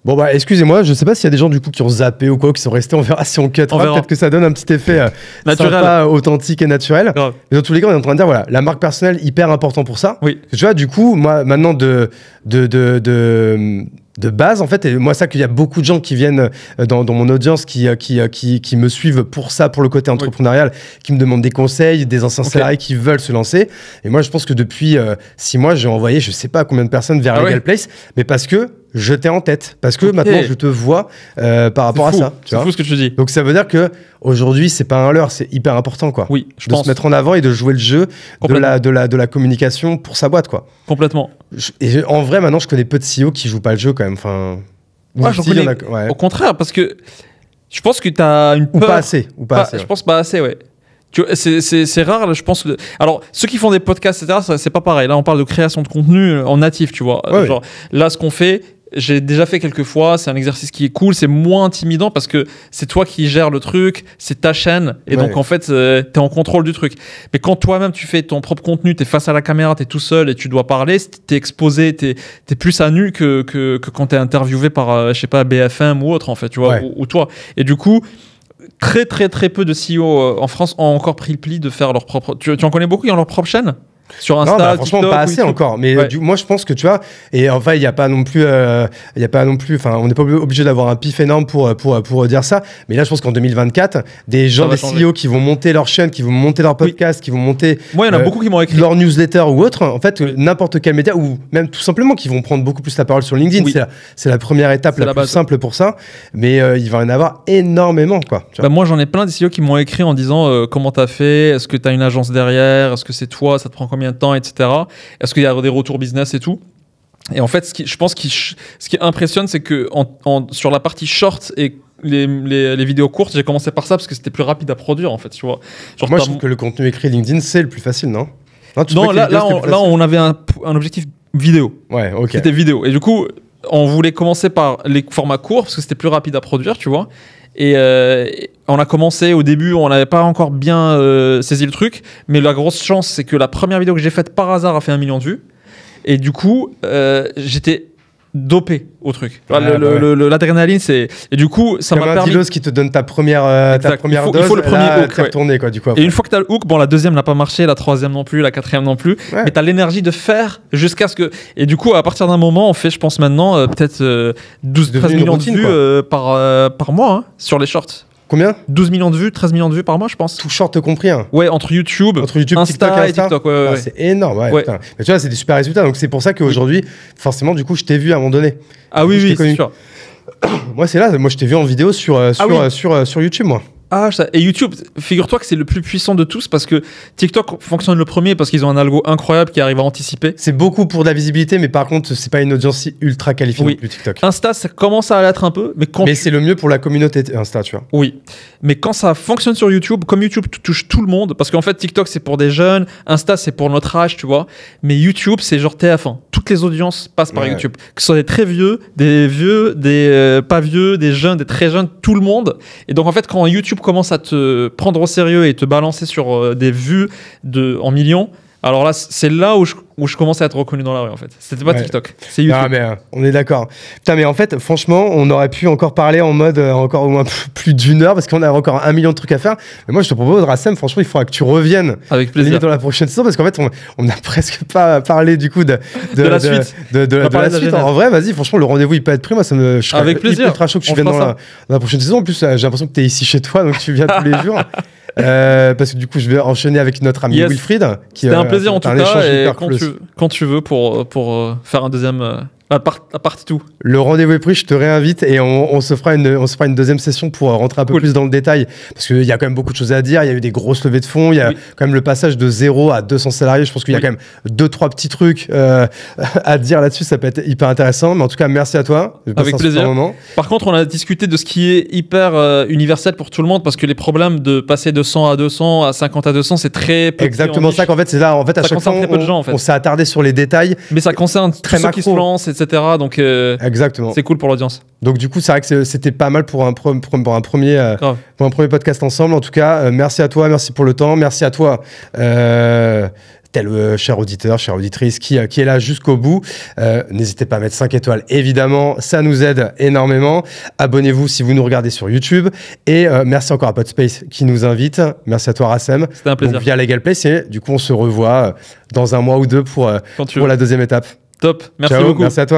Bon bah, excusez-moi, je sais pas s'il y a des gens du coup qui ont zappé ou quoi, qui sont restés, on verra si on cut, peut-être que ça donne un petit effet euh, naturel. authentique et naturel. Mais dans tous les cas, on est en train de dire, voilà, la marque personnelle, hyper important pour ça. Oui. tu vois, du coup, moi maintenant de, de, de, base en fait et moi ça qu'il y a beaucoup de gens qui viennent euh, dans, mon audience qui euh, qui, qui, qui me suivent pour ça pour le côté entrepreneurial qui me demandent des conseils des anciens salariés qui veulent se lancer et moi je pense que depuis six mois j'ai envoyé je sais pas combien de personnes vers ah Legal Place mais parce que je t'ai en tête parce que maintenant je te vois euh, par rapport à ça. C'est fou ce que tu dis. Donc ça veut dire que aujourd'hui c'est pas un leurre, c'est hyper important quoi. Oui, de se mettre en avant et de jouer le jeu de la, de la, de la communication pour sa boîte quoi. Complètement. et en vrai maintenant je connais peu de CEO qui jouent pas le jeu quand même. Enfin, Au contraire parce que je pense que tu as une Ou pas assez. Ou pas, assez, Je pense pas assez ouais. C'est rare, je pense. Alors, ceux qui font des podcasts, etc., c'est pas pareil. Là, on parle de création de contenu en natif, tu vois. genre, Là, ce qu'on fait, j'ai déjà fait quelques fois, c'est un exercice qui est cool, c'est moins intimidant parce que c'est toi qui gères le truc, c'est ta chaîne, et donc en fait, euh, tu es en contrôle du truc. Mais quand toi-même tu fais ton propre contenu, tu es face à la caméra, tu es tout seul et tu dois parler, es exposé, tu es plus à nu que, que, que quand t'es interviewé par, euh, je sais pas, BFM ou autre, en fait, tu vois, ou, toi. Et du coup, très très très peu de CEO euh, en France ont encore pris le pli de faire leur propre. Tu, en connais beaucoup, ils ont leur propre chaîne sur Insta, bah, franchement pas assez encore. Mais euh, moi je pense que tu vois et enfin il n'y a pas non plus euh, il y a pas non plus enfin on n'est pas obligé d'avoir un pif énorme pour euh, pour pour dire ça. Mais là je pense qu'en 2024 des gens des CEO e qui vont monter leur chaîne, qui vont monter leur podcast, qui vont monter il y en a beaucoup qui m'ont écrit leur newsletter ou autre. En fait n'importe quel média ou même tout simplement qui vont prendre beaucoup plus la parole sur LinkedIn. C'est la, première étape la, plus simple pour ça. Mais il va en avoir énormément quoi. Bah, moi j'en ai plein des CEO qui m'ont écrit en disant comment t'as fait, est-ce que t'as une agence derrière, est-ce que c'est toi, ça te prend combien de temps, etc. Est-ce qu'il y a des retours business et tout et en fait, ce qui, je pense qui, ce qui impressionne, c'est que en, sur la partie short et les, vidéos courtes, j'ai commencé par ça parce que c'était plus rapide à produire en fait, tu vois. Moi, je trouve que le contenu écrit LinkedIn, c'est le plus facile, non Non, là, là, on, avait un, objectif vidéo. Ouais, ok. C'était vidéo. Et du coup, on voulait commencer par les formats courts parce que c'était plus rapide à produire, tu vois. Et, euh, on a commencé au début, on n'avait pas encore bien euh, saisi le truc, mais la grosse chance, c'est que la première vidéo que j'ai faite par hasard a fait un million de vues. Et du coup, euh, j'étais dopé au truc. Ah, bah l'adrénaline, c'est. Et du coup, ça m'a permis. C'est qui te donne ta première, euh, ta première dose. Il faut le premier hook. quoi, du et une fois que tu as le hook, bon, la deuxième n'a pas marché, la troisième non plus, la quatrième non plus. Mais tu as l'énergie de faire jusqu'à ce que. Et du coup, à partir d'un moment, on fait, je pense maintenant, peut-être 12, 13 millions de vues par, par mois hein, sur les shorts. Combien 12 millions de vues, 13 millions de vues par mois, je pense. Tout short compris. Hein. Ouais, entre YouTube, entre YouTube TikTok, et TikTok. Ah, c'est énorme. Ouais, Mais tu vois, c'est des super résultats. Donc c'est pour ça qu'aujourd'hui, forcément, du coup, je t'ai vu à un moment donné. Ah oui, oui, c'est sûr. moi, c'est là. Moi, je t'ai vu en vidéo sur, euh, ah sur, euh, euh, sur YouTube, moi. Ah, et YouTube, figure-toi que c'est le plus puissant de tous parce que TikTok fonctionne le premier parce qu'ils ont un algo incroyable qui arrive à anticiper. C'est beaucoup pour de la visibilité, mais par contre, c'est pas une audience ultra qualifiée oui. TikTok. Insta, ça commence à l'être un peu, mais c'est le mieux pour la communauté Insta, tu vois. Oui, mais quand ça fonctionne sur YouTube, comme YouTube touche tout le monde, parce qu'en fait, TikTok c'est pour des jeunes, Insta c'est pour notre âge, tu vois, mais YouTube c'est genre TF1. Toutes les audiences passent par YouTube, que ce soit des très vieux, des vieux, des euh, pas vieux, des jeunes, des très jeunes, tout le monde. Et donc en fait, quand YouTube commence à te prendre au sérieux et te balancer sur euh, des vues de, en millions, alors là, c'est là où je, commençais à être reconnu dans la rue, en fait. C'était pas TikTok, c'est YouTube. Ah, mais euh, on est d'accord. Putain, mais en fait, franchement, on aurait pu encore parler en mode euh, encore au moins plus d'une heure parce qu'on a encore un million de trucs à faire. Mais moi, je te propose, Rassem, franchement, il faudra que tu reviennes. Avec plaisir. Dans la prochaine saison parce qu'en fait, on n'a presque pas parlé du coup de, la suite. De, la suite. En vrai, vas-y, franchement, le rendez-vous, il peut être pris. Moi, ça me. Je Avec plaisir. chaud que tu viennes dans la, dans la, prochaine saison. En plus, euh, j'ai l'impression que tu es ici chez toi, donc tu viens tous les jours. Euh, parce que du coup, je vais enchaîner avec notre ami Wilfried. C'était un euh, plaisir en tout cas. quand tu, quand tu, veux pour, euh, pour faire un deuxième à part, tout. Le rendez-vous est pris, je te réinvite et on, se fera une, on se fera une deuxième session pour rentrer un peu plus dans le détail. Parce qu'il y a quand même beaucoup de choses à dire. Il y a eu des grosses levées de fonds. Il y a quand même le passage de 0 à 200 salariés. Je pense qu'il y a quand même deux, trois petits trucs euh, à dire là-dessus. Ça peut être hyper intéressant. Mais en tout cas, merci à toi. Avec plaisir. Par contre, on a discuté de ce qui est hyper euh, universel pour tout le monde parce que les problèmes de passer de 100 à 200 à 50 à 200, c'est très peu. Exactement ça qu'en fait, c'est là. En fait, à chaque fois, on, s'est attardé sur les détails. Mais ça concerne très macro. qui se etc. Donc, euh, Exactement. c'est cool pour l'audience. Donc, du coup, c'est vrai que c'était pas mal pour un, premier, euh, un premier podcast ensemble. En tout cas, euh, merci à toi, merci pour le temps, merci à toi. tel cher auditeur, chère auditrice qui, qui est là jusqu'au bout. N'hésitez pas à mettre 5 étoiles, évidemment, ça nous aide énormément. Abonnez-vous si vous nous regardez sur YouTube. Et merci encore à Podspace qui nous invite. Merci à toi, Rassem. C'était un plaisir. via Legal Et du coup, on se revoit dans un mois ou deux pour, la deuxième étape. Top. Merci Ciao, beaucoup. Merci à toi.